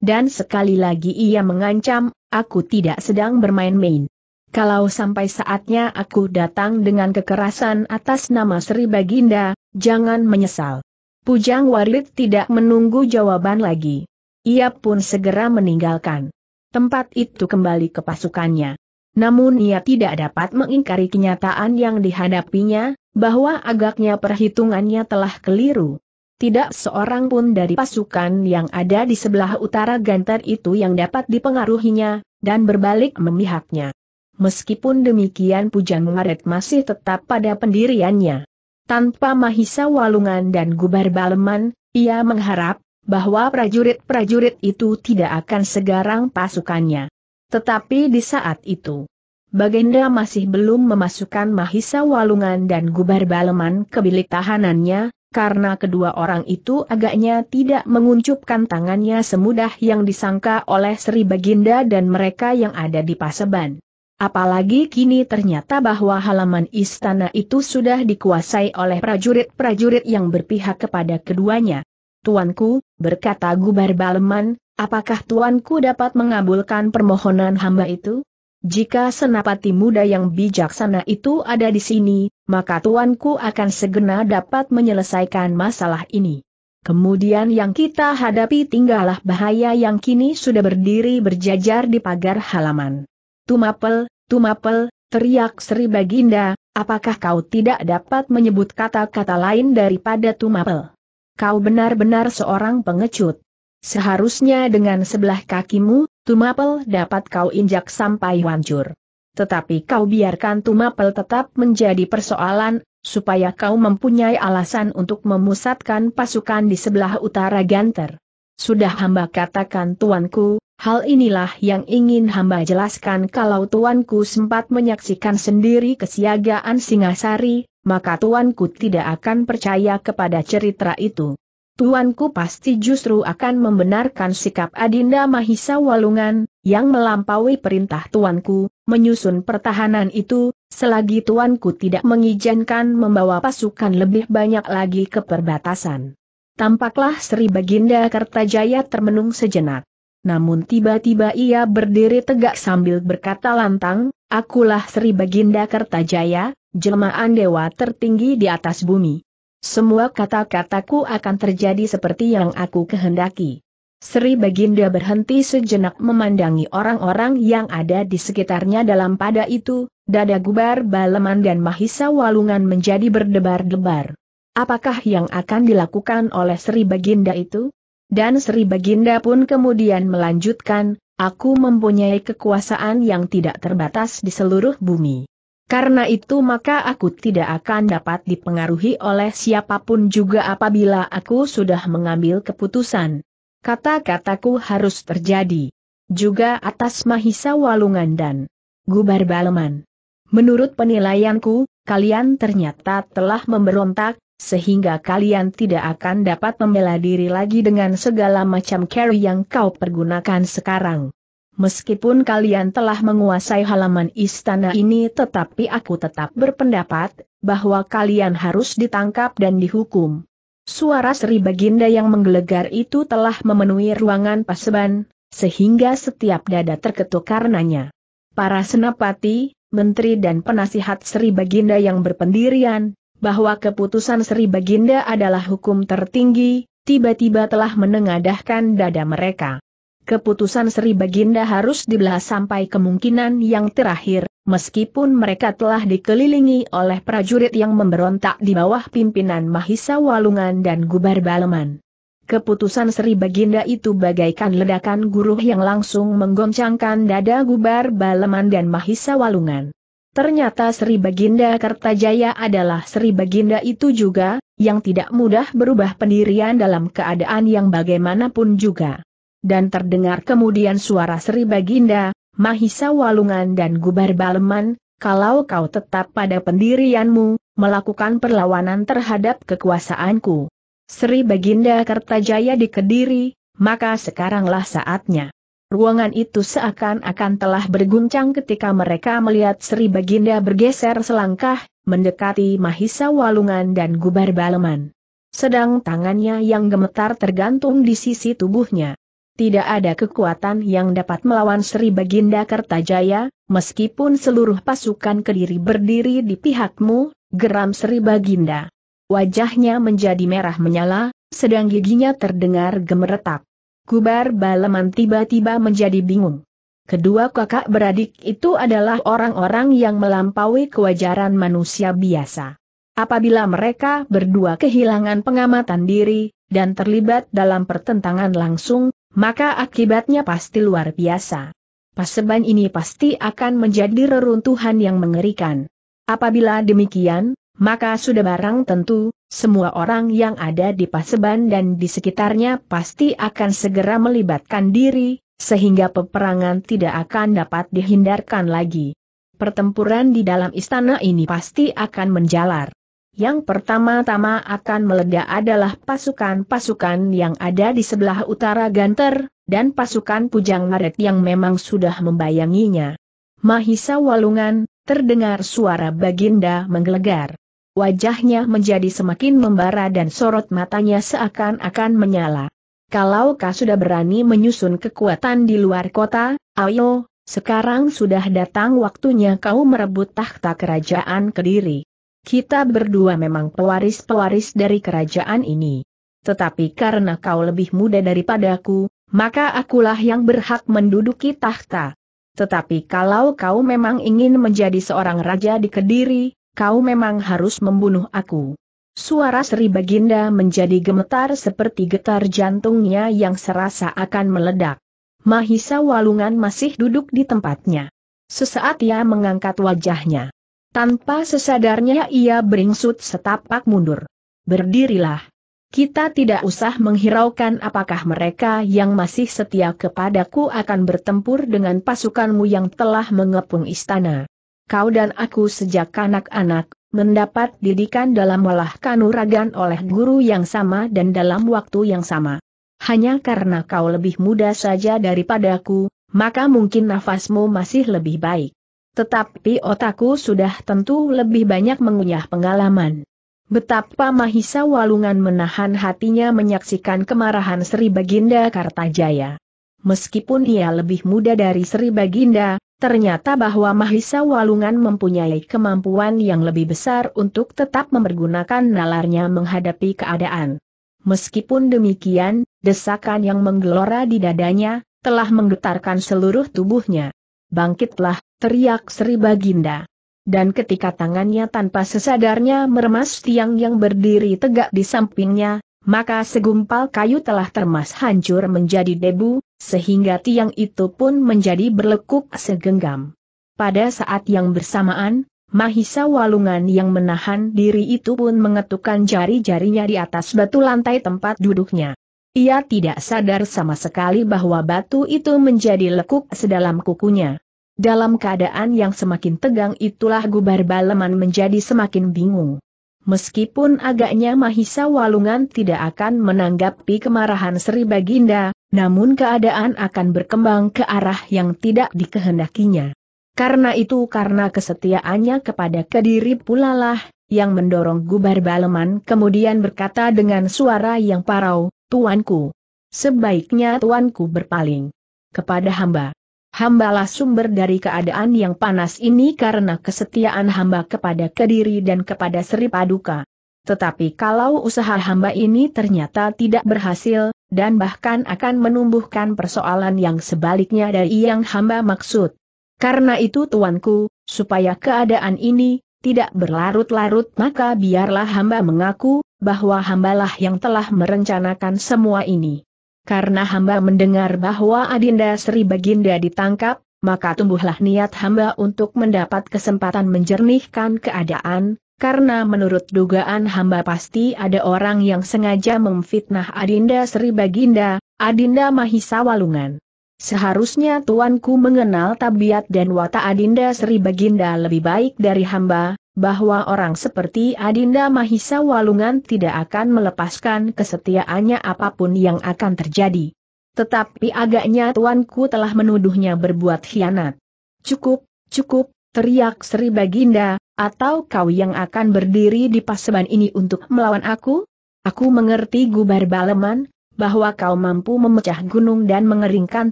Dan sekali lagi ia mengancam, aku tidak sedang bermain-main. Kalau sampai saatnya aku datang dengan kekerasan atas nama Sri Baginda, jangan menyesal. Pujang Warit tidak menunggu jawaban lagi. Ia pun segera meninggalkan tempat itu kembali ke pasukannya. Namun ia tidak dapat mengingkari kenyataan yang dihadapinya, bahwa agaknya perhitungannya telah keliru. Tidak seorang pun dari pasukan yang ada di sebelah utara Ganter itu yang dapat dipengaruhinya, dan berbalik memihaknya. Meskipun demikian Pujang Ngaret masih tetap pada pendiriannya. Tanpa Mahisa Walungan dan Gubar Baleman, ia mengharap, bahwa prajurit-prajurit itu tidak akan segarang pasukannya. Tetapi di saat itu, Bagenda masih belum memasukkan Mahisa Walungan dan Gubar Baleman ke bilik tahanannya, karena kedua orang itu agaknya tidak menguncupkan tangannya semudah yang disangka oleh Sri Baginda dan mereka yang ada di Paseban. Apalagi kini ternyata bahwa halaman istana itu sudah dikuasai oleh prajurit-prajurit yang berpihak kepada keduanya. Tuanku, berkata Gubar Baleman, apakah Tuanku dapat mengabulkan permohonan hamba itu? Jika senapati muda yang bijaksana itu ada di sini, maka Tuanku akan segera dapat menyelesaikan masalah ini. Kemudian yang kita hadapi tinggallah bahaya yang kini sudah berdiri berjajar di pagar halaman. Tumapel, tumapel, teriak Sri Baginda, apakah kau tidak dapat menyebut kata-kata lain daripada tumapel? kau benar-benar seorang pengecut. Seharusnya dengan sebelah kakimu, Tumapel dapat kau injak sampai hancur. Tetapi kau biarkan Tumapel tetap menjadi persoalan, supaya kau mempunyai alasan untuk memusatkan pasukan di sebelah utara Ganter. Sudah hamba katakan tuanku, Hal inilah yang ingin hamba jelaskan kalau tuanku sempat menyaksikan sendiri kesiagaan Singasari, maka tuanku tidak akan percaya kepada cerita itu. Tuanku pasti justru akan membenarkan sikap Adinda Mahisa Walungan, yang melampaui perintah tuanku, menyusun pertahanan itu, selagi tuanku tidak mengizinkan membawa pasukan lebih banyak lagi ke perbatasan. Tampaklah Sri Baginda Kertajaya termenung sejenak. Namun tiba-tiba ia berdiri tegak sambil berkata lantang, Akulah Sri Baginda Kertajaya, jelmaan dewa tertinggi di atas bumi. Semua kata-kataku akan terjadi seperti yang aku kehendaki. Sri Baginda berhenti sejenak memandangi orang-orang yang ada di sekitarnya dalam pada itu, dada gubar baleman dan mahisa walungan menjadi berdebar-debar. Apakah yang akan dilakukan oleh Sri Baginda itu? Dan Sri Baginda pun kemudian melanjutkan, aku mempunyai kekuasaan yang tidak terbatas di seluruh bumi. Karena itu maka aku tidak akan dapat dipengaruhi oleh siapapun juga apabila aku sudah mengambil keputusan. Kata-kataku harus terjadi. Juga atas Mahisa Walungan dan Gubar Baleman. Menurut penilaianku, kalian ternyata telah memberontak, sehingga kalian tidak akan dapat membela diri lagi dengan segala macam carry yang kau pergunakan sekarang. Meskipun kalian telah menguasai halaman istana ini tetapi aku tetap berpendapat, bahwa kalian harus ditangkap dan dihukum. Suara Sri Baginda yang menggelegar itu telah memenuhi ruangan paseban, sehingga setiap dada terketuk karenanya. Para senapati, menteri dan penasihat Sri Baginda yang berpendirian, bahwa keputusan Sri Baginda adalah hukum tertinggi, tiba-tiba telah menengadahkan dada mereka. Keputusan Sri Baginda harus dibelah sampai kemungkinan yang terakhir, meskipun mereka telah dikelilingi oleh prajurit yang memberontak di bawah pimpinan Mahisa Walungan dan Gubar Baleman. Keputusan Sri Baginda itu bagaikan ledakan guruh yang langsung menggoncangkan dada gubar Baleman dan Mahisa Walungan. Ternyata Sri Baginda Kertajaya adalah Sri Baginda itu juga, yang tidak mudah berubah pendirian dalam keadaan yang bagaimanapun juga. Dan terdengar kemudian suara Sri Baginda, Mahisa Walungan dan Gubar Baleman, kalau kau tetap pada pendirianmu, melakukan perlawanan terhadap kekuasaanku. Sri Baginda Kertajaya di Kediri, maka sekaranglah saatnya. Ruangan itu seakan-akan telah berguncang ketika mereka melihat Sri Baginda bergeser selangkah, mendekati Mahisa Walungan dan Gubar Baleman. Sedang tangannya yang gemetar tergantung di sisi tubuhnya. Tidak ada kekuatan yang dapat melawan Sri Baginda Kertajaya, meskipun seluruh pasukan kediri berdiri di pihakmu, geram Sri Baginda. Wajahnya menjadi merah menyala, sedang giginya terdengar gemeretak. Kubar Balaman tiba-tiba menjadi bingung. Kedua kakak beradik itu adalah orang-orang yang melampaui kewajaran manusia biasa. Apabila mereka berdua kehilangan pengamatan diri, dan terlibat dalam pertentangan langsung, maka akibatnya pasti luar biasa. Paseban ini pasti akan menjadi reruntuhan yang mengerikan. Apabila demikian, maka sudah barang tentu, semua orang yang ada di Paseban dan di sekitarnya pasti akan segera melibatkan diri, sehingga peperangan tidak akan dapat dihindarkan lagi. Pertempuran di dalam istana ini pasti akan menjalar. Yang pertama-tama akan meledak adalah pasukan-pasukan yang ada di sebelah utara Ganter, dan pasukan Pujang Maret yang memang sudah membayanginya. Mahisa Walungan, terdengar suara Baginda menggelegar. Wajahnya menjadi semakin membara dan sorot matanya seakan-akan menyala. Kalau kau sudah berani menyusun kekuatan di luar kota, ayo, sekarang sudah datang waktunya kau merebut tahta kerajaan Kediri. Kita berdua memang pewaris-pewaris dari kerajaan ini. Tetapi karena kau lebih muda daripadaku, maka akulah yang berhak menduduki tahta. Tetapi kalau kau memang ingin menjadi seorang raja di Kediri, kau memang harus membunuh aku. Suara Sri Baginda menjadi gemetar seperti getar jantungnya yang serasa akan meledak. Mahisa Walungan masih duduk di tempatnya. Sesaat ia mengangkat wajahnya. Tanpa sesadarnya ia beringsut setapak mundur. Berdirilah. Kita tidak usah menghiraukan apakah mereka yang masih setia kepadaku akan bertempur dengan pasukanmu yang telah mengepung istana kau dan aku sejak kanak-anak, mendapat didikan dalam olah kanuragan oleh guru yang sama dan dalam waktu yang sama. Hanya karena kau lebih muda saja daripadaku, maka mungkin nafasmu masih lebih baik. Tetapi otakku sudah tentu lebih banyak mengunyah pengalaman. Betapa Mahisa Walungan menahan hatinya menyaksikan kemarahan Sri Baginda Kartajaya. Meskipun ia lebih muda dari Sri Baginda, Ternyata bahwa Mahisa Walungan mempunyai kemampuan yang lebih besar untuk tetap mempergunakan nalarnya menghadapi keadaan. Meskipun demikian, desakan yang menggelora di dadanya, telah menggetarkan seluruh tubuhnya. Bangkitlah, teriak Sri Baginda. Dan ketika tangannya tanpa sesadarnya meremas tiang yang berdiri tegak di sampingnya, maka segumpal kayu telah termas hancur menjadi debu, sehingga tiang itu pun menjadi berlekuk segenggam. Pada saat yang bersamaan, Mahisa Walungan yang menahan diri itu pun mengetukkan jari-jarinya di atas batu lantai tempat duduknya. Ia tidak sadar sama sekali bahwa batu itu menjadi lekuk sedalam kukunya. Dalam keadaan yang semakin tegang itulah gubar baleman menjadi semakin bingung. Meskipun agaknya Mahisa Walungan tidak akan menanggapi kemarahan Sri Baginda, namun keadaan akan berkembang ke arah yang tidak dikehendakinya. Karena itu karena kesetiaannya kepada Kediri pulalah, yang mendorong Gubar Baleman kemudian berkata dengan suara yang parau, Tuanku. Sebaiknya Tuanku berpaling kepada hamba hambalah sumber dari keadaan yang panas ini karena kesetiaan hamba kepada Kediri dan kepada Sri Paduka. Tetapi kalau usaha hamba ini ternyata tidak berhasil, dan bahkan akan menumbuhkan persoalan yang sebaliknya dari yang hamba maksud. Karena itu tuanku, supaya keadaan ini tidak berlarut-larut maka biarlah hamba mengaku, bahwa hambalah yang telah merencanakan semua ini. Karena hamba mendengar bahwa Adinda Sri Baginda ditangkap, maka tumbuhlah niat hamba untuk mendapat kesempatan menjernihkan keadaan, karena menurut dugaan hamba pasti ada orang yang sengaja memfitnah Adinda Sri Baginda, Adinda Mahisa Walungan. Seharusnya tuanku mengenal tabiat dan watak Adinda Sri Baginda lebih baik dari hamba, bahwa orang seperti Adinda Mahisa Walungan tidak akan melepaskan kesetiaannya apapun yang akan terjadi. Tetapi agaknya tuanku telah menuduhnya berbuat hianat. Cukup, cukup, teriak Sri Baginda, atau kau yang akan berdiri di paseban ini untuk melawan aku? Aku mengerti gubar baleman, bahwa kau mampu memecah gunung dan mengeringkan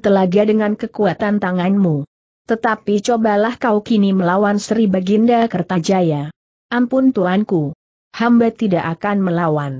telaga dengan kekuatan tanganmu. Tetapi cobalah kau kini melawan Sri Baginda Kertajaya. Ampun tuanku. Hamba tidak akan melawan.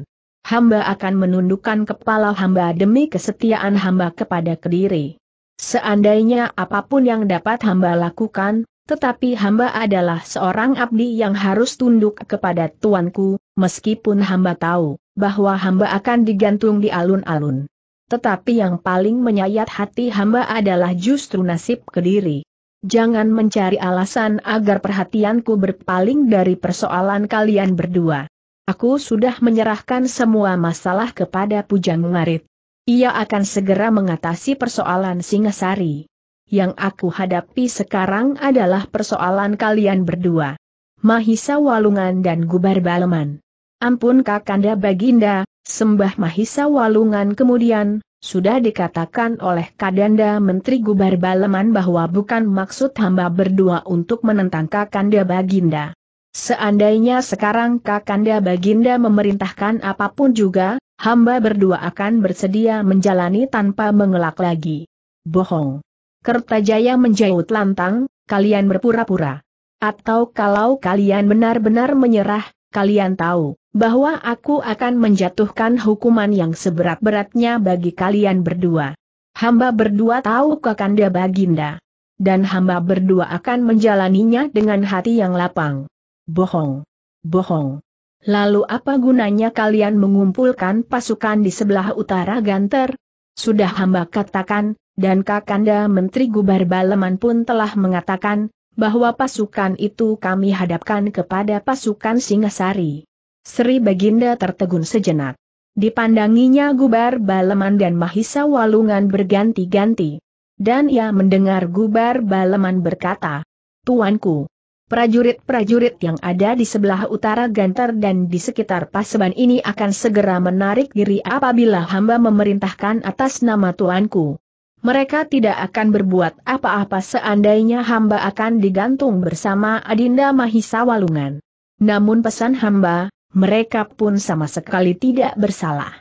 Hamba akan menundukkan kepala hamba demi kesetiaan hamba kepada Kediri. Seandainya apapun yang dapat hamba lakukan, tetapi hamba adalah seorang abdi yang harus tunduk kepada tuanku, meskipun hamba tahu bahwa hamba akan digantung di alun-alun. Tetapi yang paling menyayat hati hamba adalah justru nasib Kediri jangan mencari alasan agar perhatianku berpaling dari persoalan kalian berdua. Aku sudah menyerahkan semua masalah kepada Pujang Ngarit. Ia akan segera mengatasi persoalan Singasari. Yang aku hadapi sekarang adalah persoalan kalian berdua. Mahisa Walungan dan Gubar Baleman. Ampun Kakanda Baginda, sembah Mahisa Walungan kemudian, sudah dikatakan oleh Kadanda Menteri Gubar Baleman bahwa bukan maksud hamba berdua untuk menentang Kakanda Baginda. Seandainya sekarang Kakanda Baginda memerintahkan apapun juga, hamba berdua akan bersedia menjalani tanpa mengelak lagi. Bohong. Kertajaya menjauh lantang, kalian berpura-pura. Atau kalau kalian benar-benar menyerah, kalian tahu, bahwa aku akan menjatuhkan hukuman yang seberat-beratnya bagi kalian berdua. Hamba berdua tahu Kakanda Baginda. Dan hamba berdua akan menjalaninya dengan hati yang lapang. Bohong. Bohong. Lalu apa gunanya kalian mengumpulkan pasukan di sebelah utara Ganter? Sudah hamba katakan, dan Kakanda Menteri Gubar Baleman pun telah mengatakan, bahwa pasukan itu kami hadapkan kepada pasukan Singasari. Sri Baginda tertegun sejenak. Dipandanginya gubar baleman dan mahisa walungan berganti-ganti. Dan ia mendengar gubar baleman berkata, Tuanku, prajurit-prajurit yang ada di sebelah utara Gantar dan di sekitar Paseban ini akan segera menarik diri apabila hamba memerintahkan atas nama Tuanku. Mereka tidak akan berbuat apa-apa seandainya hamba akan digantung bersama Adinda Mahisa Walungan. Namun pesan hamba, mereka pun sama sekali tidak bersalah.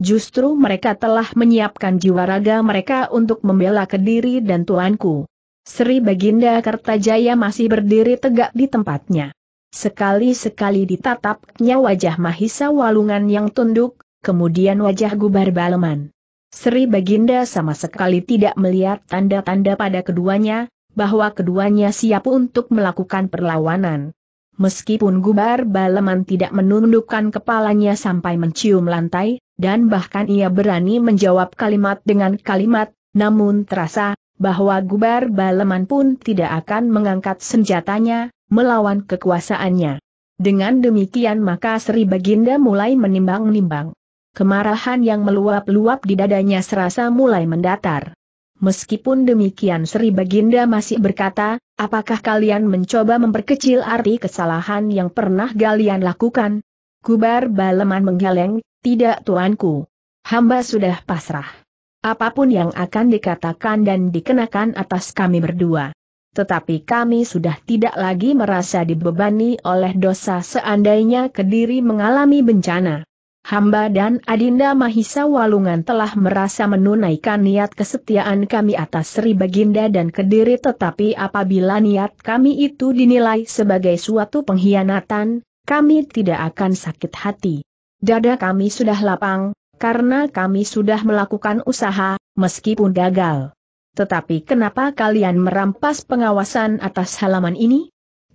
Justru mereka telah menyiapkan jiwa raga mereka untuk membela Kediri dan tuanku. Sri Baginda Kertajaya masih berdiri tegak di tempatnya. Sekali-sekali ditatapnya wajah Mahisa Walungan yang tunduk, kemudian wajah Gubar Baleman. Sri Baginda sama sekali tidak melihat tanda-tanda pada keduanya, bahwa keduanya siap untuk melakukan perlawanan meskipun Gubar Baleman tidak menundukkan kepalanya sampai mencium lantai, dan bahkan ia berani menjawab kalimat dengan kalimat, namun terasa, bahwa Gubar Baleman pun tidak akan mengangkat senjatanya, melawan kekuasaannya. Dengan demikian maka Sri Baginda mulai menimbang-nimbang. Kemarahan yang meluap-luap di dadanya serasa mulai mendatar. Meskipun demikian Sri Baginda masih berkata, Apakah kalian mencoba memperkecil arti kesalahan yang pernah kalian lakukan? Kubar Baleman menggeleng, tidak tuanku. Hamba sudah pasrah. Apapun yang akan dikatakan dan dikenakan atas kami berdua. Tetapi kami sudah tidak lagi merasa dibebani oleh dosa seandainya kediri mengalami bencana. Hamba dan Adinda Mahisa Walungan telah merasa menunaikan niat kesetiaan kami atas Sri Baginda dan Kediri tetapi apabila niat kami itu dinilai sebagai suatu pengkhianatan, kami tidak akan sakit hati. Dada kami sudah lapang, karena kami sudah melakukan usaha, meskipun gagal. Tetapi kenapa kalian merampas pengawasan atas halaman ini?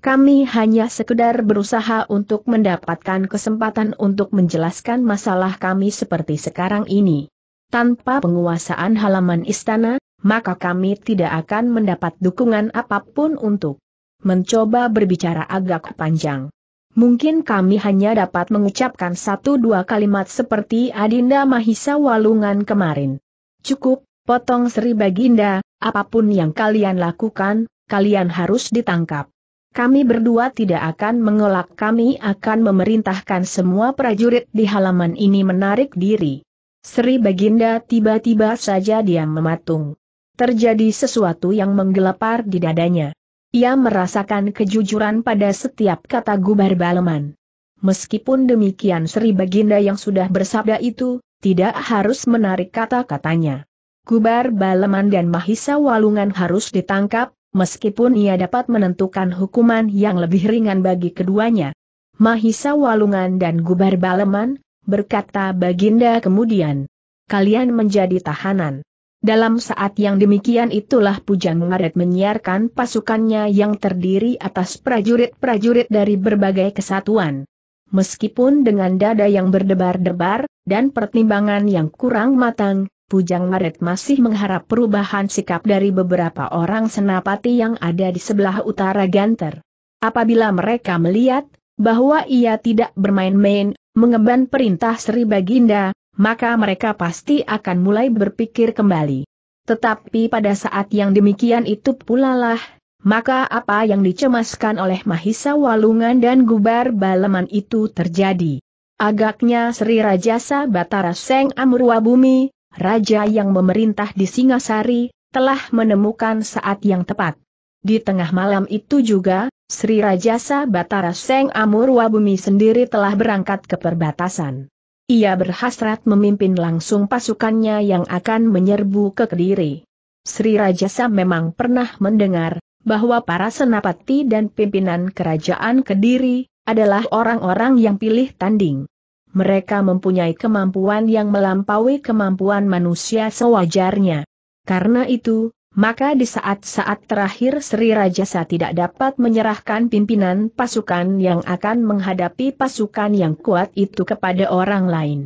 Kami hanya sekedar berusaha untuk mendapatkan kesempatan untuk menjelaskan masalah kami seperti sekarang ini. Tanpa penguasaan halaman istana, maka kami tidak akan mendapat dukungan apapun untuk mencoba berbicara agak panjang. Mungkin kami hanya dapat mengucapkan satu dua kalimat seperti Adinda Mahisa Walungan kemarin. Cukup, potong Sri Baginda, apapun yang kalian lakukan, kalian harus ditangkap. Kami berdua tidak akan mengelak kami akan memerintahkan semua prajurit di halaman ini menarik diri. Sri Baginda tiba-tiba saja dia mematung. Terjadi sesuatu yang menggelepar di dadanya. Ia merasakan kejujuran pada setiap kata Gubar Baleman. Meskipun demikian Sri Baginda yang sudah bersabda itu, tidak harus menarik kata-katanya. Gubar Baleman dan Mahisa Walungan harus ditangkap, meskipun ia dapat menentukan hukuman yang lebih ringan bagi keduanya. Mahisa Walungan dan Gubar Baleman, berkata Baginda kemudian, kalian menjadi tahanan. Dalam saat yang demikian itulah Pujang Ngaret menyiarkan pasukannya yang terdiri atas prajurit-prajurit dari berbagai kesatuan. Meskipun dengan dada yang berdebar-debar, dan pertimbangan yang kurang matang, Pujang Maret masih mengharap perubahan sikap dari beberapa orang senapati yang ada di sebelah utara Ganter. Apabila mereka melihat bahwa ia tidak bermain-main, mengemban perintah Sri Baginda, maka mereka pasti akan mulai berpikir kembali. Tetapi pada saat yang demikian itu pula lah maka apa yang dicemaskan oleh Mahisa Walungan dan Gubar Baleman itu terjadi. Agaknya Sri Rajasa Batara Seng Amurwa Bumi, raja yang memerintah di Singasari, telah menemukan saat yang tepat. Di tengah malam itu juga, Sri Rajasa Batara Seng Amurwabumi Wabumi sendiri telah berangkat ke perbatasan. Ia berhasrat memimpin langsung pasukannya yang akan menyerbu ke Kediri. Sri Rajasa memang pernah mendengar bahwa para senapati dan pimpinan kerajaan Kediri adalah orang-orang yang pilih tanding mereka mempunyai kemampuan yang melampaui kemampuan manusia sewajarnya. Karena itu, maka di saat-saat terakhir Sri Rajasa tidak dapat menyerahkan pimpinan pasukan yang akan menghadapi pasukan yang kuat itu kepada orang lain.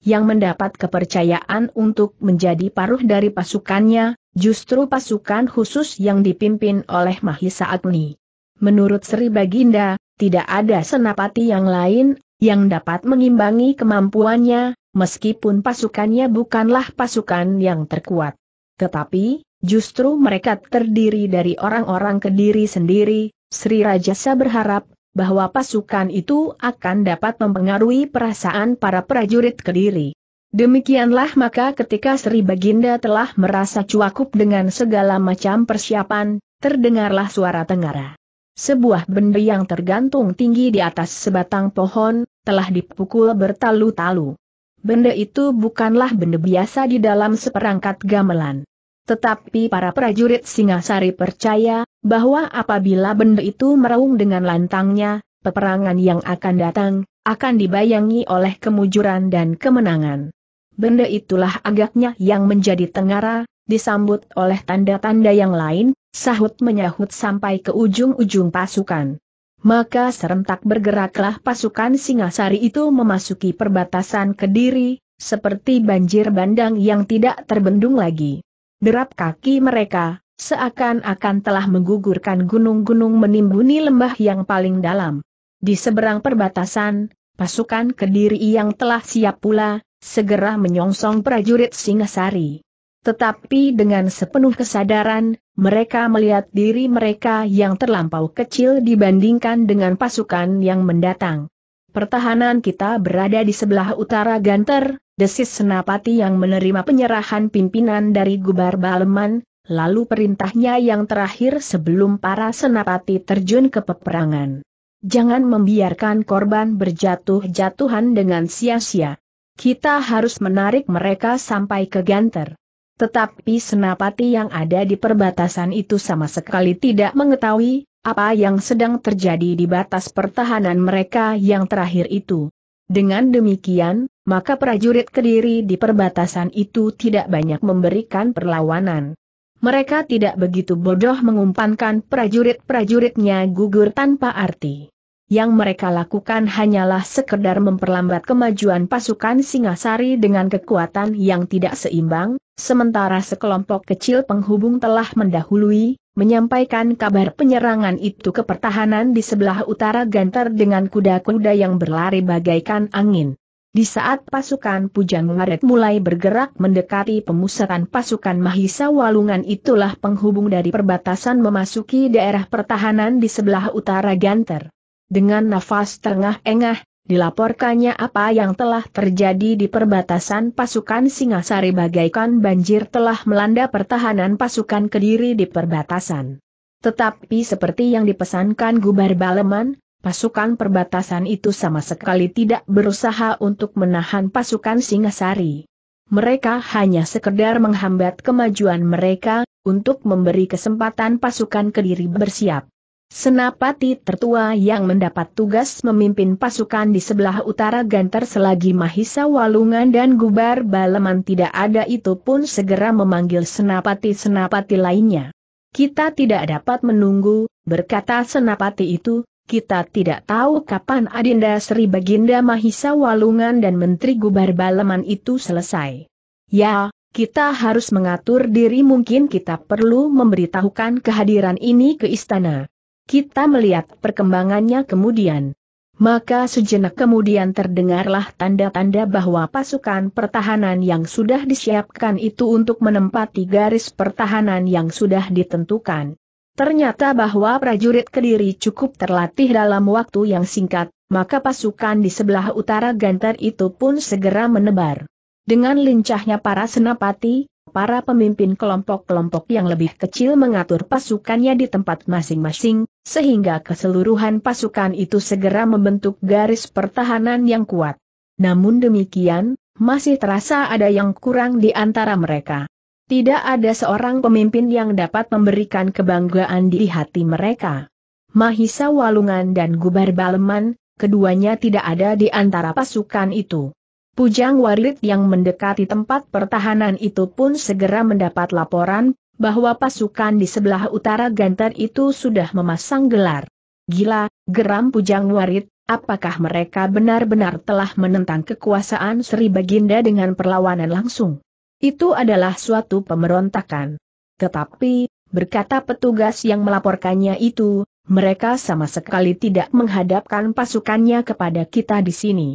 Yang mendapat kepercayaan untuk menjadi paruh dari pasukannya, justru pasukan khusus yang dipimpin oleh Mahisa Agni. Menurut Sri Baginda, tidak ada senapati yang lain yang dapat mengimbangi kemampuannya, meskipun pasukannya bukanlah pasukan yang terkuat. Tetapi, justru mereka terdiri dari orang-orang kediri sendiri, Sri Rajasa berharap bahwa pasukan itu akan dapat mempengaruhi perasaan para prajurit kediri. Demikianlah maka ketika Sri Baginda telah merasa cuakup dengan segala macam persiapan, terdengarlah suara tengara. Sebuah benda yang tergantung tinggi di atas sebatang pohon, telah dipukul bertalu-talu. Benda itu bukanlah benda biasa di dalam seperangkat gamelan. Tetapi para prajurit Singasari percaya, bahwa apabila benda itu meraung dengan lantangnya, peperangan yang akan datang, akan dibayangi oleh kemujuran dan kemenangan. Benda itulah agaknya yang menjadi tengara, disambut oleh tanda-tanda yang lain, sahut menyahut sampai ke ujung-ujung pasukan maka serentak bergeraklah pasukan Singasari itu memasuki perbatasan Kediri, seperti banjir bandang yang tidak terbendung lagi. Derap kaki mereka, seakan-akan telah menggugurkan gunung-gunung menimbuni lembah yang paling dalam. Di seberang perbatasan, pasukan Kediri yang telah siap pula, segera menyongsong prajurit Singasari. Tetapi dengan sepenuh kesadaran, mereka melihat diri mereka yang terlampau kecil dibandingkan dengan pasukan yang mendatang. Pertahanan kita berada di sebelah utara Ganter, desis Senapati yang menerima penyerahan pimpinan dari Gubar Baleman, lalu perintahnya yang terakhir sebelum para senapati terjun ke peperangan. Jangan membiarkan korban berjatuh-jatuhan dengan sia-sia. Kita harus menarik mereka sampai ke Ganter. Tetapi senapati yang ada di perbatasan itu sama sekali tidak mengetahui apa yang sedang terjadi di batas pertahanan mereka yang terakhir itu. Dengan demikian, maka prajurit Kediri di perbatasan itu tidak banyak memberikan perlawanan. Mereka tidak begitu bodoh mengumpankan prajurit-prajuritnya gugur tanpa arti yang mereka lakukan hanyalah sekedar memperlambat kemajuan pasukan Singasari dengan kekuatan yang tidak seimbang, sementara sekelompok kecil penghubung telah mendahului, menyampaikan kabar penyerangan itu ke pertahanan di sebelah utara Gantar dengan kuda-kuda yang berlari bagaikan angin. Di saat pasukan Pujang Waret mulai bergerak mendekati pemusatan pasukan Mahisa Walungan itulah penghubung dari perbatasan memasuki daerah pertahanan di sebelah utara Ganter. Dengan nafas tengah engah dilaporkannya apa yang telah terjadi di perbatasan pasukan Singasari bagaikan banjir telah melanda pertahanan pasukan Kediri di perbatasan. Tetapi seperti yang dipesankan Gubar Baleman, pasukan perbatasan itu sama sekali tidak berusaha untuk menahan pasukan Singasari. Mereka hanya sekedar menghambat kemajuan mereka, untuk memberi kesempatan pasukan Kediri bersiap. Senapati tertua yang mendapat tugas memimpin pasukan di sebelah utara Ganter selagi Mahisa Walungan dan Gubar Baleman tidak ada itu pun segera memanggil senapati-senapati lainnya. Kita tidak dapat menunggu, berkata senapati itu, kita tidak tahu kapan Adinda Sri Baginda Mahisa Walungan dan Menteri Gubar Baleman itu selesai. Ya, kita harus mengatur diri mungkin kita perlu memberitahukan kehadiran ini ke istana. Kita melihat perkembangannya kemudian. Maka sejenak kemudian terdengarlah tanda-tanda bahwa pasukan pertahanan yang sudah disiapkan itu untuk menempati garis pertahanan yang sudah ditentukan. Ternyata bahwa prajurit Kediri cukup terlatih dalam waktu yang singkat, maka pasukan di sebelah utara Gantar itu pun segera menebar. Dengan lincahnya para senapati, para pemimpin kelompok-kelompok yang lebih kecil mengatur pasukannya di tempat masing-masing, sehingga keseluruhan pasukan itu segera membentuk garis pertahanan yang kuat. Namun demikian, masih terasa ada yang kurang di antara mereka. Tidak ada seorang pemimpin yang dapat memberikan kebanggaan di hati mereka. Mahisa Walungan dan Gubar Baleman, keduanya tidak ada di antara pasukan itu. Pujang Warit yang mendekati tempat pertahanan itu pun segera mendapat laporan bahwa pasukan di sebelah utara Gantar itu sudah memasang gelar. Gila, geram Pujang Warit, apakah mereka benar-benar telah menentang kekuasaan Sri Baginda dengan perlawanan langsung? Itu adalah suatu pemberontakan. Tetapi, berkata petugas yang melaporkannya itu, mereka sama sekali tidak menghadapkan pasukannya kepada kita di sini.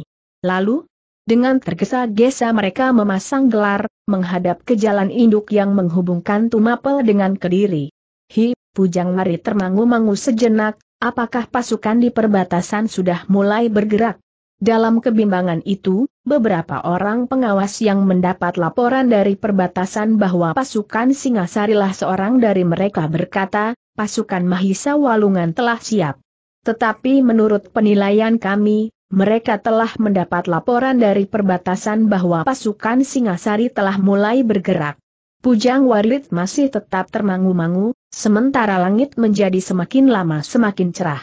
Lalu, dengan tergesa-gesa mereka memasang gelar, menghadap ke jalan induk yang menghubungkan Tumapel dengan Kediri. Hi, Pujang Mari termangu-mangu sejenak, apakah pasukan di perbatasan sudah mulai bergerak? Dalam kebimbangan itu, beberapa orang pengawas yang mendapat laporan dari perbatasan bahwa pasukan Singasari lah seorang dari mereka berkata, pasukan Mahisa Walungan telah siap. Tetapi menurut penilaian kami, mereka telah mendapat laporan dari perbatasan bahwa pasukan Singasari telah mulai bergerak. Pujang Warit masih tetap termangu-mangu, sementara langit menjadi semakin lama semakin cerah.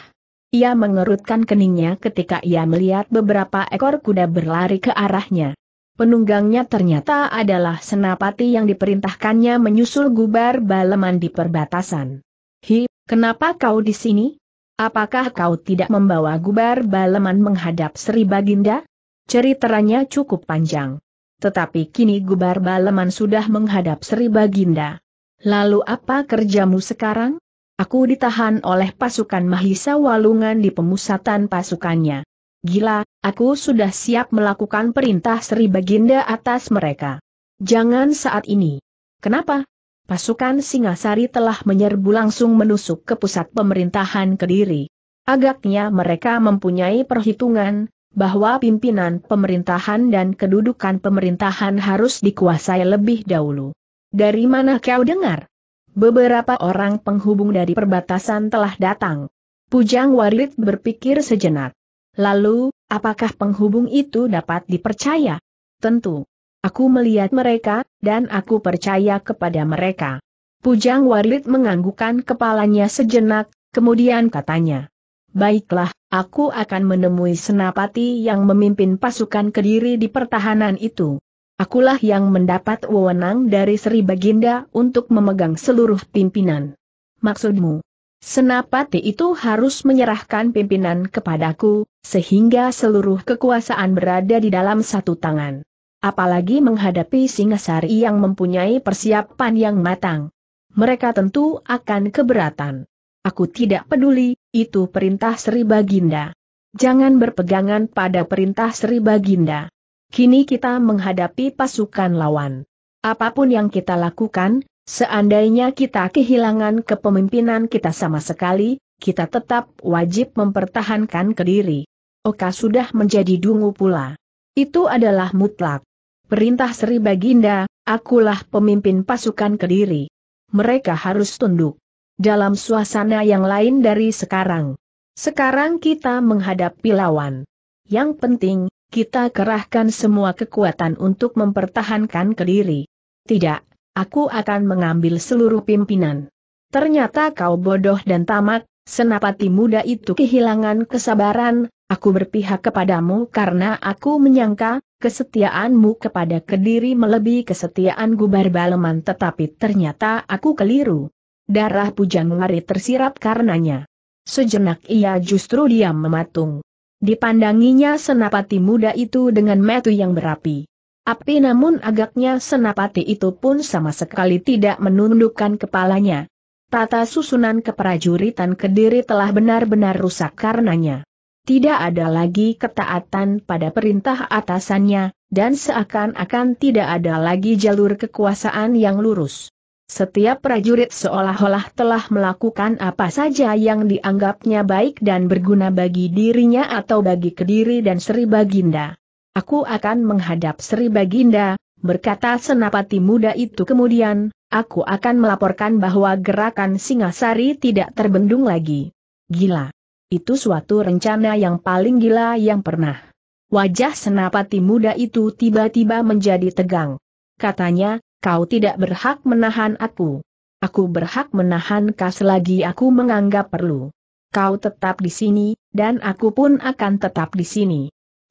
Ia mengerutkan keningnya ketika ia melihat beberapa ekor kuda berlari ke arahnya. Penunggangnya ternyata adalah senapati yang diperintahkannya menyusul gubar baleman di perbatasan. Hi, kenapa kau di sini? Apakah kau tidak membawa gubar baleman menghadap Sri Baginda? Ceritanya cukup panjang. Tetapi kini gubar baleman sudah menghadap Sri Baginda. Lalu apa kerjamu sekarang? Aku ditahan oleh pasukan Mahisa Walungan di pemusatan pasukannya. Gila, aku sudah siap melakukan perintah Sri Baginda atas mereka. Jangan saat ini. Kenapa? pasukan Singasari telah menyerbu langsung menusuk ke pusat pemerintahan Kediri. Agaknya mereka mempunyai perhitungan, bahwa pimpinan pemerintahan dan kedudukan pemerintahan harus dikuasai lebih dahulu. Dari mana kau dengar? Beberapa orang penghubung dari perbatasan telah datang. Pujang Warit berpikir sejenak. Lalu, apakah penghubung itu dapat dipercaya? Tentu. Aku melihat mereka, dan aku percaya kepada mereka. Pujang Warit menganggukkan kepalanya sejenak, kemudian katanya. Baiklah, aku akan menemui Senapati yang memimpin pasukan Kediri di pertahanan itu. Akulah yang mendapat wewenang dari Sri Baginda untuk memegang seluruh pimpinan. Maksudmu, Senapati itu harus menyerahkan pimpinan kepadaku, sehingga seluruh kekuasaan berada di dalam satu tangan apalagi menghadapi Singasari yang mempunyai persiapan yang matang. Mereka tentu akan keberatan. Aku tidak peduli, itu perintah Sri Baginda. Jangan berpegangan pada perintah Sri Baginda. Kini kita menghadapi pasukan lawan. Apapun yang kita lakukan, seandainya kita kehilangan kepemimpinan kita sama sekali, kita tetap wajib mempertahankan kediri. Oka sudah menjadi dungu pula. Itu adalah mutlak. Perintah Sri Baginda, akulah pemimpin pasukan Kediri. Mereka harus tunduk. Dalam suasana yang lain dari sekarang. Sekarang kita menghadapi lawan. Yang penting, kita kerahkan semua kekuatan untuk mempertahankan Kediri. Tidak, aku akan mengambil seluruh pimpinan. Ternyata kau bodoh dan tamak, senapati muda itu kehilangan kesabaran, Aku berpihak kepadamu karena aku menyangka, kesetiaanmu kepada Kediri melebihi kesetiaan Gubar Baleman tetapi ternyata aku keliru. Darah Pujang Lari tersirat karenanya. Sejenak ia justru diam mematung. Dipandanginya senapati muda itu dengan metu yang berapi. Api namun agaknya senapati itu pun sama sekali tidak menundukkan kepalanya. Tata susunan keprajuritan Kediri telah benar-benar rusak karenanya tidak ada lagi ketaatan pada perintah atasannya, dan seakan-akan tidak ada lagi jalur kekuasaan yang lurus. Setiap prajurit seolah-olah telah melakukan apa saja yang dianggapnya baik dan berguna bagi dirinya atau bagi Kediri dan Sri Baginda. Aku akan menghadap Sri Baginda, berkata senapati muda itu kemudian, aku akan melaporkan bahwa gerakan Singasari tidak terbendung lagi. Gila. Itu suatu rencana yang paling gila yang pernah. Wajah senapati muda itu tiba-tiba menjadi tegang. Katanya, kau tidak berhak menahan aku. Aku berhak menahan kau lagi aku menganggap perlu. Kau tetap di sini, dan aku pun akan tetap di sini.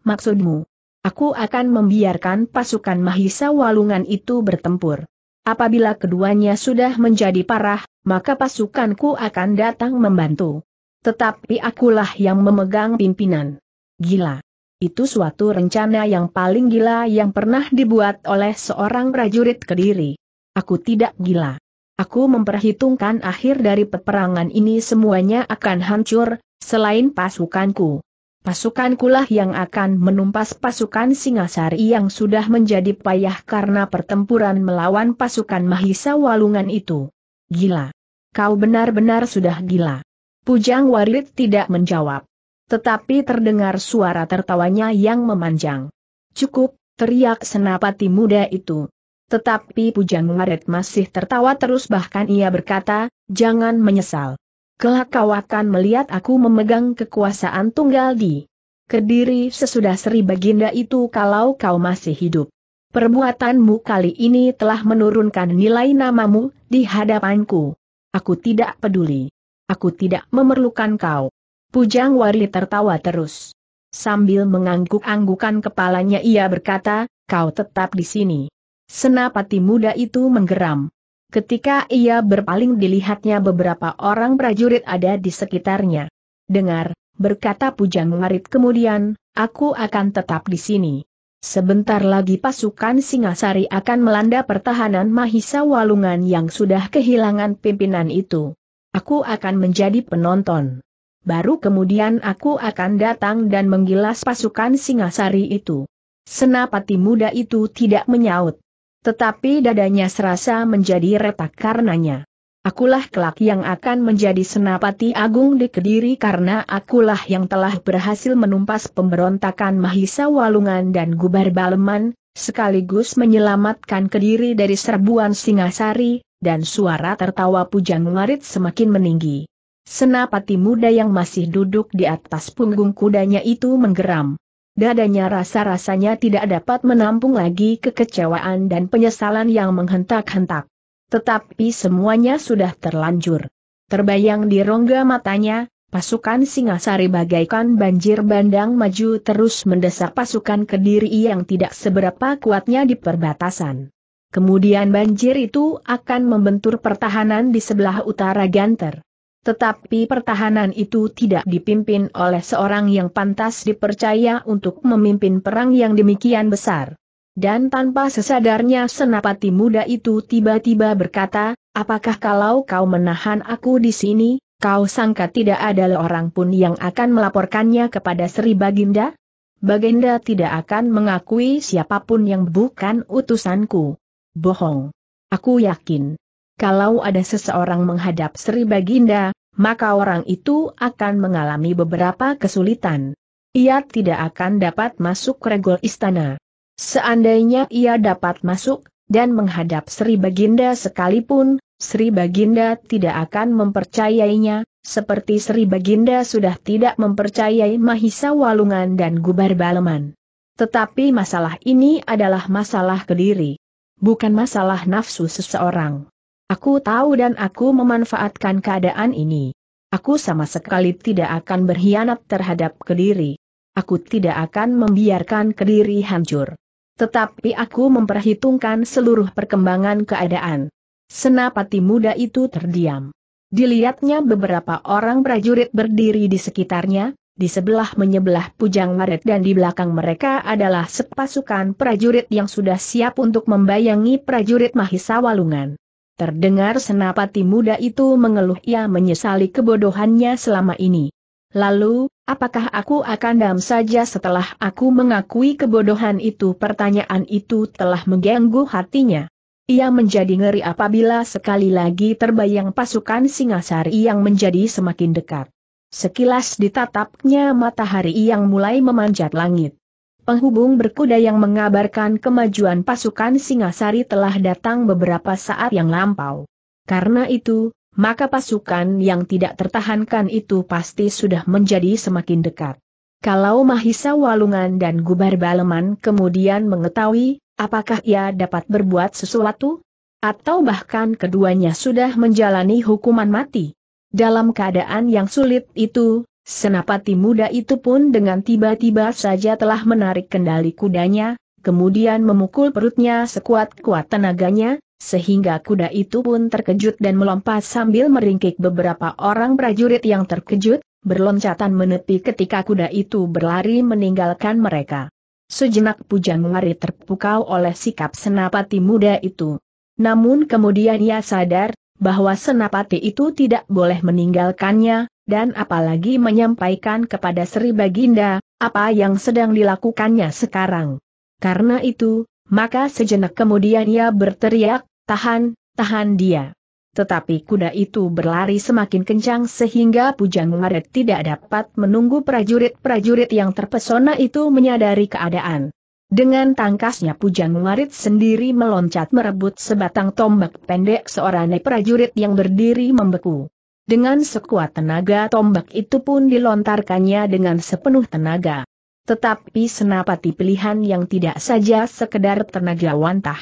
Maksudmu, aku akan membiarkan pasukan Mahisa Walungan itu bertempur. Apabila keduanya sudah menjadi parah, maka pasukanku akan datang membantu. Tetapi akulah yang memegang pimpinan. Gila. Itu suatu rencana yang paling gila yang pernah dibuat oleh seorang prajurit Kediri. Aku tidak gila. Aku memperhitungkan akhir dari peperangan ini semuanya akan hancur, selain pasukanku. Pasukankulah yang akan menumpas pasukan Singasari yang sudah menjadi payah karena pertempuran melawan pasukan Mahisa Walungan itu. Gila. Kau benar-benar sudah gila. Pujang Warit tidak menjawab. Tetapi terdengar suara tertawanya yang memanjang. Cukup, teriak senapati muda itu. Tetapi Pujang Warit masih tertawa terus bahkan ia berkata, jangan menyesal. Kelak kau akan melihat aku memegang kekuasaan tunggal di Kediri sesudah Sri Baginda itu kalau kau masih hidup. Perbuatanmu kali ini telah menurunkan nilai namamu di hadapanku. Aku tidak peduli aku tidak memerlukan kau. Pujang Wari tertawa terus. Sambil mengangguk-anggukan kepalanya ia berkata, kau tetap di sini. Senapati muda itu menggeram. Ketika ia berpaling dilihatnya beberapa orang prajurit ada di sekitarnya. Dengar, berkata Pujang Warit kemudian, aku akan tetap di sini. Sebentar lagi pasukan Singasari akan melanda pertahanan Mahisa Walungan yang sudah kehilangan pimpinan itu. Aku akan menjadi penonton. Baru kemudian aku akan datang dan menggilas pasukan Singasari itu. Senapati muda itu tidak menyaut. Tetapi dadanya serasa menjadi retak karenanya. Akulah kelak yang akan menjadi senapati agung di Kediri karena akulah yang telah berhasil menumpas pemberontakan Mahisa Walungan dan Gubar Baleman, sekaligus menyelamatkan Kediri dari serbuan Singasari, dan suara tertawa Pujang Ngarit semakin meninggi. Senapati muda yang masih duduk di atas punggung kudanya itu menggeram. Dadanya rasa-rasanya tidak dapat menampung lagi kekecewaan dan penyesalan yang menghentak-hentak. Tetapi semuanya sudah terlanjur. Terbayang di rongga matanya, pasukan Singasari bagaikan banjir bandang maju terus mendesak pasukan Kediri yang tidak seberapa kuatnya di perbatasan. Kemudian banjir itu akan membentur pertahanan di sebelah utara Ganter. Tetapi pertahanan itu tidak dipimpin oleh seorang yang pantas dipercaya untuk memimpin perang yang demikian besar. Dan tanpa sesadarnya senapati muda itu tiba-tiba berkata, apakah kalau kau menahan aku di sini, kau sangka tidak ada orang pun yang akan melaporkannya kepada Sri Baginda? Baginda tidak akan mengakui siapapun yang bukan utusanku bohong. Aku yakin. Kalau ada seseorang menghadap Sri Baginda, maka orang itu akan mengalami beberapa kesulitan. Ia tidak akan dapat masuk regol istana. Seandainya ia dapat masuk, dan menghadap Sri Baginda sekalipun, Sri Baginda tidak akan mempercayainya, seperti Sri Baginda sudah tidak mempercayai Mahisa Walungan dan Gubar Baleman. Tetapi masalah ini adalah masalah Kediri bukan masalah nafsu seseorang. Aku tahu dan aku memanfaatkan keadaan ini. Aku sama sekali tidak akan berkhianat terhadap Kediri. Aku tidak akan membiarkan Kediri hancur. Tetapi aku memperhitungkan seluruh perkembangan keadaan. Senapati muda itu terdiam. Dilihatnya beberapa orang prajurit berdiri di sekitarnya, di sebelah menyebelah Pujang Maret dan di belakang mereka adalah sepasukan prajurit yang sudah siap untuk membayangi prajurit Mahisa Walungan. Terdengar senapati muda itu mengeluh ia menyesali kebodohannya selama ini. Lalu, apakah aku akan dam saja setelah aku mengakui kebodohan itu? Pertanyaan itu telah mengganggu hatinya. Ia menjadi ngeri apabila sekali lagi terbayang pasukan Singasari yang menjadi semakin dekat. Sekilas ditatapnya matahari yang mulai memanjat langit. Penghubung berkuda yang mengabarkan kemajuan pasukan Singasari telah datang beberapa saat yang lampau. Karena itu, maka pasukan yang tidak tertahankan itu pasti sudah menjadi semakin dekat. Kalau Mahisa Walungan dan Gubar Baleman kemudian mengetahui, apakah ia dapat berbuat sesuatu? Atau bahkan keduanya sudah menjalani hukuman mati? Dalam keadaan yang sulit itu, senapati muda itu pun dengan tiba-tiba saja telah menarik kendali kudanya, kemudian memukul perutnya sekuat-kuat tenaganya, sehingga kuda itu pun terkejut dan melompat sambil meringkik beberapa orang prajurit yang terkejut, berloncatan menepi ketika kuda itu berlari meninggalkan mereka. Sejenak Pujang lari terpukau oleh sikap senapati muda itu. Namun kemudian ia sadar, bahwa Senapati itu tidak boleh meninggalkannya, dan apalagi menyampaikan kepada Sri Baginda, apa yang sedang dilakukannya sekarang. Karena itu, maka sejenak kemudian ia berteriak, tahan, tahan dia. Tetapi kuda itu berlari semakin kencang sehingga Pujang Maret tidak dapat menunggu prajurit-prajurit yang terpesona itu menyadari keadaan. Dengan tangkasnya Pujang Warit sendiri meloncat merebut sebatang tombak pendek seorang prajurit yang berdiri membeku. Dengan sekuat tenaga tombak itu pun dilontarkannya dengan sepenuh tenaga. Tetapi senapati pilihan yang tidak saja sekedar tenaga wantah.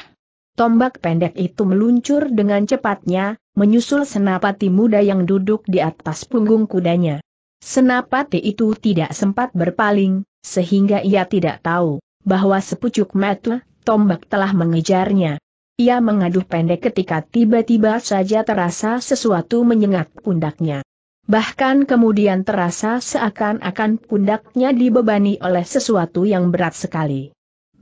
Tombak pendek itu meluncur dengan cepatnya, menyusul senapati muda yang duduk di atas punggung kudanya. Senapati itu tidak sempat berpaling, sehingga ia tidak tahu bahwa sepucuk metu, tombak telah mengejarnya. Ia mengaduh pendek ketika tiba-tiba saja terasa sesuatu menyengat pundaknya. Bahkan kemudian terasa seakan-akan pundaknya dibebani oleh sesuatu yang berat sekali.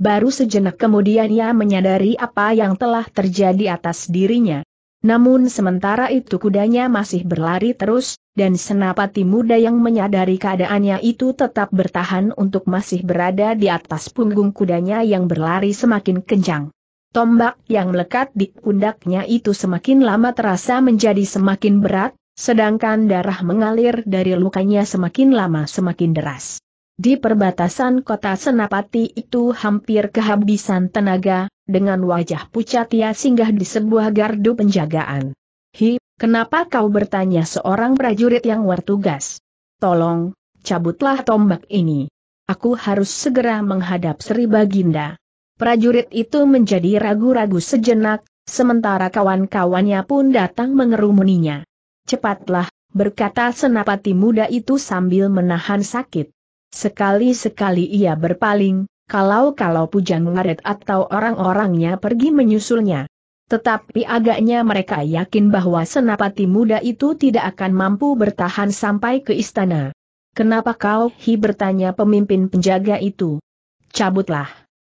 Baru sejenak kemudian ia menyadari apa yang telah terjadi atas dirinya. Namun sementara itu kudanya masih berlari terus, dan senapati muda yang menyadari keadaannya itu tetap bertahan untuk masih berada di atas punggung kudanya yang berlari semakin kencang. Tombak yang melekat di pundaknya itu semakin lama terasa menjadi semakin berat, sedangkan darah mengalir dari lukanya semakin lama semakin deras. Di perbatasan kota Senapati itu hampir kehabisan tenaga, dengan wajah pucat ia singgah di sebuah gardu penjagaan. Hi, Kenapa kau bertanya seorang prajurit yang bertugas? Tolong, cabutlah tombak ini. Aku harus segera menghadap Sri Baginda. Prajurit itu menjadi ragu-ragu sejenak, sementara kawan-kawannya pun datang mengerumuninya. Cepatlah, berkata senapati muda itu sambil menahan sakit. Sekali-sekali ia berpaling, kalau-kalau Pujang ngaret atau orang-orangnya pergi menyusulnya. Tetapi agaknya mereka yakin bahwa senapati muda itu tidak akan mampu bertahan sampai ke istana. Kenapa kau hi bertanya pemimpin penjaga itu? Cabutlah.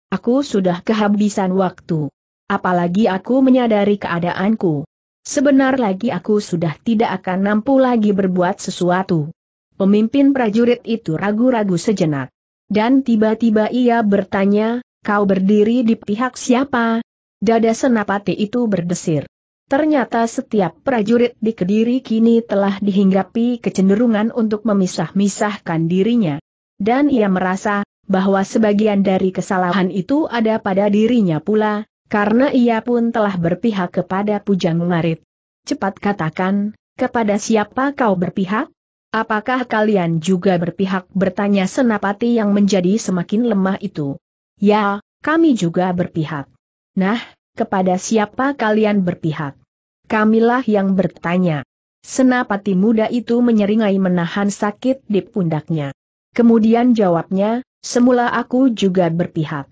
Aku sudah kehabisan waktu. Apalagi aku menyadari keadaanku. Sebenar lagi aku sudah tidak akan mampu lagi berbuat sesuatu. Pemimpin prajurit itu ragu-ragu sejenak. Dan tiba-tiba ia bertanya, kau berdiri di pihak siapa? Dada senapati itu berdesir. Ternyata setiap prajurit di Kediri kini telah dihinggapi kecenderungan untuk memisah-misahkan dirinya. Dan ia merasa, bahwa sebagian dari kesalahan itu ada pada dirinya pula, karena ia pun telah berpihak kepada Pujang Ngarit. Cepat katakan, kepada siapa kau berpihak? Apakah kalian juga berpihak bertanya senapati yang menjadi semakin lemah itu? Ya, kami juga berpihak. Nah, kepada siapa kalian berpihak? Kamilah yang bertanya. Senapati muda itu menyeringai menahan sakit di pundaknya. Kemudian jawabnya, semula aku juga berpihak.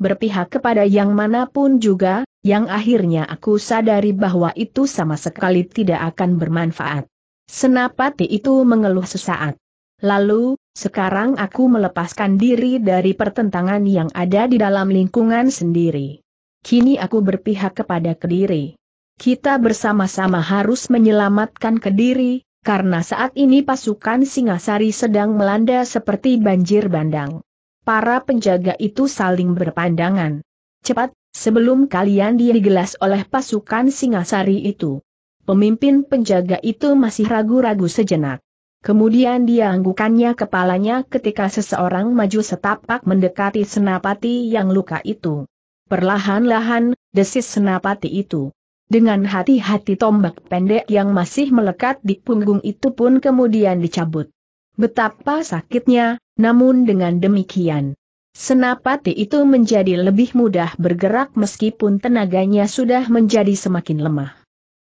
Berpihak kepada yang manapun juga, yang akhirnya aku sadari bahwa itu sama sekali tidak akan bermanfaat. Senapati itu mengeluh sesaat. Lalu, sekarang aku melepaskan diri dari pertentangan yang ada di dalam lingkungan sendiri kini aku berpihak kepada Kediri. Kita bersama-sama harus menyelamatkan Kediri, karena saat ini pasukan Singasari sedang melanda seperti banjir bandang. Para penjaga itu saling berpandangan. Cepat, sebelum kalian digelas oleh pasukan Singasari itu. Pemimpin penjaga itu masih ragu-ragu sejenak. Kemudian dia anggukannya kepalanya ketika seseorang maju setapak mendekati senapati yang luka itu. Perlahan-lahan, desis senapati itu. Dengan hati-hati tombak pendek yang masih melekat di punggung itu pun kemudian dicabut. Betapa sakitnya, namun dengan demikian. Senapati itu menjadi lebih mudah bergerak meskipun tenaganya sudah menjadi semakin lemah.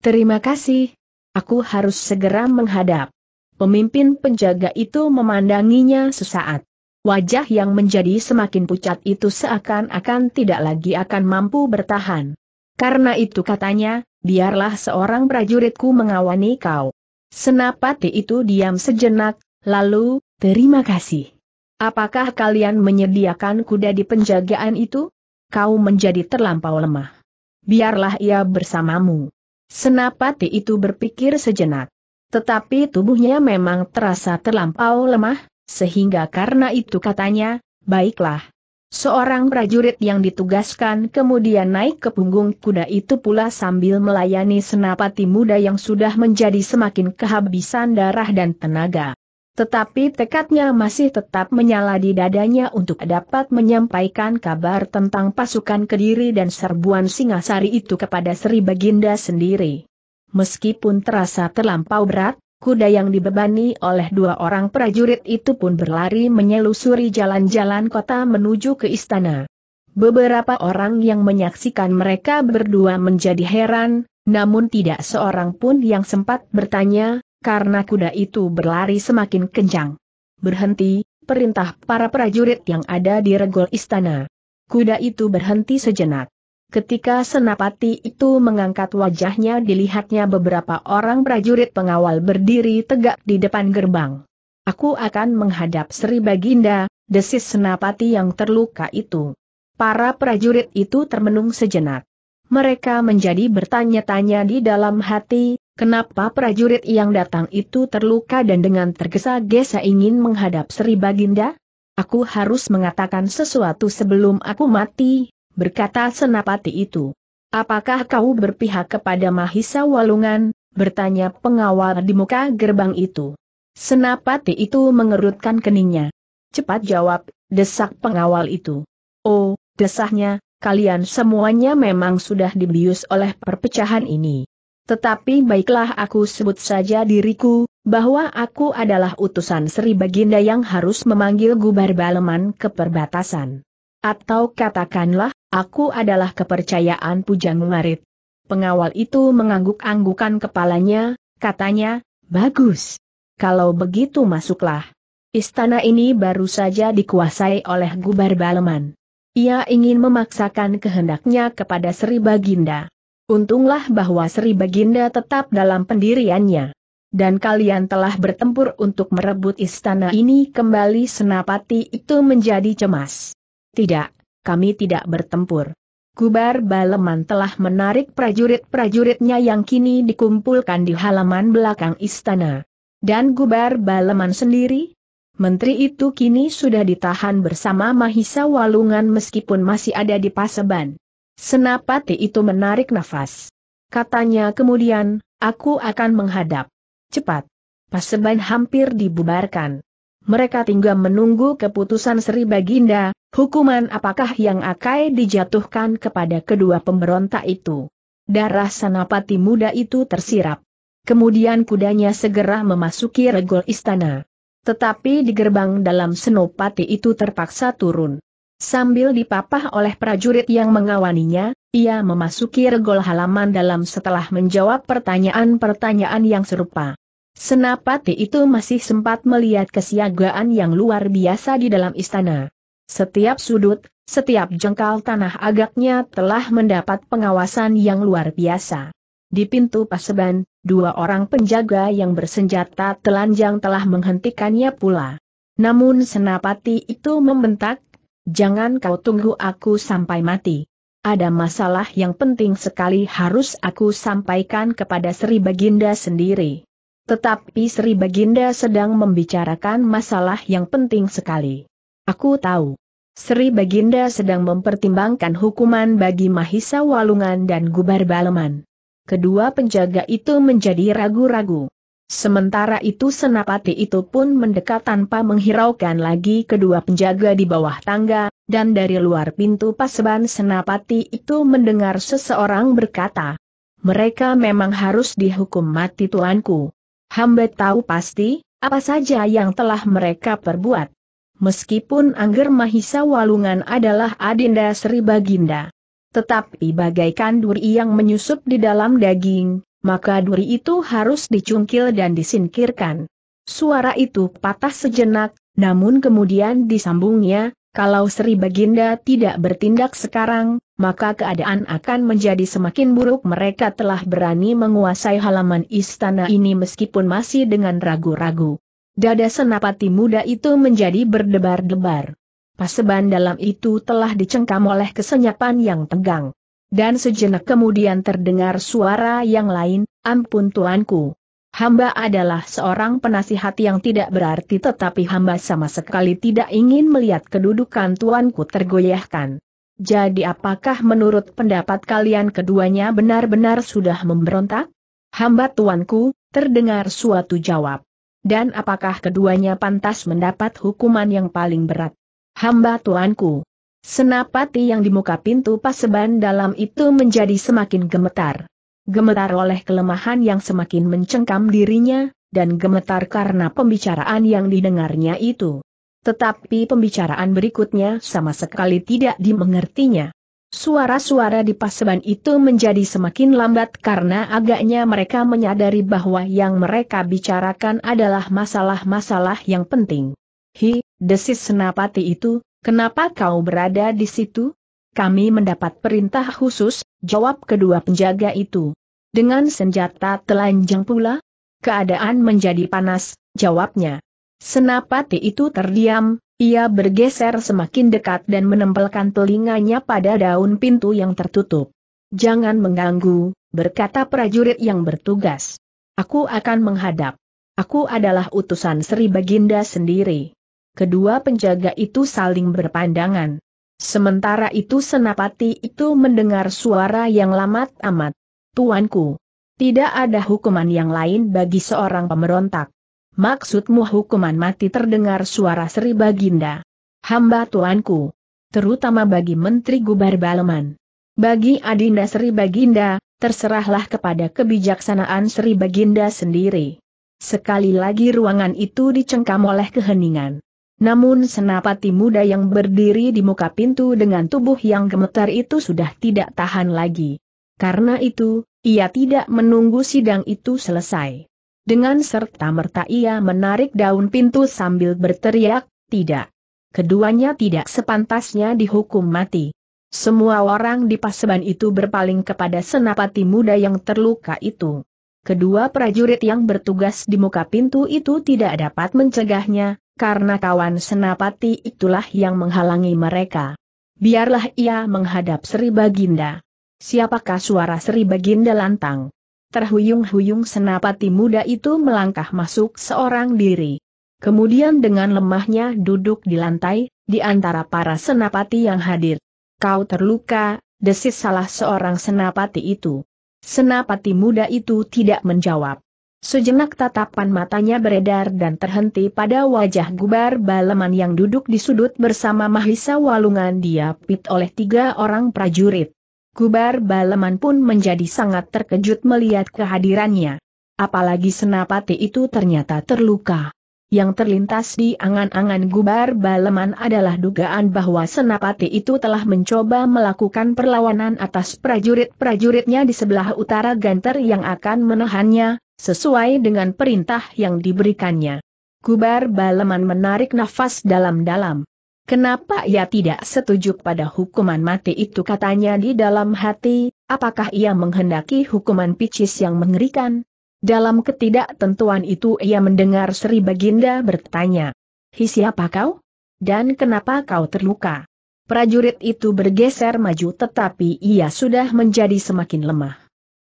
Terima kasih. Aku harus segera menghadap. Pemimpin penjaga itu memandanginya sesaat wajah yang menjadi semakin pucat itu seakan-akan tidak lagi akan mampu bertahan. Karena itu katanya, biarlah seorang prajuritku mengawani kau. Senapati itu diam sejenak, lalu, terima kasih. Apakah kalian menyediakan kuda di penjagaan itu? Kau menjadi terlampau lemah. Biarlah ia bersamamu. Senapati itu berpikir sejenak. Tetapi tubuhnya memang terasa terlampau lemah, sehingga karena itu katanya, baiklah. Seorang prajurit yang ditugaskan kemudian naik ke punggung kuda itu pula sambil melayani senapati muda yang sudah menjadi semakin kehabisan darah dan tenaga. Tetapi tekadnya masih tetap menyala di dadanya untuk dapat menyampaikan kabar tentang pasukan Kediri dan serbuan Singasari itu kepada Sri Baginda sendiri. Meskipun terasa terlampau berat, Kuda yang dibebani oleh dua orang prajurit itu pun berlari menyelusuri jalan-jalan kota menuju ke istana. Beberapa orang yang menyaksikan mereka berdua menjadi heran, namun tidak seorang pun yang sempat bertanya, karena kuda itu berlari semakin kencang. Berhenti, perintah para prajurit yang ada di regol istana. Kuda itu berhenti sejenak. Ketika senapati itu mengangkat wajahnya dilihatnya beberapa orang prajurit pengawal berdiri tegak di depan gerbang. Aku akan menghadap Sri Baginda, desis senapati yang terluka itu. Para prajurit itu termenung sejenak. Mereka menjadi bertanya-tanya di dalam hati, kenapa prajurit yang datang itu terluka dan dengan tergesa-gesa ingin menghadap Sri Baginda? Aku harus mengatakan sesuatu sebelum aku mati, berkata senapati itu. Apakah kau berpihak kepada Mahisa Walungan, bertanya pengawal di muka gerbang itu. Senapati itu mengerutkan keningnya. Cepat jawab, desak pengawal itu. Oh, desahnya, kalian semuanya memang sudah dibius oleh perpecahan ini. Tetapi baiklah aku sebut saja diriku, bahwa aku adalah utusan Sri Baginda yang harus memanggil Gubar Baleman ke perbatasan. Atau katakanlah, Aku adalah kepercayaan Pujang Marit. Pengawal itu mengangguk-anggukan kepalanya, katanya, bagus. Kalau begitu masuklah. Istana ini baru saja dikuasai oleh Gubar Baleman. Ia ingin memaksakan kehendaknya kepada Sri Baginda. Untunglah bahwa Sri Baginda tetap dalam pendiriannya. Dan kalian telah bertempur untuk merebut istana ini kembali senapati itu menjadi cemas. Tidak, kami tidak bertempur. Kubar Baleman telah menarik prajurit-prajuritnya yang kini dikumpulkan di halaman belakang istana. Dan Gubar Baleman sendiri? Menteri itu kini sudah ditahan bersama Mahisa Walungan meskipun masih ada di Paseban. Senapati itu menarik nafas. Katanya kemudian, aku akan menghadap. Cepat. Paseban hampir dibubarkan. Mereka tinggal menunggu keputusan Sri Baginda, hukuman apakah yang akan dijatuhkan kepada kedua pemberontak itu. Darah Senapati muda itu tersirap. Kemudian kudanya segera memasuki regol istana. Tetapi di gerbang dalam Senopati itu terpaksa turun. Sambil dipapah oleh prajurit yang mengawaninya, ia memasuki regol halaman dalam setelah menjawab pertanyaan-pertanyaan yang serupa. Senapati itu masih sempat melihat kesiagaan yang luar biasa di dalam istana. Setiap sudut, setiap jengkal tanah agaknya telah mendapat pengawasan yang luar biasa. Di pintu paseban, dua orang penjaga yang bersenjata telanjang telah menghentikannya pula. Namun senapati itu membentak, jangan kau tunggu aku sampai mati. Ada masalah yang penting sekali harus aku sampaikan kepada Sri Baginda sendiri. Tetapi Sri Baginda sedang membicarakan masalah yang penting sekali. Aku tahu. Sri Baginda sedang mempertimbangkan hukuman bagi Mahisa Walungan dan Gubar Baleman. Kedua penjaga itu menjadi ragu-ragu. Sementara itu senapati itu pun mendekat tanpa menghiraukan lagi kedua penjaga di bawah tangga, dan dari luar pintu paseban senapati itu mendengar seseorang berkata, mereka memang harus dihukum mati tuanku. Hamba tahu pasti, apa saja yang telah mereka perbuat. Meskipun Angger Mahisa Walungan adalah adinda Sri Baginda. Tetapi bagaikan duri yang menyusup di dalam daging, maka duri itu harus dicungkil dan disingkirkan. Suara itu patah sejenak, namun kemudian disambungnya, kalau Sri Baginda tidak bertindak sekarang, maka keadaan akan menjadi semakin buruk mereka telah berani menguasai halaman istana ini meskipun masih dengan ragu-ragu. Dada senapati muda itu menjadi berdebar-debar. Paseban dalam itu telah dicengkam oleh kesenyapan yang tegang. Dan sejenak kemudian terdengar suara yang lain, ampun tuanku. Hamba adalah seorang penasihat yang tidak berarti tetapi hamba sama sekali tidak ingin melihat kedudukan tuanku tergoyahkan. Jadi apakah menurut pendapat kalian keduanya benar-benar sudah memberontak? Hamba tuanku, terdengar suatu jawab. Dan apakah keduanya pantas mendapat hukuman yang paling berat? Hamba tuanku. Senapati yang di muka pintu paseban dalam itu menjadi semakin gemetar gemetar oleh kelemahan yang semakin mencengkam dirinya, dan gemetar karena pembicaraan yang didengarnya itu. Tetapi pembicaraan berikutnya sama sekali tidak dimengertinya. Suara-suara di paseban itu menjadi semakin lambat karena agaknya mereka menyadari bahwa yang mereka bicarakan adalah masalah-masalah yang penting. Hi, desis senapati itu, kenapa kau berada di situ? kami mendapat perintah khusus, jawab kedua penjaga itu. Dengan senjata telanjang pula? Keadaan menjadi panas, jawabnya. Senapati itu terdiam, ia bergeser semakin dekat dan menempelkan telinganya pada daun pintu yang tertutup. Jangan mengganggu, berkata prajurit yang bertugas. Aku akan menghadap. Aku adalah utusan Sri Baginda sendiri. Kedua penjaga itu saling berpandangan. Sementara itu senapati itu mendengar suara yang lamat amat. Tuanku, tidak ada hukuman yang lain bagi seorang pemberontak. Maksudmu hukuman mati terdengar suara Sri Baginda. Hamba tuanku, terutama bagi Menteri Gubar Baleman. Bagi Adinda Sri Baginda, terserahlah kepada kebijaksanaan Sri Baginda sendiri. Sekali lagi ruangan itu dicengkam oleh keheningan. Namun senapati muda yang berdiri di muka pintu dengan tubuh yang gemetar itu sudah tidak tahan lagi. Karena itu, ia tidak menunggu sidang itu selesai. Dengan serta-merta ia menarik daun pintu sambil berteriak, tidak. Keduanya tidak sepantasnya dihukum mati. Semua orang di paseban itu berpaling kepada senapati muda yang terluka itu. Kedua prajurit yang bertugas di muka pintu itu tidak dapat mencegahnya, karena kawan senapati itulah yang menghalangi mereka. Biarlah ia menghadap Sri Baginda. Siapakah suara Sri Baginda lantang? Terhuyung-huyung senapati muda itu melangkah masuk seorang diri. Kemudian dengan lemahnya duduk di lantai, di antara para senapati yang hadir. Kau terluka, desis salah seorang senapati itu. Senapati muda itu tidak menjawab. Sejenak tatapan matanya beredar dan terhenti pada wajah gubar baleman yang duduk di sudut bersama Mahisa Walungan diapit oleh tiga orang prajurit. Gubar baleman pun menjadi sangat terkejut melihat kehadirannya. Apalagi senapati itu ternyata terluka. Yang terlintas di angan-angan gubar baleman adalah dugaan bahwa senapati itu telah mencoba melakukan perlawanan atas prajurit-prajuritnya di sebelah utara Ganter yang akan menahannya, sesuai dengan perintah yang diberikannya. Kubar Baleman menarik nafas dalam-dalam. Kenapa ia tidak setuju pada hukuman mati itu katanya di dalam hati, apakah ia menghendaki hukuman picis yang mengerikan? Dalam ketidaktentuan itu ia mendengar Sri Baginda bertanya, Hi siapa kau? Dan kenapa kau terluka? Prajurit itu bergeser maju tetapi ia sudah menjadi semakin lemah.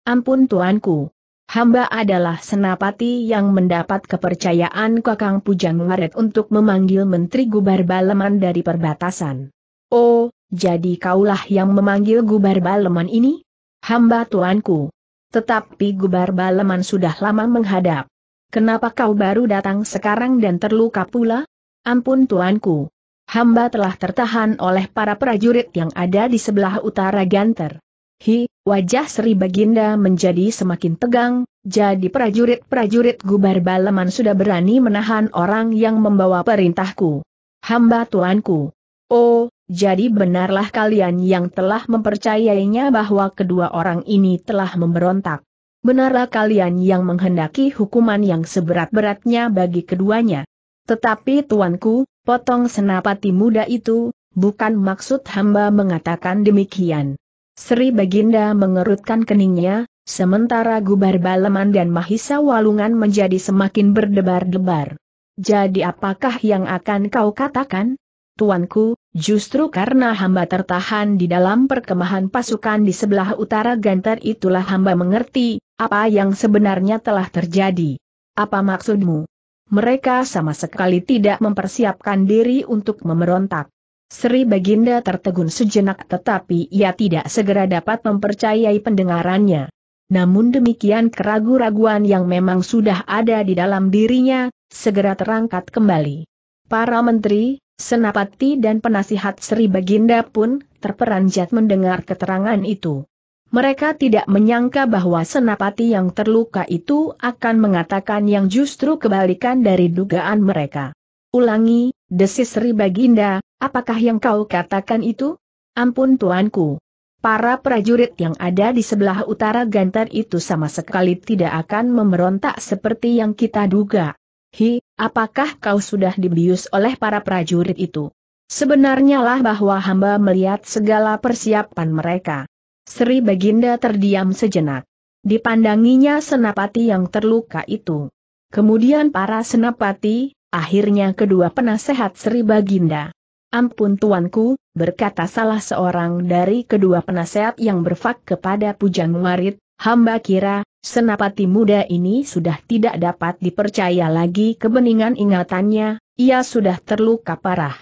Ampun tuanku, Hamba adalah senapati yang mendapat kepercayaan Kakang Pujang Waret untuk memanggil Menteri Gubar Baleman dari perbatasan. Oh, jadi kaulah yang memanggil Gubar Baleman ini? Hamba tuanku. Tetapi Gubar Baleman sudah lama menghadap. Kenapa kau baru datang sekarang dan terluka pula? Ampun tuanku. Hamba telah tertahan oleh para prajurit yang ada di sebelah utara Ganter. Hi, wajah Sri Baginda menjadi semakin tegang, jadi prajurit-prajurit gubar baleman sudah berani menahan orang yang membawa perintahku. Hamba tuanku. Oh, jadi benarlah kalian yang telah mempercayainya bahwa kedua orang ini telah memberontak. Benarlah kalian yang menghendaki hukuman yang seberat-beratnya bagi keduanya. Tetapi tuanku, potong senapati muda itu, bukan maksud hamba mengatakan demikian. Sri Baginda mengerutkan keningnya, sementara Gubar Baleman dan Mahisa Walungan menjadi semakin berdebar-debar. Jadi apakah yang akan kau katakan? Tuanku, justru karena hamba tertahan di dalam perkemahan pasukan di sebelah utara Gantar itulah hamba mengerti, apa yang sebenarnya telah terjadi. Apa maksudmu? Mereka sama sekali tidak mempersiapkan diri untuk memberontak. Sri Baginda tertegun sejenak tetapi ia tidak segera dapat mempercayai pendengarannya. Namun demikian keragu-raguan yang memang sudah ada di dalam dirinya, segera terangkat kembali. Para menteri, senapati dan penasihat Sri Baginda pun terperanjat mendengar keterangan itu. Mereka tidak menyangka bahwa senapati yang terluka itu akan mengatakan yang justru kebalikan dari dugaan mereka. Ulangi, desis Sri Baginda, Apakah yang kau katakan itu? Ampun tuanku. Para prajurit yang ada di sebelah utara Gantar itu sama sekali tidak akan memberontak seperti yang kita duga. Hi, apakah kau sudah dibius oleh para prajurit itu? Sebenarnya lah bahwa hamba melihat segala persiapan mereka. Sri Baginda terdiam sejenak. Dipandanginya senapati yang terluka itu. Kemudian para senapati, akhirnya kedua penasehat Sri Baginda. Ampun tuanku, berkata salah seorang dari kedua penasehat yang berfak kepada Pujang Warit, hamba kira, senapati muda ini sudah tidak dapat dipercaya lagi kebeningan ingatannya, ia sudah terluka parah.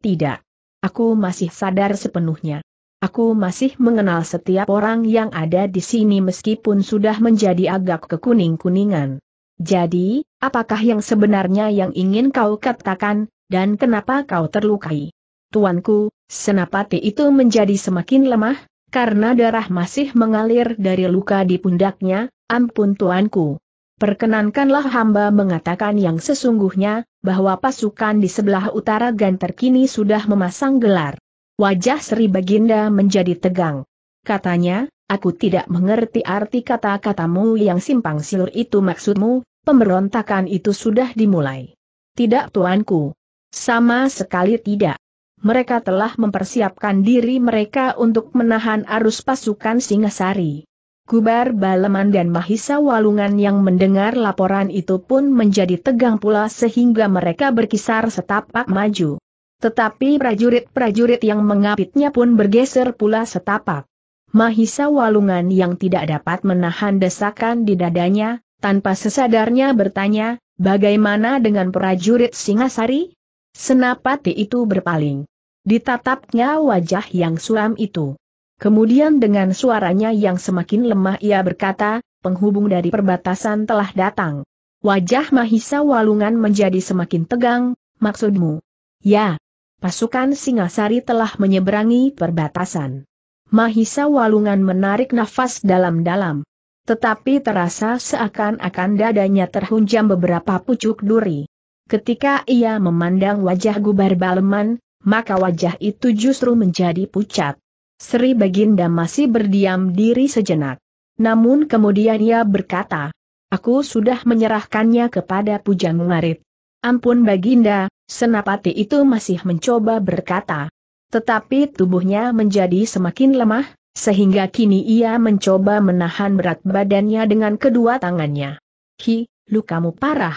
Tidak. Aku masih sadar sepenuhnya. Aku masih mengenal setiap orang yang ada di sini meskipun sudah menjadi agak kekuning-kuningan. Jadi, apakah yang sebenarnya yang ingin kau katakan, dan kenapa kau terlukai? Tuanku, senapati itu menjadi semakin lemah, karena darah masih mengalir dari luka di pundaknya, ampun tuanku. Perkenankanlah hamba mengatakan yang sesungguhnya, bahwa pasukan di sebelah utara Ganter kini sudah memasang gelar. Wajah Sri Baginda menjadi tegang. Katanya, aku tidak mengerti arti kata-katamu yang simpang siur itu maksudmu, pemberontakan itu sudah dimulai. Tidak tuanku. Sama sekali tidak mereka telah mempersiapkan diri mereka untuk menahan arus pasukan Singasari. Kubar, Baleman dan Mahisa Walungan yang mendengar laporan itu pun menjadi tegang pula sehingga mereka berkisar setapak maju. Tetapi prajurit-prajurit yang mengapitnya pun bergeser pula setapak. Mahisa Walungan yang tidak dapat menahan desakan di dadanya, tanpa sesadarnya bertanya, bagaimana dengan prajurit Singasari? Senapati itu berpaling. Ditatapnya wajah yang suram itu. Kemudian dengan suaranya yang semakin lemah ia berkata, penghubung dari perbatasan telah datang. Wajah Mahisa Walungan menjadi semakin tegang, maksudmu? Ya, pasukan Singasari telah menyeberangi perbatasan. Mahisa Walungan menarik nafas dalam-dalam. Tetapi terasa seakan-akan dadanya terhunjam beberapa pucuk duri. Ketika ia memandang wajah Gubar Baleman, maka wajah itu justru menjadi pucat. Sri Baginda masih berdiam diri sejenak. Namun kemudian ia berkata, Aku sudah menyerahkannya kepada Pujang Ngarit. Ampun Baginda, senapati itu masih mencoba berkata. Tetapi tubuhnya menjadi semakin lemah, sehingga kini ia mencoba menahan berat badannya dengan kedua tangannya. Hi, lukamu parah.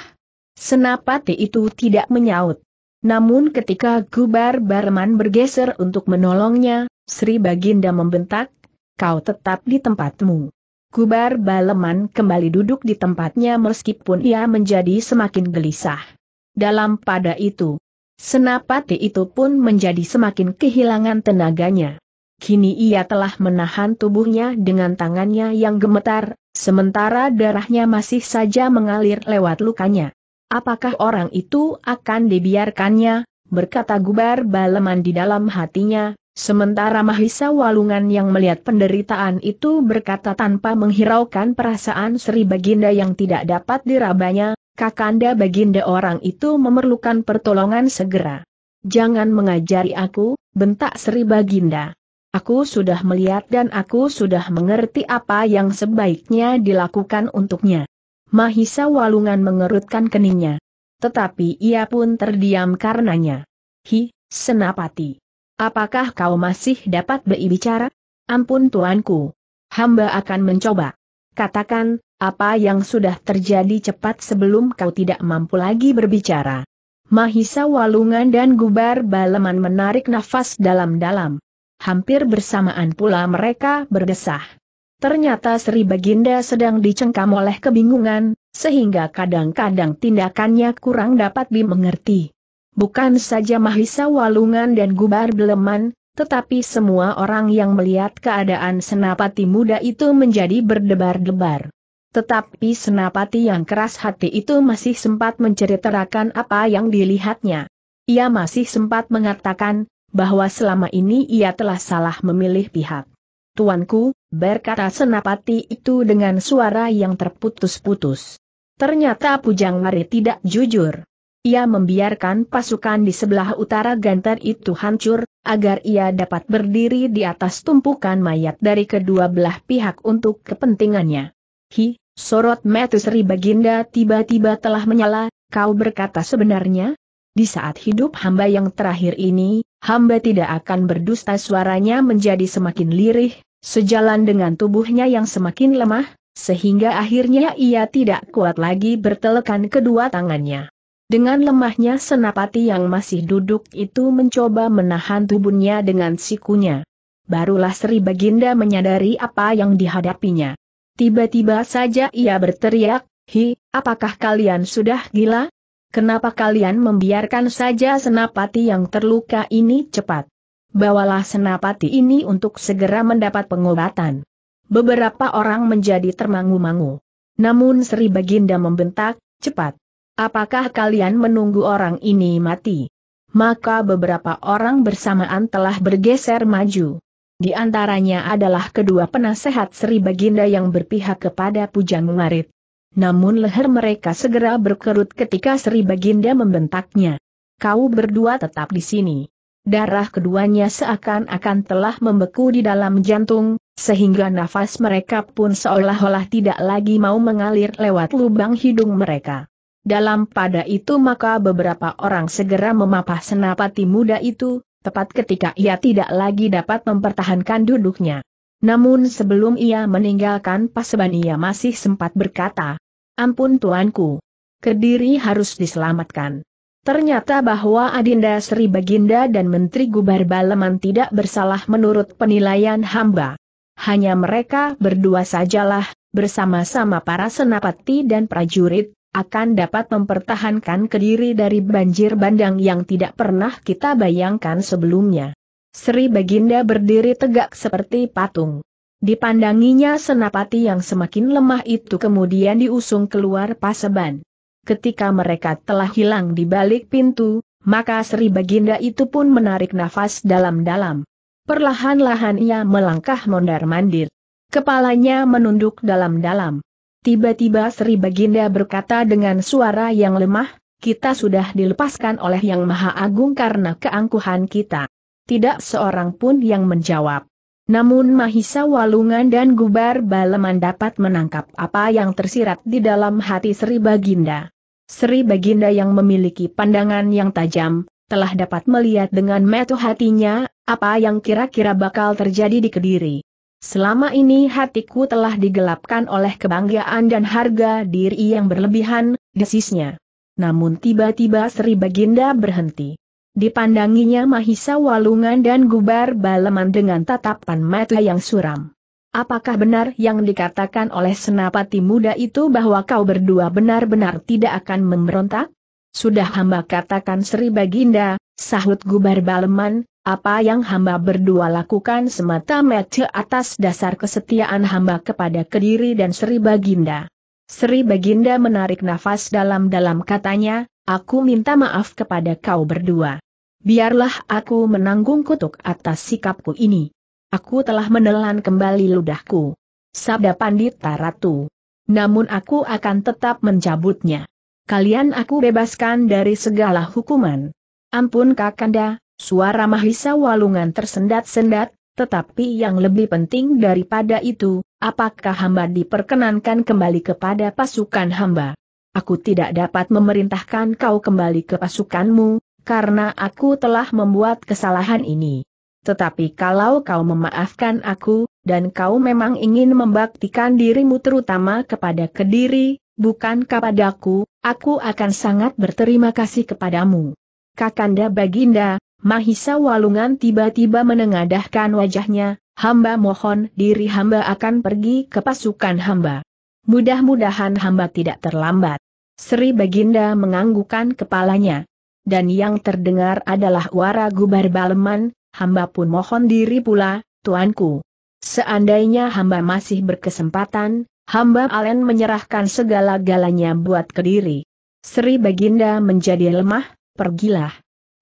Senapati itu tidak menyaut. Namun ketika Gubar Barman bergeser untuk menolongnya, Sri Baginda membentak, kau tetap di tempatmu. Gubar Baleman kembali duduk di tempatnya meskipun ia menjadi semakin gelisah. Dalam pada itu, senapati itu pun menjadi semakin kehilangan tenaganya. Kini ia telah menahan tubuhnya dengan tangannya yang gemetar, sementara darahnya masih saja mengalir lewat lukanya. Apakah orang itu akan dibiarkannya? Berkata gubar baleman di dalam hatinya, sementara Mahisa Walungan yang melihat penderitaan itu berkata tanpa menghiraukan perasaan Sri Baginda yang tidak dapat dirabanya, Kakanda Baginda orang itu memerlukan pertolongan segera. Jangan mengajari aku, bentak Sri Baginda. Aku sudah melihat dan aku sudah mengerti apa yang sebaiknya dilakukan untuknya. Mahisa Walungan mengerutkan keningnya. Tetapi ia pun terdiam karenanya. Hi, Senapati. Apakah kau masih dapat berbicara? Ampun tuanku. Hamba akan mencoba. Katakan, apa yang sudah terjadi cepat sebelum kau tidak mampu lagi berbicara. Mahisa Walungan dan Gubar Baleman menarik nafas dalam-dalam. Hampir bersamaan pula mereka berdesah. Ternyata Sri Baginda sedang dicengkam oleh kebingungan, sehingga kadang-kadang tindakannya kurang dapat dimengerti. Bukan saja Mahisa Walungan dan Gubar Beleman, tetapi semua orang yang melihat keadaan senapati muda itu menjadi berdebar-debar. Tetapi senapati yang keras hati itu masih sempat menceritakan apa yang dilihatnya. Ia masih sempat mengatakan, bahwa selama ini ia telah salah memilih pihak. Tuanku, berkata senapati itu dengan suara yang terputus-putus. Ternyata Pujang Mari tidak jujur. Ia membiarkan pasukan di sebelah utara Ganter itu hancur, agar ia dapat berdiri di atas tumpukan mayat dari kedua belah pihak untuk kepentingannya. Hi, sorot Metusri Baginda tiba-tiba telah menyala, kau berkata sebenarnya? Di saat hidup hamba yang terakhir ini, hamba tidak akan berdusta suaranya menjadi semakin lirih, Sejalan dengan tubuhnya yang semakin lemah, sehingga akhirnya ia tidak kuat lagi bertelekan kedua tangannya. Dengan lemahnya senapati yang masih duduk itu mencoba menahan tubuhnya dengan sikunya. Barulah Sri Baginda menyadari apa yang dihadapinya. Tiba-tiba saja ia berteriak, Hi, apakah kalian sudah gila? Kenapa kalian membiarkan saja senapati yang terluka ini cepat bawalah senapati ini untuk segera mendapat pengobatan. Beberapa orang menjadi termangu-mangu. Namun Sri Baginda membentak, cepat. Apakah kalian menunggu orang ini mati? Maka beberapa orang bersamaan telah bergeser maju. Di antaranya adalah kedua penasehat Sri Baginda yang berpihak kepada Pujang Marit. Namun leher mereka segera berkerut ketika Sri Baginda membentaknya. Kau berdua tetap di sini darah keduanya seakan-akan telah membeku di dalam jantung, sehingga nafas mereka pun seolah-olah tidak lagi mau mengalir lewat lubang hidung mereka. Dalam pada itu maka beberapa orang segera memapah senapati muda itu, tepat ketika ia tidak lagi dapat mempertahankan duduknya. Namun sebelum ia meninggalkan paseban ia masih sempat berkata, Ampun tuanku, Kediri harus diselamatkan. Ternyata bahwa Adinda Sri Baginda dan Menteri Gubar Baleman tidak bersalah menurut penilaian hamba. Hanya mereka berdua sajalah, bersama-sama para senapati dan prajurit, akan dapat mempertahankan kediri dari banjir bandang yang tidak pernah kita bayangkan sebelumnya. Sri Baginda berdiri tegak seperti patung. Dipandanginya senapati yang semakin lemah itu kemudian diusung keluar paseban ketika mereka telah hilang di balik pintu, maka Sri Baginda itu pun menarik nafas dalam-dalam. Perlahan-lahan ia melangkah mondar-mandir. Kepalanya menunduk dalam-dalam. Tiba-tiba Sri Baginda berkata dengan suara yang lemah, kita sudah dilepaskan oleh Yang Maha Agung karena keangkuhan kita. Tidak seorang pun yang menjawab. Namun Mahisa Walungan dan Gubar Baleman dapat menangkap apa yang tersirat di dalam hati Sri Baginda. Sri Baginda yang memiliki pandangan yang tajam, telah dapat melihat dengan metu hatinya, apa yang kira-kira bakal terjadi di Kediri. Selama ini hatiku telah digelapkan oleh kebanggaan dan harga diri yang berlebihan, desisnya. Namun tiba-tiba Sri Baginda berhenti. Dipandanginya Mahisa Walungan dan Gubar Baleman dengan tatapan mata yang suram. Apakah benar yang dikatakan oleh senapati muda itu bahwa kau berdua benar-benar tidak akan memberontak? Sudah hamba katakan Sri Baginda, sahut Gubar Baleman, apa yang hamba berdua lakukan semata-mata atas dasar kesetiaan hamba kepada Kediri dan Sri Baginda. Sri Baginda menarik nafas dalam-dalam katanya, aku minta maaf kepada kau berdua. Biarlah aku menanggung kutuk atas sikapku ini. Aku telah menelan kembali ludahku. Sabda Pandita Ratu. Namun aku akan tetap mencabutnya. Kalian aku bebaskan dari segala hukuman. Ampun Kakanda, suara Mahisa Walungan tersendat-sendat, tetapi yang lebih penting daripada itu, apakah hamba diperkenankan kembali kepada pasukan hamba? aku tidak dapat memerintahkan kau kembali ke pasukanmu, karena aku telah membuat kesalahan ini. Tetapi kalau kau memaafkan aku, dan kau memang ingin membaktikan dirimu terutama kepada kediri, bukan kepadaku, aku akan sangat berterima kasih kepadamu. Kakanda Baginda, Mahisa Walungan tiba-tiba menengadahkan wajahnya, hamba mohon diri hamba akan pergi ke pasukan hamba. Mudah-mudahan hamba tidak terlambat. Sri Baginda menganggukan kepalanya. Dan yang terdengar adalah wara gubar baleman, hamba pun mohon diri pula, tuanku. Seandainya hamba masih berkesempatan, hamba alen menyerahkan segala-galanya buat kediri. Sri Baginda menjadi lemah, pergilah.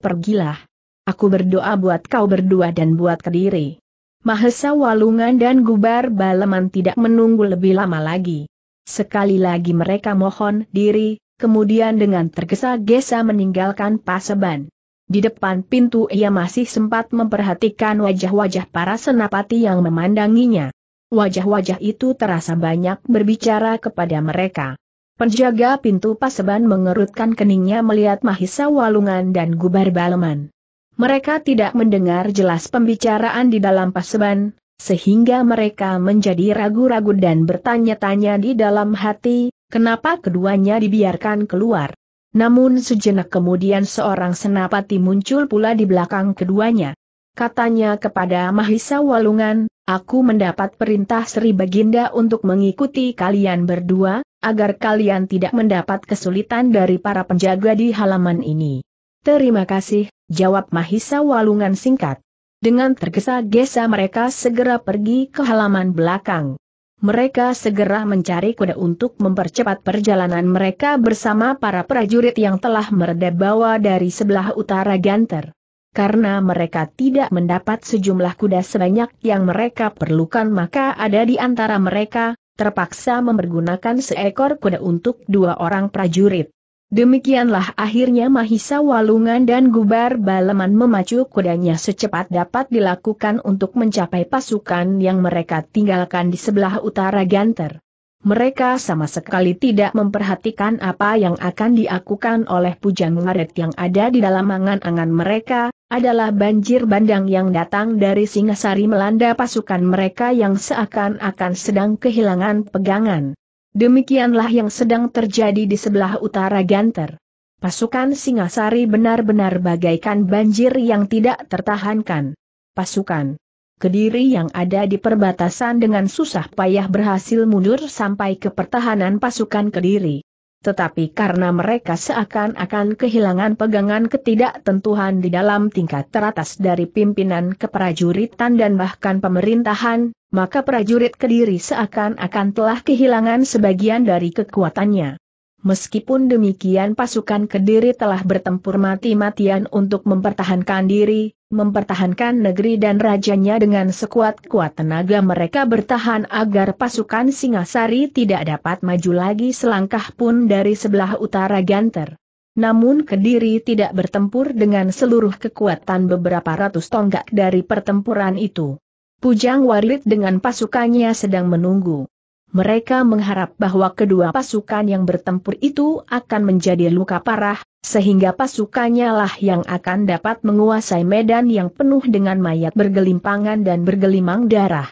Pergilah. Aku berdoa buat kau berdua dan buat kediri. Mahesa Walungan dan Gubar Baleman tidak menunggu lebih lama lagi. Sekali lagi mereka mohon diri, kemudian dengan tergesa-gesa meninggalkan Paseban. Di depan pintu ia masih sempat memperhatikan wajah-wajah para senapati yang memandanginya. Wajah-wajah itu terasa banyak berbicara kepada mereka. Penjaga pintu Paseban mengerutkan keningnya melihat Mahisa Walungan dan Gubar Baleman. Mereka tidak mendengar jelas pembicaraan di dalam paseban, sehingga mereka menjadi ragu-ragu dan bertanya-tanya di dalam hati, kenapa keduanya dibiarkan keluar. Namun sejenak kemudian seorang senapati muncul pula di belakang keduanya. Katanya kepada Mahisa Walungan, aku mendapat perintah Sri Baginda untuk mengikuti kalian berdua, agar kalian tidak mendapat kesulitan dari para penjaga di halaman ini. Terima kasih, jawab Mahisa Walungan singkat. Dengan tergesa-gesa mereka segera pergi ke halaman belakang. Mereka segera mencari kuda untuk mempercepat perjalanan mereka bersama para prajurit yang telah mereda bawa dari sebelah utara Ganter. Karena mereka tidak mendapat sejumlah kuda sebanyak yang mereka perlukan maka ada di antara mereka, terpaksa mempergunakan seekor kuda untuk dua orang prajurit. Demikianlah akhirnya Mahisa Walungan dan Gubar Baleman memacu kudanya secepat dapat dilakukan untuk mencapai pasukan yang mereka tinggalkan di sebelah utara Ganter. Mereka sama sekali tidak memperhatikan apa yang akan diakukan oleh Pujang Ngaret yang ada di dalam angan-angan mereka, adalah banjir bandang yang datang dari Singasari melanda pasukan mereka yang seakan-akan sedang kehilangan pegangan. Demikianlah yang sedang terjadi di sebelah utara Ganter. Pasukan Singasari benar-benar bagaikan banjir yang tidak tertahankan. Pasukan Kediri yang ada di perbatasan dengan susah payah berhasil mundur sampai ke pertahanan pasukan Kediri. Tetapi karena mereka seakan-akan kehilangan pegangan ketidaktentuan di dalam tingkat teratas dari pimpinan keprajuritan dan bahkan pemerintahan, maka prajurit Kediri seakan-akan telah kehilangan sebagian dari kekuatannya. Meskipun demikian pasukan Kediri telah bertempur mati-matian untuk mempertahankan diri, mempertahankan negeri dan rajanya dengan sekuat-kuat tenaga mereka bertahan agar pasukan Singasari tidak dapat maju lagi selangkah pun dari sebelah utara Ganter. Namun Kediri tidak bertempur dengan seluruh kekuatan beberapa ratus tonggak dari pertempuran itu. Pujang Warit dengan pasukannya sedang menunggu. Mereka mengharap bahwa kedua pasukan yang bertempur itu akan menjadi luka parah, sehingga pasukannya lah yang akan dapat menguasai medan yang penuh dengan mayat bergelimpangan dan bergelimang darah.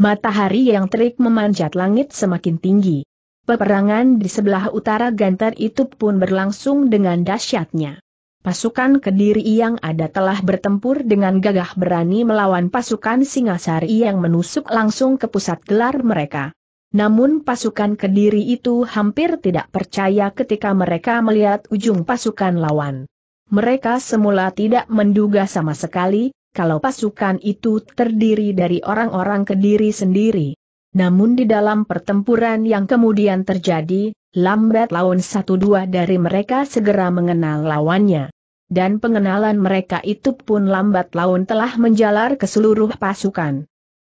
Matahari yang terik memanjat langit semakin tinggi. Peperangan di sebelah utara Gantar itu pun berlangsung dengan dahsyatnya pasukan Kediri yang ada telah bertempur dengan gagah berani melawan pasukan Singasari yang menusuk langsung ke pusat gelar mereka. Namun pasukan Kediri itu hampir tidak percaya ketika mereka melihat ujung pasukan lawan. Mereka semula tidak menduga sama sekali, kalau pasukan itu terdiri dari orang-orang Kediri sendiri. Namun di dalam pertempuran yang kemudian terjadi, lambat laun satu dua dari mereka segera mengenal lawannya dan pengenalan mereka itu pun lambat laun telah menjalar ke seluruh pasukan.